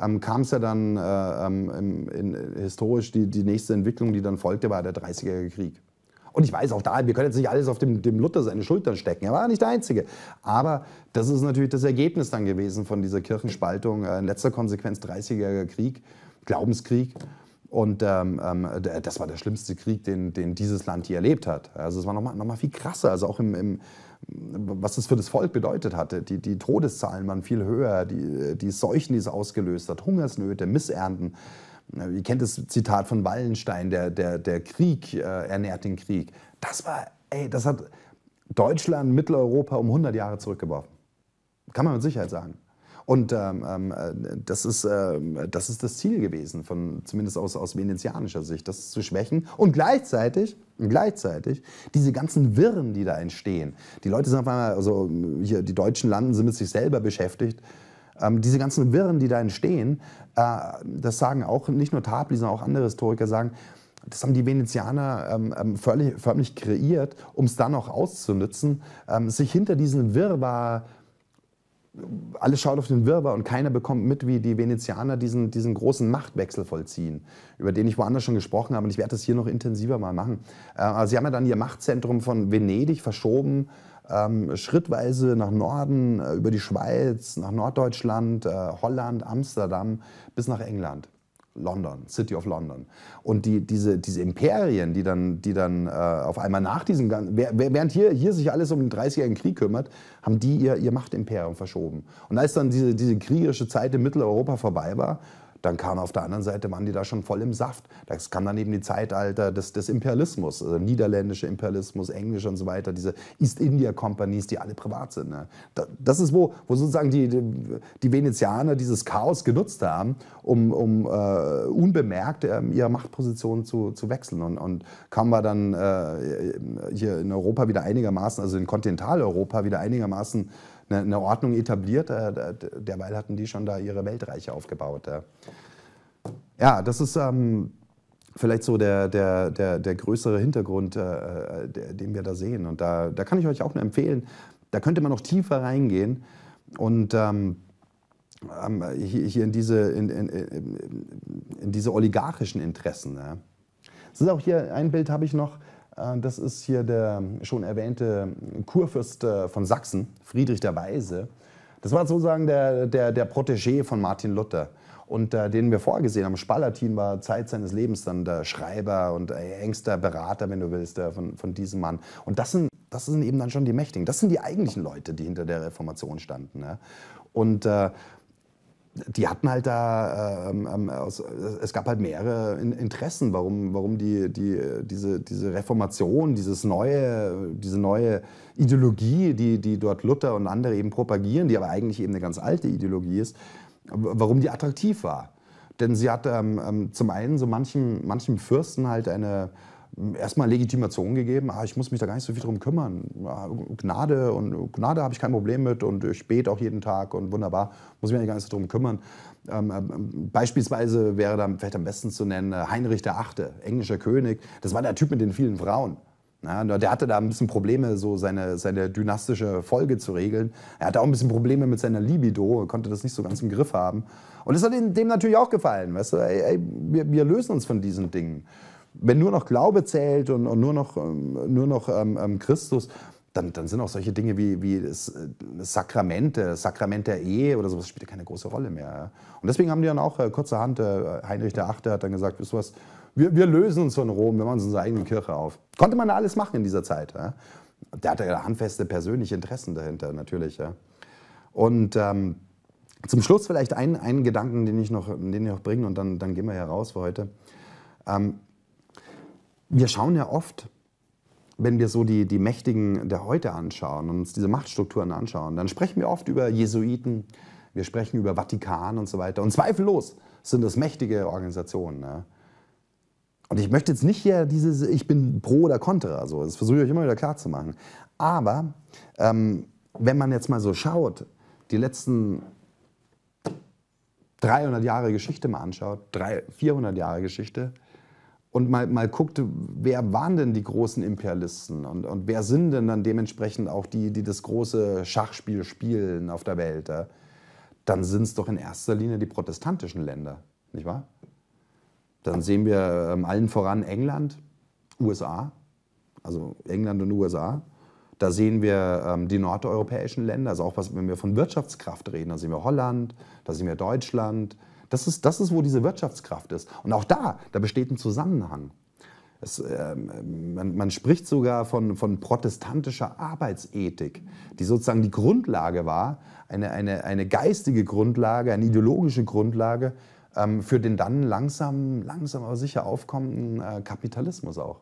ähm, kam es ja dann äh, ähm, in, in, historisch, die, die nächste Entwicklung, die dann folgte, war der 30er Krieg. Und ich weiß auch da, wir können jetzt nicht alles auf dem, dem Luther seine Schultern stecken. Er war nicht der Einzige. Aber das ist natürlich das Ergebnis dann gewesen von dieser Kirchenspaltung. Äh, in letzter Konsequenz 30er Krieg, Glaubenskrieg. Und ähm, ähm das war der schlimmste Krieg, den, den, dieses Land hier erlebt hat. Also es war nochmal noch mal viel krasser. Also auch im, im was das für das Volk bedeutet hatte. Die, die Todeszahlen waren viel höher, die, die Seuchen, die es ausgelöst hat, Hungersnöte, Missernten. Ihr kennt das Zitat von Wallenstein, der, der, der Krieg äh, ernährt den Krieg. Das war, ey, das hat Deutschland, Mitteleuropa um 100 Jahre zurückgeworfen. Kann man mit Sicherheit sagen. Und ähm, ähm äh, das, ist, äh, das ist das Ziel gewesen, von, zumindest aus, aus venezianischer Sicht, das zu schwächen. Und gleichzeitig, gleichzeitig diese ganzen Wirren, die da entstehen. Die Leute sind auf einmal, also hier, die deutschen Landen sind mit sich selber beschäftigt. Ähm, diese ganzen Wirren, die da entstehen, äh, das sagen auch nicht nur Tabli, sondern auch andere Historiker sagen, das haben die Venezianer ähm, ähm förmlich, förmlich kreiert, um es dann auch auszunutzen, ähm, sich hinter diesen Wirrwarr alle schauen auf den Wirrwarr und keiner bekommt mit, wie die Venezianer diesen, diesen großen Machtwechsel vollziehen, über den ich woanders schon gesprochen habe und ich werde das hier noch intensiver mal machen. Äh, Aber also sie haben ja dann ihr Machtzentrum von Venedig verschoben, ähm, schrittweise nach Norden, äh, über die Schweiz, nach Norddeutschland, äh, Holland, Amsterdam bis nach England. London, City of London. Und die, diese, diese Imperien, die dann, die dann äh, auf einmal nach diesem ganzen, während hier, hier sich alles um den 30-jährigen Krieg kümmert, haben die ihr, ihr Machtimperium verschoben. Und als dann diese, diese kriegerische Zeit in Mitteleuropa vorbei war, dann kam auf der anderen Seite, waren die da schon voll im Saft. Das kam dann eben die Zeitalter des, des Imperialismus, also niederländische Imperialismus, englische und so weiter, diese East India Companies, die alle privat sind. Ne? Das ist, wo, wo sozusagen die, die, die, Venezianer dieses Chaos genutzt haben, um, um uh, unbemerkt ähm, ihre Machtposition zu, zu wechseln. Und, und kaum war dann uh, hier in Europa wieder einigermaßen, also in Kontinentaleuropa wieder einigermaßen eine, eine Ordnung etabliert. Äh, derweil hatten die schon da ihre Weltreiche aufgebaut. Ja, das ist ähm, vielleicht so der, der, der, der größere Hintergrund, äh, äh, der, den wir da sehen. Und da, da kann ich euch auch nur empfehlen, da könnte man noch tiefer reingehen und ähm, ähm hier, hier in, diese, in, in, in diese oligarchischen Interessen. Ne? Das ist auch hier, ein Bild habe ich noch, äh, das ist hier der schon erwähnte Kurfürst äh, von Sachsen, Friedrich der Weise. Das war sozusagen der, der, der Protégé von Martin Luther. Und äh, den wir vorgesehen haben, Spalatin war Zeit seines Lebens dann der Schreiber und äh, engster Berater, wenn du willst, der, von, von diesem Mann. Und das sind, das sind eben dann schon die Mächtigen. Das sind die eigentlichen Leute, die hinter der Reformation standen. Ne? Und äh, die hatten halt da, ähm, ähm, aus, es gab halt mehrere Interessen, warum, warum die, die, diese, diese Reformation, dieses neue, diese neue Ideologie, die, die dort Luther und andere eben propagieren, die aber eigentlich eben eine ganz alte Ideologie ist, warum die attraktiv war. Denn sie hat ähm, ähm, zum einen so manchen, manchen Fürsten halt eine, erstmal Legitimation gegeben, ah, ich muss mich da gar nicht so viel drum kümmern. Ah, Gnade und Gnade habe ich kein Problem mit und ich bete auch jeden Tag und wunderbar, muss mich gar nicht so drum kümmern. Ähm, ähm beispielsweise wäre da vielleicht am besten zu nennen äh, Heinrich der Achte, englischer König. Das war der Typ mit den vielen Frauen. Ja, der hatte da ein bisschen Probleme, so seine, seine dynastische Folge zu regeln. Er hatte auch ein bisschen Probleme mit seiner Libido, konnte das nicht so ganz im Griff haben. Und es hat dem natürlich auch gefallen. Weißt du? Ey, ey, wir, wir lösen uns von diesen Dingen wenn nur noch Glaube zählt und, und nur noch, ähm, nur noch ähm, ähm, Christus, dann, dann, sind auch solche Dinge wie, wie das äh, Sakrament, der Ehe oder sowas spielt keine große Rolle mehr. Und deswegen haben die dann auch äh, kurzerhand, äh, Heinrich VIII. hat dann gesagt, wisst was, wir, wir, lösen uns von Rom, wir machen uns unsere eigene Kirche auf. Konnte man da alles machen in dieser Zeit. Ja? Der hatte ja handfeste persönliche Interessen dahinter, natürlich. Ja? Und ähm, zum Schluss vielleicht einen, Gedanken, den ich noch, den ich noch bringe und dann, dann gehen wir hier raus für heute. Ähm, wir schauen ja oft, wenn wir so die, die Mächtigen der heute anschauen und uns diese Machtstrukturen anschauen, dann sprechen wir oft über Jesuiten, wir sprechen über Vatikan und so weiter. Und zweifellos sind das mächtige Organisationen. Ne? Und ich möchte jetzt nicht hier dieses, ich bin pro oder contra, so. das versuche ich euch immer wieder klar zu machen. Aber ähm, wenn man jetzt mal so schaut, die letzten 300 Jahre Geschichte mal anschaut, 300, 400 Jahre Geschichte, und mal, mal guckt, wer waren denn die großen Imperialisten und, und wer sind denn dann dementsprechend auch die, die das große Schachspiel spielen auf der Welt, ja? dann sind es doch in erster Linie die protestantischen Länder, nicht wahr? Dann sehen wir ähm, allen voran England, USA, also England und USA. Da sehen wir ähm, die nordeuropäischen Länder, also auch was, wenn wir von Wirtschaftskraft reden, da sehen wir Holland, da sehen wir Deutschland, das ist, das ist, wo diese Wirtschaftskraft ist. Und auch da, da besteht ein Zusammenhang. Es, äh, man, man, spricht sogar von, von protestantischer Arbeitsethik, die sozusagen die Grundlage war, eine, eine, eine geistige Grundlage, eine ideologische Grundlage ähm, für den dann langsam, langsam aber sicher aufkommenden äh, Kapitalismus auch.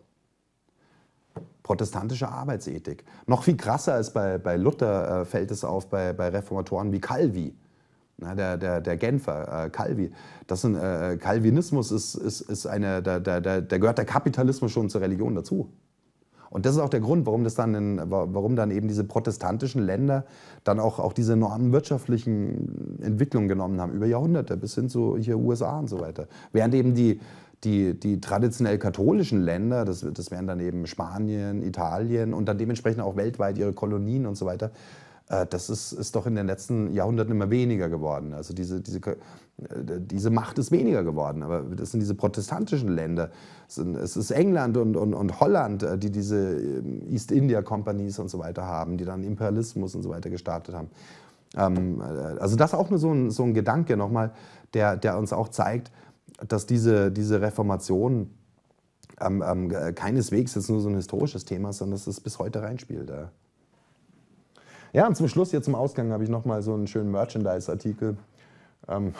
Protestantische Arbeitsethik. Noch viel krasser als bei, bei Luther äh, fällt es auf bei, bei Reformatoren wie Calvi na, der, der, der Genfer, äh, Calvi. Das ein, äh, äh, Calvinismus ist, ist, ist eine, da, da, da, da gehört der Kapitalismus schon zur Religion dazu. Und das ist auch der Grund, warum, das dann, in, warum dann eben diese protestantischen Länder dann auch, auch diese enormen wirtschaftlichen Entwicklungen genommen haben, über Jahrhunderte, bis hin zu hier USA und so weiter. Während eben die, die, die traditionell katholischen Länder, das, das wären dann eben Spanien, Italien und dann dementsprechend auch weltweit ihre Kolonien und so weiter, äh, das ist, ist doch in den letzten Jahrhunderten immer weniger geworden. Also diese, diese, äh, diese Macht ist weniger geworden. Aber das sind diese protestantischen Länder. Es, sind, es ist England und, und, und Holland, äh, die diese ähm, East India Companies und so weiter haben, die dann Imperialismus und so weiter gestartet haben. Ähm, also das ist auch nur so ein, so ein Gedanke nochmal, der, der uns auch zeigt, dass diese, diese Reformation ähm, ähm, keineswegs jetzt nur so ein historisches Thema ist, sondern dass es bis heute reinspielt. Ja. Ja, und zum Schluss, jetzt zum Ausgang, habe ich nochmal so einen schönen Merchandise-Artikel. Ähm,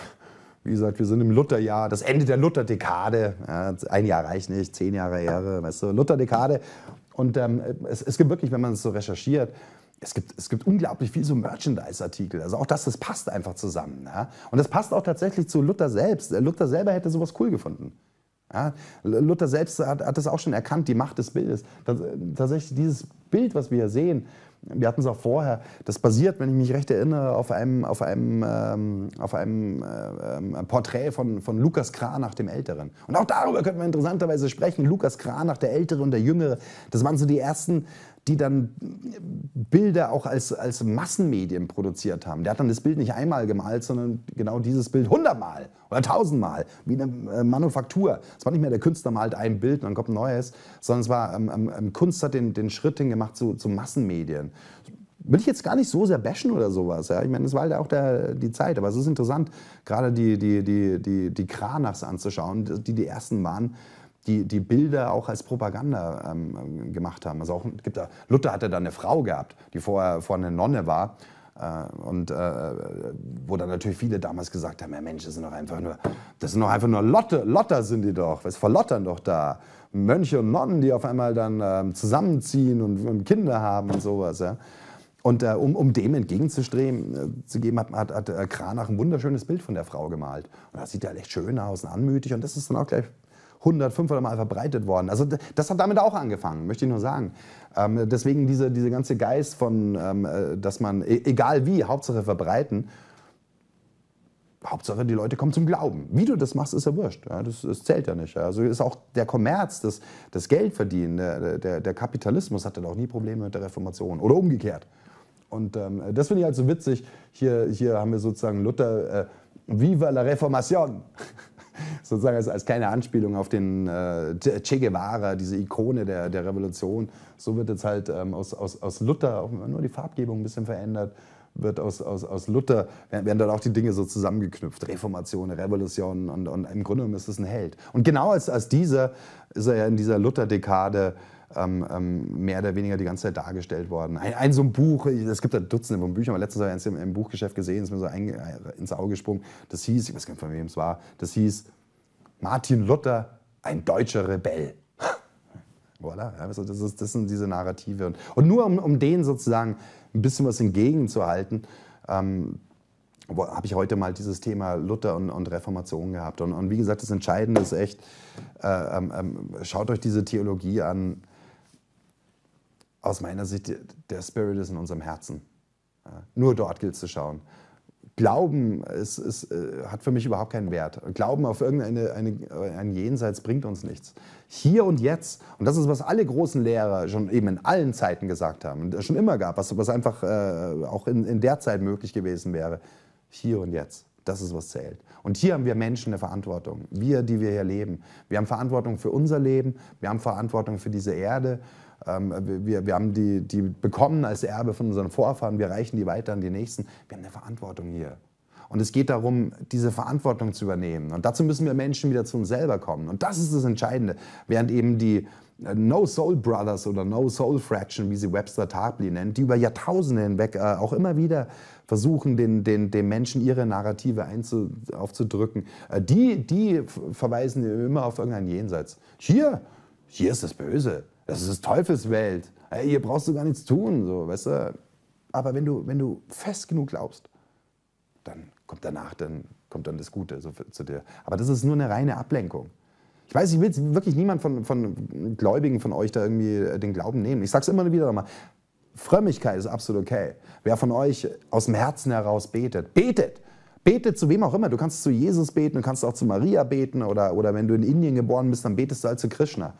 wie gesagt, wir sind im Lutherjahr, das Ende der Lutherdekade. Ja, ein Jahr reicht nicht, zehn Jahre Jahre, weißt du, Lutherdekade. Und ähm, es, es gibt wirklich, wenn man es so recherchiert, es gibt, es gibt unglaublich viel so Merchandise-Artikel. Also auch das, das passt einfach zusammen. Ja? Und das passt auch tatsächlich zu Luther selbst. Äh, Luther selber hätte sowas cool gefunden. Ja? Luther selbst hat, hat das auch schon erkannt, die Macht des Bildes. Tatsächlich dieses Bild, was wir hier sehen, wir hatten es auch vorher, das basiert, wenn ich mich recht erinnere, auf einem, auf einem, ähm, auf einem ähm, ähm Porträt von, von Lukas Kranach, dem Älteren. Und auch darüber könnten wir interessanterweise sprechen. Lukas Kranach, der Ältere und der Jüngere, das waren so die ersten die dann Bilder auch als, als Massenmedien produziert haben. Der hat dann das Bild nicht einmal gemalt, sondern genau dieses Bild hundertmal oder tausendmal, wie eine äh, Manufaktur. Es war nicht mehr der Künstler malt ein Bild und dann kommt ein neues, sondern es war, ähm, ähm, ähm Kunst hat den, den Schritt hingemacht zu, zu Massenmedien. Will ich jetzt gar nicht so sehr bashen oder sowas. Ja? Ich meine, es war halt auch der, die Zeit, aber es ist interessant, gerade die, die, die, die, die Kranachs anzuschauen, die die ersten waren, die, die Bilder auch als Propaganda ähm, gemacht haben. Also auch, gibt Luther hatte da eine Frau gehabt, die vorher, vorher eine Nonne war. Äh, und äh, wo dann natürlich viele damals gesagt haben, ja Mensch, das sind doch einfach nur, das sind doch einfach nur Lotte, Lotter sind die doch, was verlottern doch da. Mönche und Nonnen, die auf einmal dann ähm, zusammenziehen und, und, Kinder haben und sowas. Ja. Und äh, um, um, dem entgegenzustreben, äh, zu geben, hat, hat, hat äh, Kranach ein wunderschönes Bild von der Frau gemalt. Und das sieht ja echt schön aus und anmütig. Und das ist dann auch gleich 100, 500 Mal verbreitet worden. Also das hat damit auch angefangen, möchte ich nur sagen. Ähm, deswegen diese, diese ganze Geist von, ähm, äh, dass man, e, egal wie, Hauptsache verbreiten, Hauptsache, die Leute kommen zum Glauben. Wie du das machst, ist ja wurscht. Ja, das, das, zählt ja nicht. Also ist auch der Kommerz, das, das Geldverdienen, der, der, der, Kapitalismus hatte doch nie Probleme mit der Reformation oder umgekehrt. Und ähm, das finde ich halt so witzig. Hier, hier haben wir sozusagen Luther, äh, Viva la Reformation. sozusagen als, als kleine Anspielung auf den äh, Che Guevara, diese Ikone der, der Revolution. So wird jetzt halt ähm, aus, aus, aus Luther, auch nur die Farbgebung ein bisschen verändert, wird aus, aus, aus Luther, werden dort auch die Dinge so zusammengeknüpft. Reformation, Revolution und, und im Grunde genommen ist es ein Held. Und genau als, als dieser ist er ja in dieser Luther-Dekade ähm, ähm, mehr oder weniger die ganze Zeit dargestellt worden. Ein, ein so ein Buch, es gibt da Dutzende von Büchern, aber letztens habe ich eins im, im Buchgeschäft gesehen, ist mir so ein, äh, ins Auge gesprungen. Das hieß, ich weiß gar nicht, von wem es war, das hieß Martin Luther, ein deutscher Rebell. voilà, also das, ist, das, sind diese Narrative. Und, und nur um, um denen sozusagen ein bisschen was entgegenzuhalten, ähm, habe ich heute mal dieses Thema Luther und, und Reformation gehabt. Und, und, wie gesagt, das Entscheidende ist echt, äh, ähm, ähm schaut euch diese Theologie an, aus meiner Sicht, der Spirit ist in unserem Herzen. Nur dort gilt es zu schauen. Glauben ist, ist, äh, hat für mich überhaupt keinen Wert. Glauben auf irgendein eine, ein Jenseits bringt uns nichts. Hier und jetzt, und das ist, was alle großen Lehrer schon eben in allen Zeiten gesagt haben und schon immer gab, was, was einfach äh, auch in, in der Zeit möglich gewesen wäre. Hier und jetzt, das ist, was zählt. Und hier haben wir Menschen eine Verantwortung. Wir, die wir hier leben. Wir haben Verantwortung für unser Leben, wir haben Verantwortung für diese Erde ähm, wir, wir haben die, die bekommen als Erbe von unseren Vorfahren, wir reichen die weiter an die Nächsten. Wir haben eine Verantwortung hier. Und es geht darum, diese Verantwortung zu übernehmen. Und dazu müssen wir Menschen wieder zu uns selber kommen. Und das ist das Entscheidende. Während eben die äh, No Soul Brothers oder No Soul Fraction, wie sie Webster Tarpley nennt, die über Jahrtausende hinweg äh, auch immer wieder versuchen, den, den, den Menschen ihre Narrative einzu, aufzudrücken, äh, die, die verweisen immer auf irgendein Jenseits. Hier, hier ist das Böse das ist Teufelswelt. Hey, hier brauchst du gar nichts tun, so, weißt du? Aber wenn du, wenn du fest genug glaubst, dann kommt danach, dann kommt dann das Gute so zu dir. Aber das ist nur eine reine Ablenkung. Ich weiß, ich will wirklich niemand von, von Gläubigen von euch da irgendwie äh, den Glauben nehmen. Ich sag's immer wieder nochmal. Frömmigkeit ist absolut okay. Wer von euch aus dem Herzen heraus betet, betet! Betet zu wem auch immer. Du kannst zu Jesus beten, du kannst auch zu Maria beten oder, oder wenn du in Indien geboren bist, dann betest du halt zu Krishna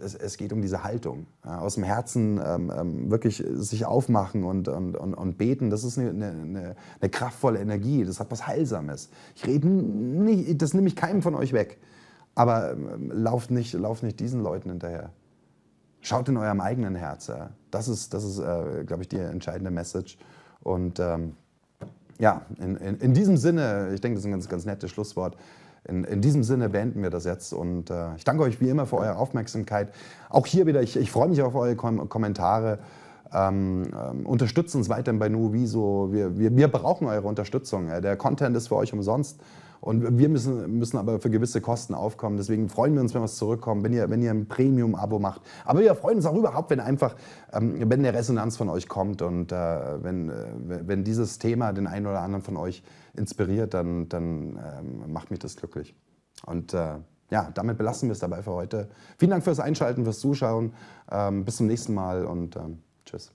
es, es geht um diese Haltung. aus dem Herzen ähm, ähm, wirklich sich aufmachen und, und, und, und beten, das ist eine, eine, eine, kraftvolle Energie, das hat was Heilsames. Ich rede nicht, das nehme ich keinem von euch weg. Aber ähm, lauft, nicht, lauft nicht diesen Leuten hinterher. Schaut in eurem eigenen Herz. Ja. Das ist, das ist äh, glaube ich, die entscheidende Message. Und ähm, ja, in, in, in, diesem Sinne, ich denke, das ist ein ganz, ganz nettes Schlusswort in, in diesem Sinne beenden wir das jetzt und äh, ich danke euch wie immer für eure Aufmerksamkeit. Auch hier wieder, ich, ich freue mich auf eure Kom Kommentare. Ähm, ähm, unterstützt uns weiterhin bei Nuviso. Wir, wir, wir brauchen eure Unterstützung. Äh, der Content ist für euch umsonst. Und wir müssen, müssen aber für gewisse Kosten aufkommen. Deswegen freuen wir uns, wenn wir zurückkommen, wenn ihr, wenn ihr ein Premium-Abo macht. Aber wir freuen uns auch überhaupt, wenn einfach, ähm, wenn eine Resonanz von euch kommt und äh, wenn, äh, wenn dieses Thema den einen oder anderen von euch inspiriert, dann, dann ähm, macht mich das glücklich. Und äh, ja, damit belassen wir es dabei für heute. Vielen Dank fürs Einschalten, fürs Zuschauen. Ähm, bis zum nächsten Mal und ähm, tschüss.